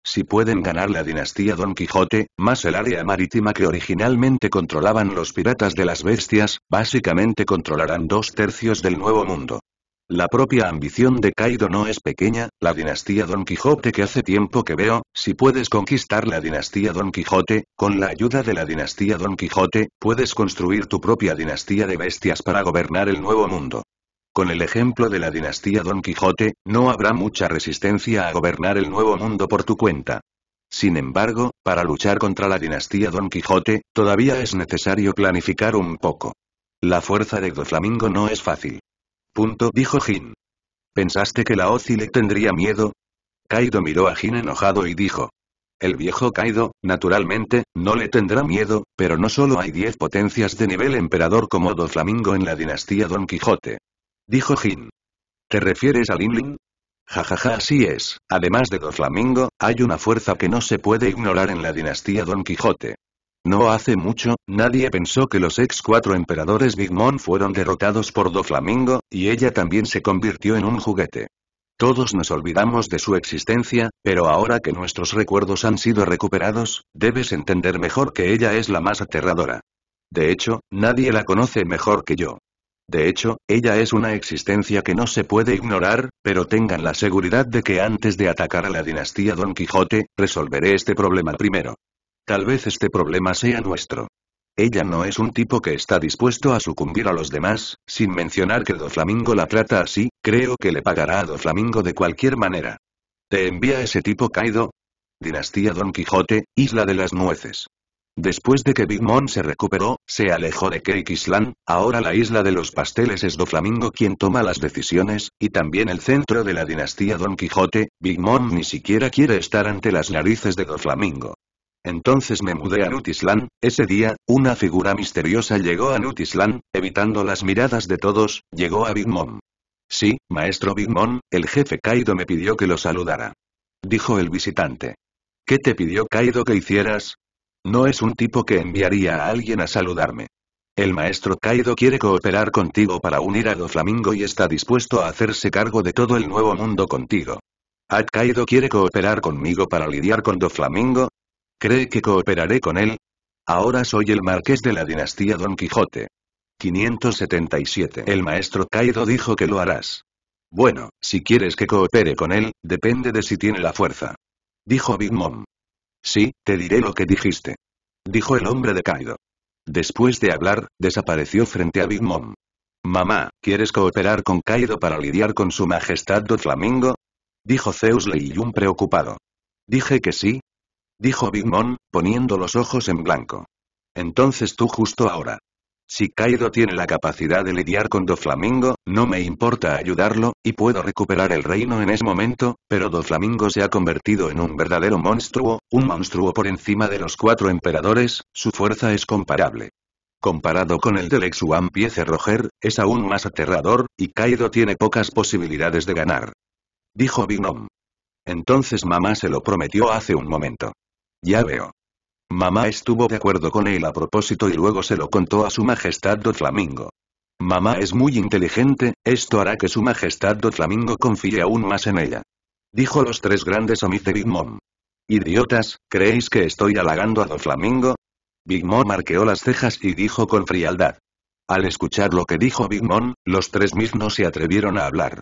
Si pueden ganar la dinastía Don Quijote, más el área marítima que originalmente controlaban los piratas de las bestias, básicamente controlarán dos tercios del Nuevo Mundo. La propia ambición de Kaido no es pequeña, la dinastía Don Quijote que hace tiempo que veo, si puedes conquistar la dinastía Don Quijote, con la ayuda de la dinastía Don Quijote, puedes construir tu propia dinastía de bestias para gobernar el Nuevo Mundo. Con el ejemplo de la dinastía Don Quijote, no habrá mucha resistencia a gobernar el nuevo mundo por tu cuenta. Sin embargo, para luchar contra la dinastía Don Quijote, todavía es necesario planificar un poco. La fuerza de Doflamingo no es fácil. Punto dijo Jin. ¿Pensaste que la le tendría miedo? Kaido miró a Jin enojado y dijo. El viejo Kaido, naturalmente, no le tendrá miedo, pero no solo hay 10 potencias de nivel emperador como Doflamingo en la dinastía Don Quijote. Dijo Jin. ¿Te refieres a ja Jajaja, así es. Además de Doflamingo, hay una fuerza que no se puede ignorar en la dinastía Don Quijote. No hace mucho, nadie pensó que los ex cuatro emperadores Big Mom fueron derrotados por Doflamingo, y ella también se convirtió en un juguete. Todos nos olvidamos de su existencia, pero ahora que nuestros recuerdos han sido recuperados, debes entender mejor que ella es la más aterradora. De hecho, nadie la conoce mejor que yo. De hecho, ella es una existencia que no se puede ignorar, pero tengan la seguridad de que antes de atacar a la dinastía Don Quijote, resolveré este problema primero. Tal vez este problema sea nuestro. Ella no es un tipo que está dispuesto a sucumbir a los demás, sin mencionar que Doflamingo la trata así, creo que le pagará a Doflamingo de cualquier manera. ¿Te envía ese tipo Kaido? Dinastía Don Quijote, Isla de las Nueces. Después de que Big Mom se recuperó, se alejó de Cake ahora la isla de los pasteles es Doflamingo quien toma las decisiones, y también el centro de la dinastía Don Quijote, Big Mom ni siquiera quiere estar ante las narices de Doflamingo. Entonces me mudé a Nutisland, ese día, una figura misteriosa llegó a Nutisland, evitando las miradas de todos, llegó a Big Mom. Sí, maestro Big Mom, el jefe Kaido me pidió que lo saludara. Dijo el visitante. ¿Qué te pidió Kaido que hicieras? No es un tipo que enviaría a alguien a saludarme. El maestro Kaido quiere cooperar contigo para unir a Doflamingo y está dispuesto a hacerse cargo de todo el nuevo mundo contigo. ¿Ad Kaido quiere cooperar conmigo para lidiar con Doflamingo? ¿Cree que cooperaré con él? Ahora soy el marqués de la dinastía Don Quijote. 577. El maestro Kaido dijo que lo harás. Bueno, si quieres que coopere con él, depende de si tiene la fuerza. Dijo Big Mom. Sí, te diré lo que dijiste. Dijo el hombre de Kaido. Después de hablar, desapareció frente a Big Mom. Mamá, ¿quieres cooperar con Kaido para lidiar con su majestad Flamingo? Dijo Zeus Leiyun preocupado. Dije que sí. Dijo Big Mom, poniendo los ojos en blanco. Entonces tú justo ahora, si Kaido tiene la capacidad de lidiar con Doflamingo, no me importa ayudarlo, y puedo recuperar el reino en ese momento, pero Doflamingo se ha convertido en un verdadero monstruo, un monstruo por encima de los cuatro emperadores, su fuerza es comparable. Comparado con el del ex One Piece Roger, es aún más aterrador, y Kaido tiene pocas posibilidades de ganar. Dijo Binom. Entonces mamá se lo prometió hace un momento. Ya veo. Mamá estuvo de acuerdo con él a propósito y luego se lo contó a su majestad Doflamingo. Mamá es muy inteligente, esto hará que su majestad Doflamingo confíe aún más en ella. Dijo los tres grandes omis de Big Mom. Idiotas, ¿creéis que estoy halagando a Doflamingo? Big Mom arqueó las cejas y dijo con frialdad. Al escuchar lo que dijo Big Mom, los tres mismos se atrevieron a hablar.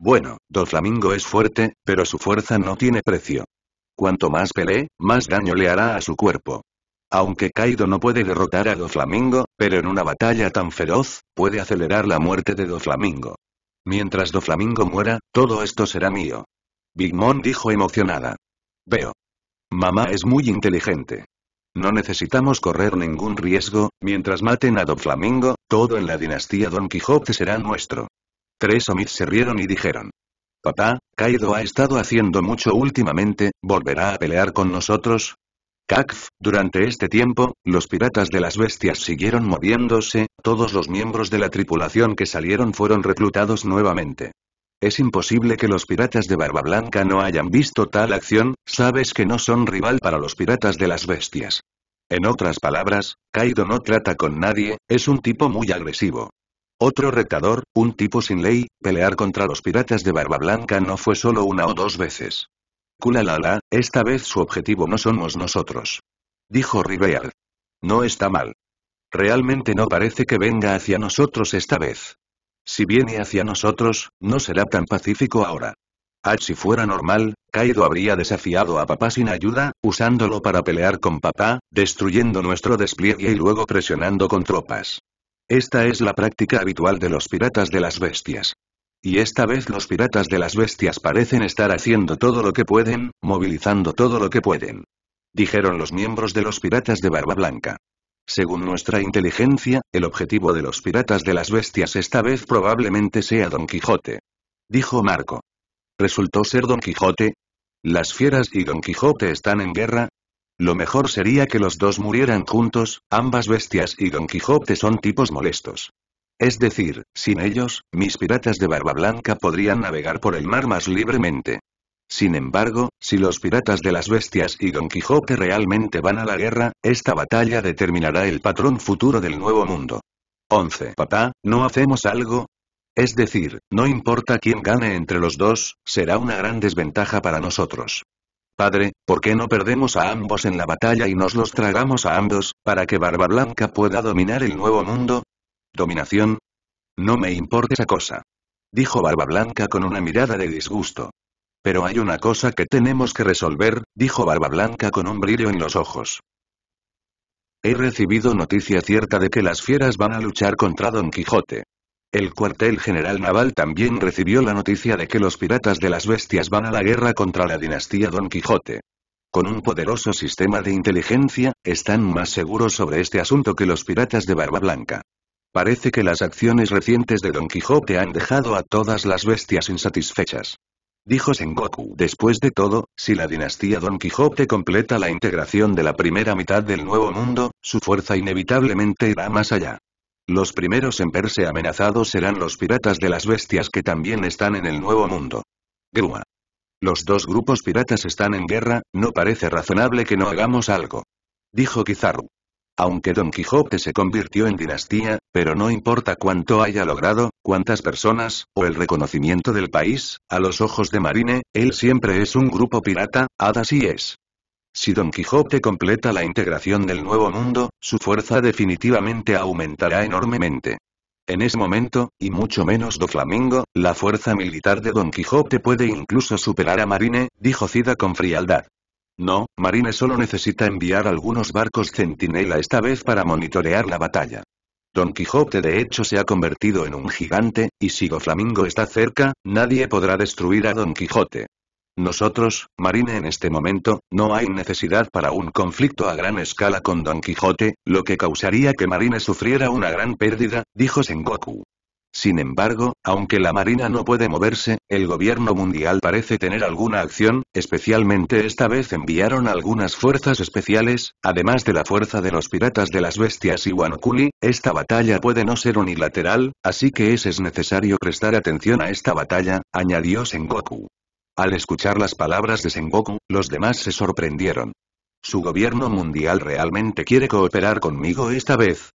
Bueno, Doflamingo es fuerte, pero su fuerza no tiene precio. Cuanto más pelee, más daño le hará a su cuerpo. Aunque Kaido no puede derrotar a Doflamingo, pero en una batalla tan feroz, puede acelerar la muerte de Doflamingo. Mientras Doflamingo muera, todo esto será mío. Big Mom dijo emocionada. Veo. Mamá es muy inteligente. No necesitamos correr ningún riesgo, mientras maten a Doflamingo, todo en la dinastía Don Quijote será nuestro. Tres Homies se rieron y dijeron. Papá, Kaido ha estado haciendo mucho últimamente, ¿volverá a pelear con nosotros? Kakf, durante este tiempo, los piratas de las bestias siguieron moviéndose, todos los miembros de la tripulación que salieron fueron reclutados nuevamente. Es imposible que los piratas de Barba Blanca no hayan visto tal acción, sabes que no son rival para los piratas de las bestias. En otras palabras, Kaido no trata con nadie, es un tipo muy agresivo. Otro retador, un tipo sin ley, pelear contra los piratas de Barba Blanca no fue solo una o dos veces. Kulalala, esta vez su objetivo no somos nosotros. Dijo Ribeard. No está mal. Realmente no parece que venga hacia nosotros esta vez. Si viene hacia nosotros, no será tan pacífico ahora. Ah, si fuera normal, Kaido habría desafiado a papá sin ayuda, usándolo para pelear con papá, destruyendo nuestro despliegue y luego presionando con tropas. Esta es la práctica habitual de los piratas de las bestias. Y esta vez los piratas de las bestias parecen estar haciendo todo lo que pueden, movilizando todo lo que pueden. Dijeron los miembros de los piratas de Barba Blanca. Según nuestra inteligencia, el objetivo de los piratas de las bestias esta vez probablemente sea Don Quijote. Dijo Marco. ¿Resultó ser Don Quijote? Las fieras y Don Quijote están en guerra, lo mejor sería que los dos murieran juntos, ambas bestias y Don Quijote son tipos molestos. Es decir, sin ellos, mis piratas de barba blanca podrían navegar por el mar más libremente. Sin embargo, si los piratas de las bestias y Don Quijote realmente van a la guerra, esta batalla determinará el patrón futuro del nuevo mundo. 11. Papá, ¿no hacemos algo? Es decir, no importa quién gane entre los dos, será una gran desventaja para nosotros. Padre, ¿por qué no perdemos a ambos en la batalla y nos los tragamos a ambos, para que Barba Blanca pueda dominar el nuevo mundo? ¿Dominación? No me importa esa cosa. Dijo Barba Blanca con una mirada de disgusto. Pero hay una cosa que tenemos que resolver, dijo Barba Blanca con un brillo en los ojos. He recibido noticia cierta de que las fieras van a luchar contra Don Quijote. El cuartel general naval también recibió la noticia de que los piratas de las bestias van a la guerra contra la dinastía Don Quijote. Con un poderoso sistema de inteligencia, están más seguros sobre este asunto que los piratas de Barba Blanca. Parece que las acciones recientes de Don Quijote han dejado a todas las bestias insatisfechas. Dijo Sengoku. Después de todo, si la dinastía Don Quijote completa la integración de la primera mitad del Nuevo Mundo, su fuerza inevitablemente irá más allá. Los primeros en verse amenazados serán los piratas de las bestias que también están en el Nuevo Mundo. Grúa. Los dos grupos piratas están en guerra, no parece razonable que no hagamos algo. Dijo Kizaru. Aunque Don Quijote se convirtió en dinastía, pero no importa cuánto haya logrado, cuántas personas, o el reconocimiento del país, a los ojos de Marine, él siempre es un grupo pirata, Ada sí es. Si Don Quijote completa la integración del Nuevo Mundo, su fuerza definitivamente aumentará enormemente. En ese momento, y mucho menos do Flamingo, la fuerza militar de Don Quijote puede incluso superar a Marine, dijo Cida con frialdad. No, Marine solo necesita enviar algunos barcos centinela esta vez para monitorear la batalla. Don Quijote de hecho se ha convertido en un gigante, y si Doflamingo está cerca, nadie podrá destruir a Don Quijote. Nosotros, Marine en este momento, no hay necesidad para un conflicto a gran escala con Don Quijote, lo que causaría que Marine sufriera una gran pérdida, dijo Sengoku. Sin embargo, aunque la Marina no puede moverse, el gobierno mundial parece tener alguna acción, especialmente esta vez enviaron algunas fuerzas especiales, además de la fuerza de los piratas de las bestias y esta batalla puede no ser unilateral, así que es necesario prestar atención a esta batalla, añadió Sengoku. Al escuchar las palabras de Sengoku, los demás se sorprendieron. ¿Su gobierno mundial realmente quiere cooperar conmigo esta vez?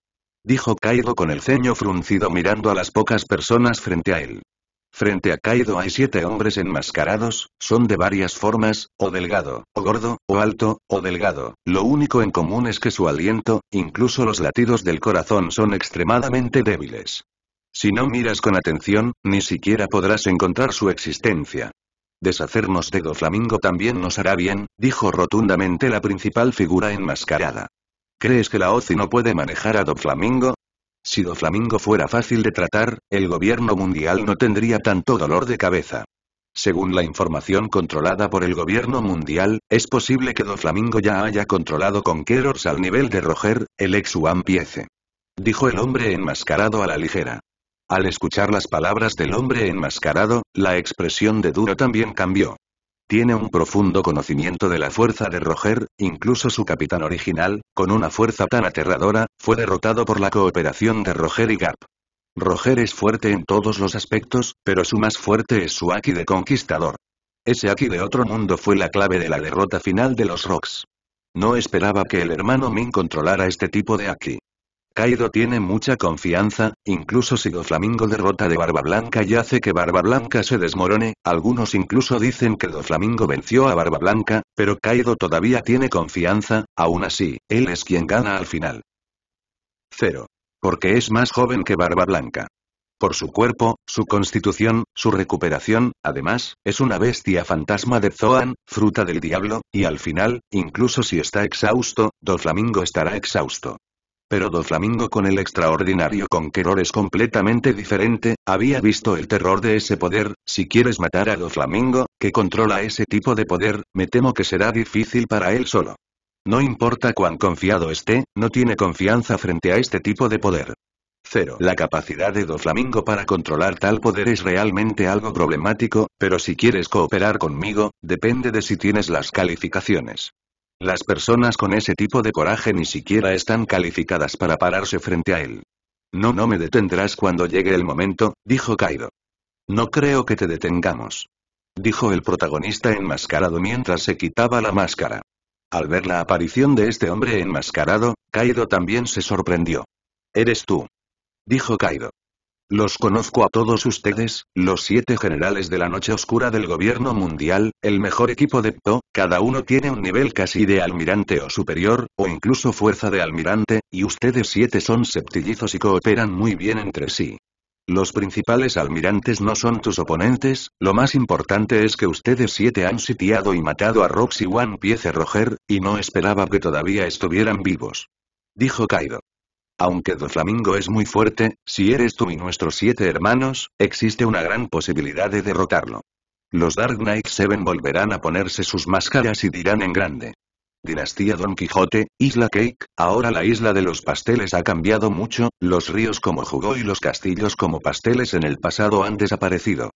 Dijo Kaido con el ceño fruncido mirando a las pocas personas frente a él. Frente a Kaido hay siete hombres enmascarados, son de varias formas, o delgado, o gordo, o alto, o delgado. Lo único en común es que su aliento, incluso los latidos del corazón son extremadamente débiles. Si no miras con atención, ni siquiera podrás encontrar su existencia. Deshacernos de Doflamingo también nos hará bien, dijo rotundamente la principal figura enmascarada. ¿Crees que la OCI no puede manejar a Doflamingo? Si Doflamingo fuera fácil de tratar, el gobierno mundial no tendría tanto dolor de cabeza. Según la información controlada por el gobierno mundial, es posible que Doflamingo ya haya controlado con al nivel de Roger, el ex piece. Dijo el hombre enmascarado a la ligera. Al escuchar las palabras del hombre enmascarado, la expresión de Duro también cambió. Tiene un profundo conocimiento de la fuerza de Roger, incluso su capitán original, con una fuerza tan aterradora, fue derrotado por la cooperación de Roger y Gap. Roger es fuerte en todos los aspectos, pero su más fuerte es su Aki de Conquistador. Ese Aki de otro mundo fue la clave de la derrota final de los Rocks. No esperaba que el hermano Min controlara este tipo de Aki. Kaido tiene mucha confianza, incluso si Doflamingo derrota de Barba Blanca y hace que Barba Blanca se desmorone, algunos incluso dicen que Doflamingo venció a Barba Blanca, pero Kaido todavía tiene confianza, aún así, él es quien gana al final. 0. Porque es más joven que Barba Blanca. Por su cuerpo, su constitución, su recuperación, además, es una bestia fantasma de Zoan, fruta del diablo, y al final, incluso si está exhausto, Doflamingo estará exhausto. Pero Doflamingo con el extraordinario Conqueror es completamente diferente, había visto el terror de ese poder, si quieres matar a Doflamingo, que controla ese tipo de poder, me temo que será difícil para él solo. No importa cuán confiado esté, no tiene confianza frente a este tipo de poder. 0. La capacidad de Doflamingo para controlar tal poder es realmente algo problemático, pero si quieres cooperar conmigo, depende de si tienes las calificaciones. Las personas con ese tipo de coraje ni siquiera están calificadas para pararse frente a él. No, no me detendrás cuando llegue el momento, dijo Kaido. No creo que te detengamos. Dijo el protagonista enmascarado mientras se quitaba la máscara. Al ver la aparición de este hombre enmascarado, Kaido también se sorprendió. Eres tú. Dijo Kaido. Los conozco a todos ustedes, los siete generales de la noche oscura del gobierno mundial, el mejor equipo de PTO, cada uno tiene un nivel casi de almirante o superior, o incluso fuerza de almirante, y ustedes siete son septillizos y cooperan muy bien entre sí. Los principales almirantes no son tus oponentes, lo más importante es que ustedes siete han sitiado y matado a Roxy One Piece Roger, y no esperaba que todavía estuvieran vivos. Dijo Kaido. Aunque Doflamingo Flamingo es muy fuerte, si eres tú y nuestros siete hermanos, existe una gran posibilidad de derrotarlo. Los Dark Knight Seven volverán a ponerse sus máscaras y dirán en grande. Dinastía Don Quijote, Isla Cake, ahora la isla de los pasteles ha cambiado mucho, los ríos como jugo y los castillos como pasteles en el pasado han desaparecido.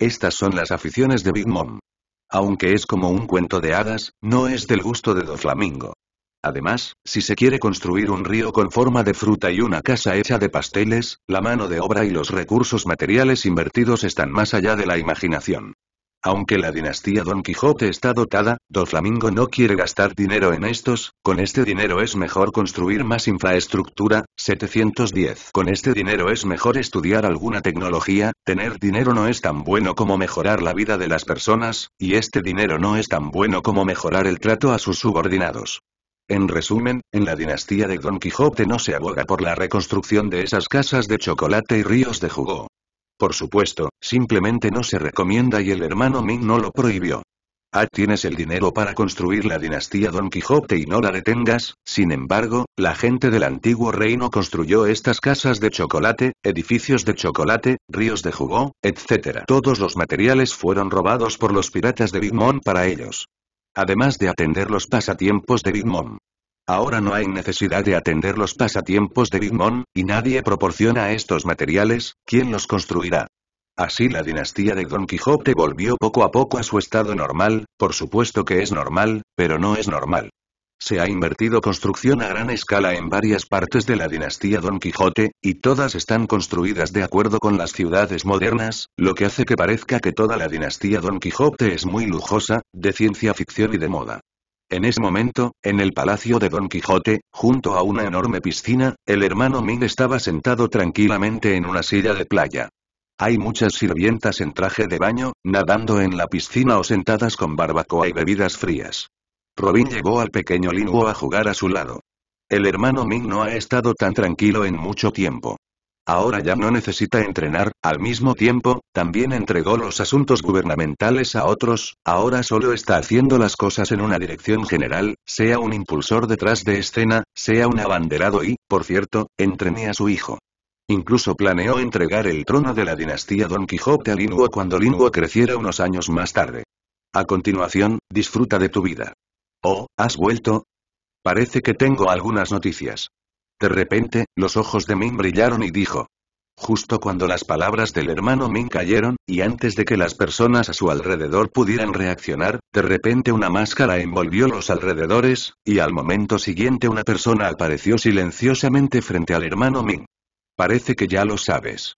Estas son las aficiones de Big Mom. Aunque es como un cuento de hadas, no es del gusto de Doflamingo. Además, si se quiere construir un río con forma de fruta y una casa hecha de pasteles, la mano de obra y los recursos materiales invertidos están más allá de la imaginación. Aunque la dinastía Don Quijote está dotada, Doflamingo no quiere gastar dinero en estos, con este dinero es mejor construir más infraestructura, 710. Con este dinero es mejor estudiar alguna tecnología, tener dinero no es tan bueno como mejorar la vida de las personas, y este dinero no es tan bueno como mejorar el trato a sus subordinados. En resumen, en la dinastía de Don Quijote no se aboga por la reconstrucción de esas casas de chocolate y ríos de jugo. Por supuesto, simplemente no se recomienda y el hermano Ming no lo prohibió. Ah, tienes el dinero para construir la dinastía Don Quijote y no la detengas, sin embargo, la gente del antiguo reino construyó estas casas de chocolate, edificios de chocolate, ríos de jugo, etc. Todos los materiales fueron robados por los piratas de Big Mom para ellos. Además de atender los pasatiempos de Big Mom. Ahora no hay necesidad de atender los pasatiempos de Big Mom, y nadie proporciona estos materiales, ¿quién los construirá? Así la dinastía de Don Quijote volvió poco a poco a su estado normal, por supuesto que es normal, pero no es normal. Se ha invertido construcción a gran escala en varias partes de la dinastía Don Quijote, y todas están construidas de acuerdo con las ciudades modernas, lo que hace que parezca que toda la dinastía Don Quijote es muy lujosa, de ciencia ficción y de moda. En ese momento, en el palacio de Don Quijote, junto a una enorme piscina, el hermano Ming estaba sentado tranquilamente en una silla de playa. Hay muchas sirvientas en traje de baño, nadando en la piscina o sentadas con barbacoa y bebidas frías. Robin llegó al pequeño Linwo a jugar a su lado. El hermano Ming no ha estado tan tranquilo en mucho tiempo. Ahora ya no necesita entrenar, al mismo tiempo, también entregó los asuntos gubernamentales a otros, ahora solo está haciendo las cosas en una dirección general, sea un impulsor detrás de escena, sea un abanderado y, por cierto, entrené a su hijo. Incluso planeó entregar el trono de la dinastía Don Quijote a Linwo cuando Linwo creciera unos años más tarde. A continuación, disfruta de tu vida. Oh, ¿has vuelto? Parece que tengo algunas noticias. De repente, los ojos de Ming brillaron y dijo. Justo cuando las palabras del hermano Ming cayeron, y antes de que las personas a su alrededor pudieran reaccionar, de repente una máscara envolvió los alrededores, y al momento siguiente una persona apareció silenciosamente frente al hermano Ming. Parece que ya lo sabes.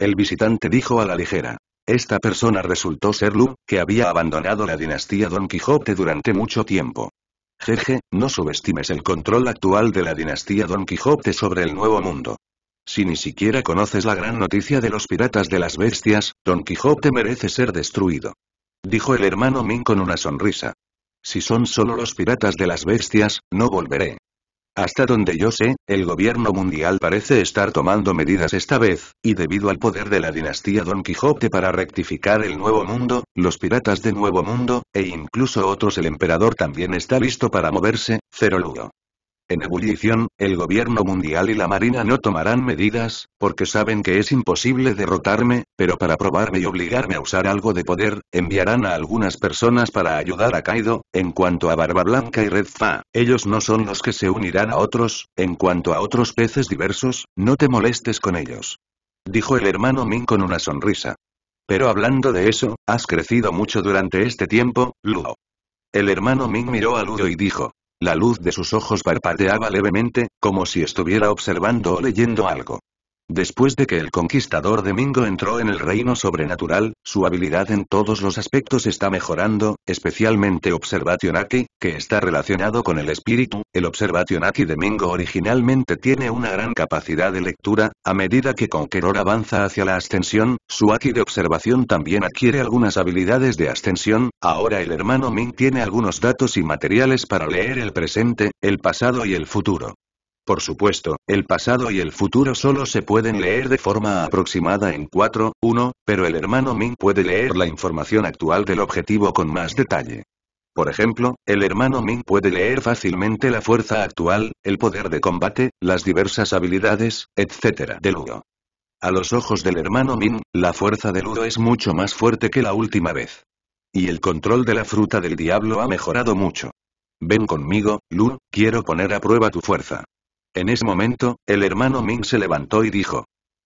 El visitante dijo a la ligera. Esta persona resultó ser Lu, que había abandonado la dinastía Don Quijote durante mucho tiempo. Jeje, no subestimes el control actual de la dinastía Don Quijote sobre el Nuevo Mundo. Si ni siquiera conoces la gran noticia de los piratas de las bestias, Don Quijote merece ser destruido. Dijo el hermano Min con una sonrisa. Si son solo los piratas de las bestias, no volveré. Hasta donde yo sé, el gobierno mundial parece estar tomando medidas esta vez, y debido al poder de la dinastía Don Quijote para rectificar el Nuevo Mundo, los piratas de Nuevo Mundo, e incluso otros el emperador también está listo para moverse, Cero Lugo. En ebullición, el gobierno mundial y la marina no tomarán medidas, porque saben que es imposible derrotarme, pero para probarme y obligarme a usar algo de poder, enviarán a algunas personas para ayudar a Kaido, en cuanto a Barba Blanca y Red Fa, ellos no son los que se unirán a otros, en cuanto a otros peces diversos, no te molestes con ellos. Dijo el hermano Ming con una sonrisa. Pero hablando de eso, has crecido mucho durante este tiempo, Luo. El hermano Ming miró a Ludo y dijo, la luz de sus ojos parpadeaba levemente, como si estuviera observando o leyendo algo. Después de que el conquistador Mingo entró en el reino sobrenatural, su habilidad en todos los aspectos está mejorando, especialmente Observation Aki, que está relacionado con el espíritu. El Observation Aki de Mingo originalmente tiene una gran capacidad de lectura, a medida que Conqueror avanza hacia la ascensión, su Aki de observación también adquiere algunas habilidades de ascensión, ahora el hermano Ming tiene algunos datos y materiales para leer el presente, el pasado y el futuro. Por supuesto, el pasado y el futuro solo se pueden leer de forma aproximada en 4, 1, pero el hermano Ming puede leer la información actual del objetivo con más detalle. Por ejemplo, el hermano Ming puede leer fácilmente la fuerza actual, el poder de combate, las diversas habilidades, etc. de Ludo. A los ojos del hermano Ming, la fuerza de Ludo es mucho más fuerte que la última vez. Y el control de la fruta del diablo ha mejorado mucho. Ven conmigo, Ludo, quiero poner a prueba tu fuerza. En ese momento, el hermano Ming se levantó y dijo.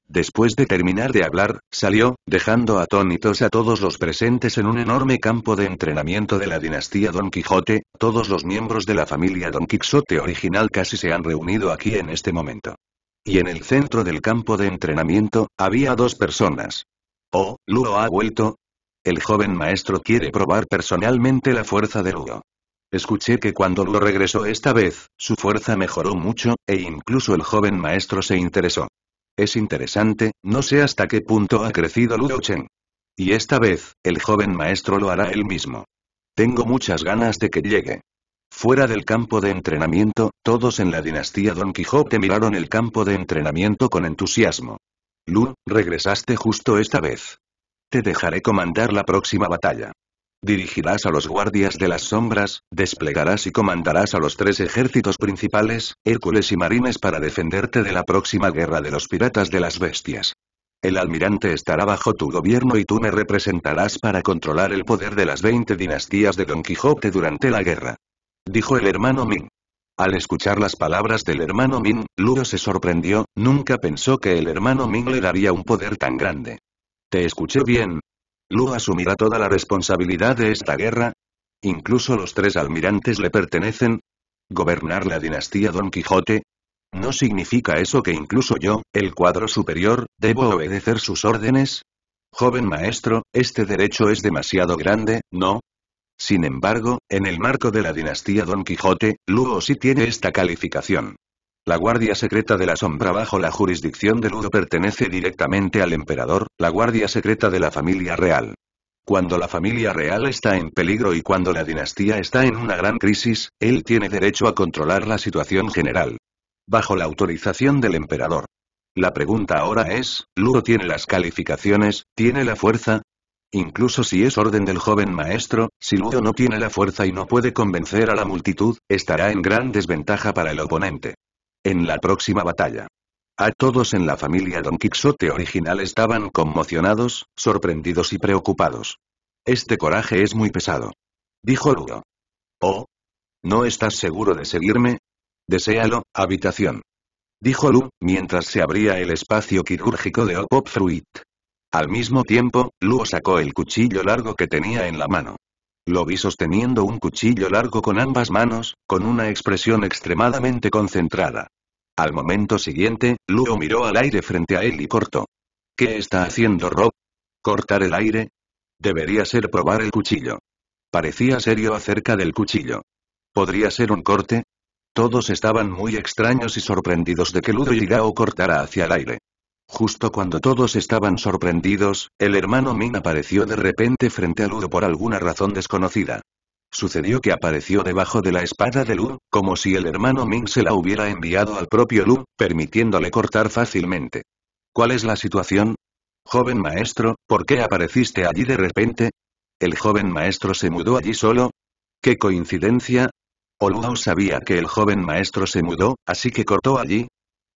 Después de terminar de hablar, salió, dejando atónitos a todos los presentes en un enorme campo de entrenamiento de la dinastía Don Quijote, todos los miembros de la familia Don Quixote original casi se han reunido aquí en este momento. Y en el centro del campo de entrenamiento, había dos personas. Oh, Luo ha vuelto. El joven maestro quiere probar personalmente la fuerza de Luo. Escuché que cuando lo regresó esta vez, su fuerza mejoró mucho, e incluso el joven maestro se interesó. Es interesante, no sé hasta qué punto ha crecido Luo Chen. Y esta vez, el joven maestro lo hará él mismo. Tengo muchas ganas de que llegue. Fuera del campo de entrenamiento, todos en la dinastía Don Quijote miraron el campo de entrenamiento con entusiasmo. Lu, regresaste justo esta vez. Te dejaré comandar la próxima batalla. Dirigirás a los guardias de las sombras, desplegarás y comandarás a los tres ejércitos principales, Hércules y Marines para defenderte de la próxima guerra de los piratas de las bestias. El almirante estará bajo tu gobierno y tú me representarás para controlar el poder de las 20 dinastías de Don Quijote durante la guerra. Dijo el hermano Min. Al escuchar las palabras del hermano Min, Ludo se sorprendió, nunca pensó que el hermano Min le daría un poder tan grande. Te escuché bien, Lu asumirá toda la responsabilidad de esta guerra. Incluso los tres almirantes le pertenecen. Gobernar la dinastía Don Quijote. ¿No significa eso que incluso yo, el cuadro superior, debo obedecer sus órdenes? Joven maestro, este derecho es demasiado grande, ¿no? Sin embargo, en el marco de la dinastía Don Quijote, Luo sí tiene esta calificación. La Guardia Secreta de la Sombra bajo la jurisdicción de Ludo pertenece directamente al emperador, la Guardia Secreta de la Familia Real. Cuando la familia real está en peligro y cuando la dinastía está en una gran crisis, él tiene derecho a controlar la situación general. Bajo la autorización del emperador. La pregunta ahora es, ¿Ludo tiene las calificaciones, tiene la fuerza? Incluso si es orden del joven maestro, si Ludo no tiene la fuerza y no puede convencer a la multitud, estará en gran desventaja para el oponente en la próxima batalla. A todos en la familia Don Quixote original estaban conmocionados, sorprendidos y preocupados. Este coraje es muy pesado. Dijo Ludo. Oh. ¿No estás seguro de seguirme? Desealo, habitación. Dijo Luo mientras se abría el espacio quirúrgico de Opop Fruit. Al mismo tiempo, Luo sacó el cuchillo largo que tenía en la mano. Lo vi sosteniendo un cuchillo largo con ambas manos, con una expresión extremadamente concentrada. Al momento siguiente, Ludo miró al aire frente a él y cortó. ¿Qué está haciendo Rob? ¿Cortar el aire? Debería ser probar el cuchillo. Parecía serio acerca del cuchillo. ¿Podría ser un corte? Todos estaban muy extraños y sorprendidos de que Ludo o cortara hacia el aire. Justo cuando todos estaban sorprendidos, el hermano Min apareció de repente frente a Ludo por alguna razón desconocida. Sucedió que apareció debajo de la espada de Lu, como si el hermano Ming se la hubiera enviado al propio Lu, permitiéndole cortar fácilmente. ¿Cuál es la situación? Joven maestro, ¿por qué apareciste allí de repente? ¿El joven maestro se mudó allí solo? ¿Qué coincidencia? O Luao sabía que el joven maestro se mudó, así que cortó allí,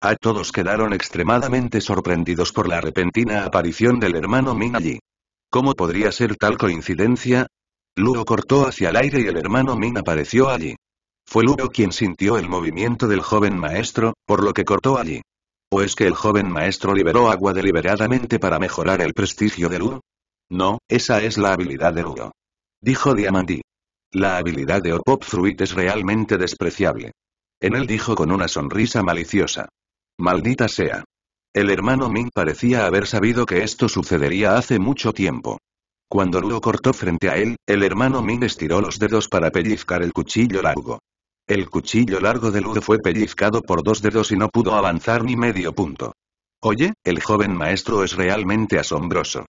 a todos quedaron extremadamente sorprendidos por la repentina aparición del hermano Min allí. ¿Cómo podría ser tal coincidencia? Luo cortó hacia el aire y el hermano Min apareció allí. Fue Luo quien sintió el movimiento del joven maestro, por lo que cortó allí. ¿O es que el joven maestro liberó agua deliberadamente para mejorar el prestigio de Luo? No, esa es la habilidad de Luo. Dijo Diamantí. La habilidad de Opop Fruit es realmente despreciable. En él dijo con una sonrisa maliciosa. Maldita sea. El hermano Ming parecía haber sabido que esto sucedería hace mucho tiempo. Cuando Ludo cortó frente a él, el hermano Ming estiró los dedos para pellizcar el cuchillo largo. El cuchillo largo de Ludo fue pellizcado por dos dedos y no pudo avanzar ni medio punto. Oye, el joven maestro es realmente asombroso.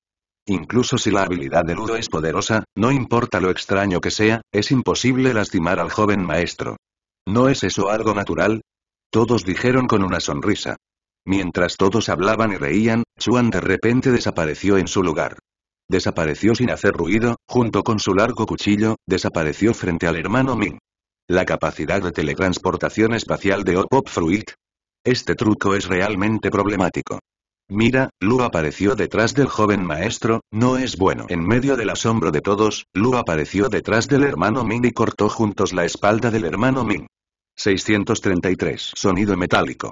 Incluso si la habilidad de Ludo es poderosa, no importa lo extraño que sea, es imposible lastimar al joven maestro. ¿No es eso algo natural? Todos dijeron con una sonrisa. Mientras todos hablaban y reían, Chuan de repente desapareció en su lugar. Desapareció sin hacer ruido, junto con su largo cuchillo, desapareció frente al hermano Ming. La capacidad de teletransportación espacial de Pop Fruit. Este truco es realmente problemático. Mira, Lu apareció detrás del joven maestro, no es bueno. En medio del asombro de todos, Lu apareció detrás del hermano Ming y cortó juntos la espalda del hermano Ming. 633. Sonido metálico.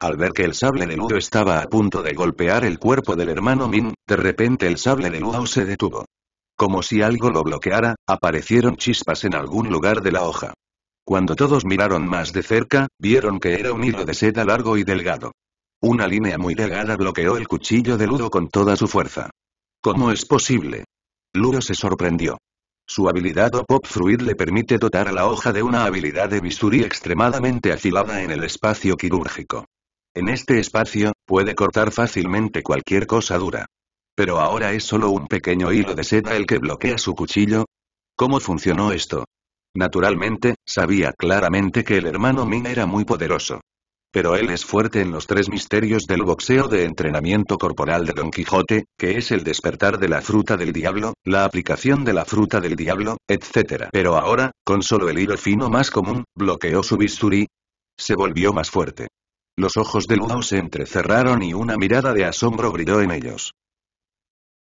Al ver que el sable de ludo estaba a punto de golpear el cuerpo del hermano Min, de repente el sable de ludo se detuvo. Como si algo lo bloqueara, aparecieron chispas en algún lugar de la hoja. Cuando todos miraron más de cerca, vieron que era un hilo de seda largo y delgado. Una línea muy delgada bloqueó el cuchillo de Ludo con toda su fuerza. ¿Cómo es posible? Ludo se sorprendió. Su habilidad o pop fruit le permite dotar a la hoja de una habilidad de bisturí extremadamente afilada en el espacio quirúrgico. En este espacio, puede cortar fácilmente cualquier cosa dura. Pero ahora es solo un pequeño hilo de seda el que bloquea su cuchillo. ¿Cómo funcionó esto? Naturalmente, sabía claramente que el hermano Min era muy poderoso. Pero él es fuerte en los tres misterios del boxeo de entrenamiento corporal de Don Quijote, que es el despertar de la fruta del diablo, la aplicación de la fruta del diablo, etc. Pero ahora, con solo el hilo fino más común, bloqueó su bisturí. Se volvió más fuerte. Los ojos de Luau se entrecerraron y una mirada de asombro brilló en ellos.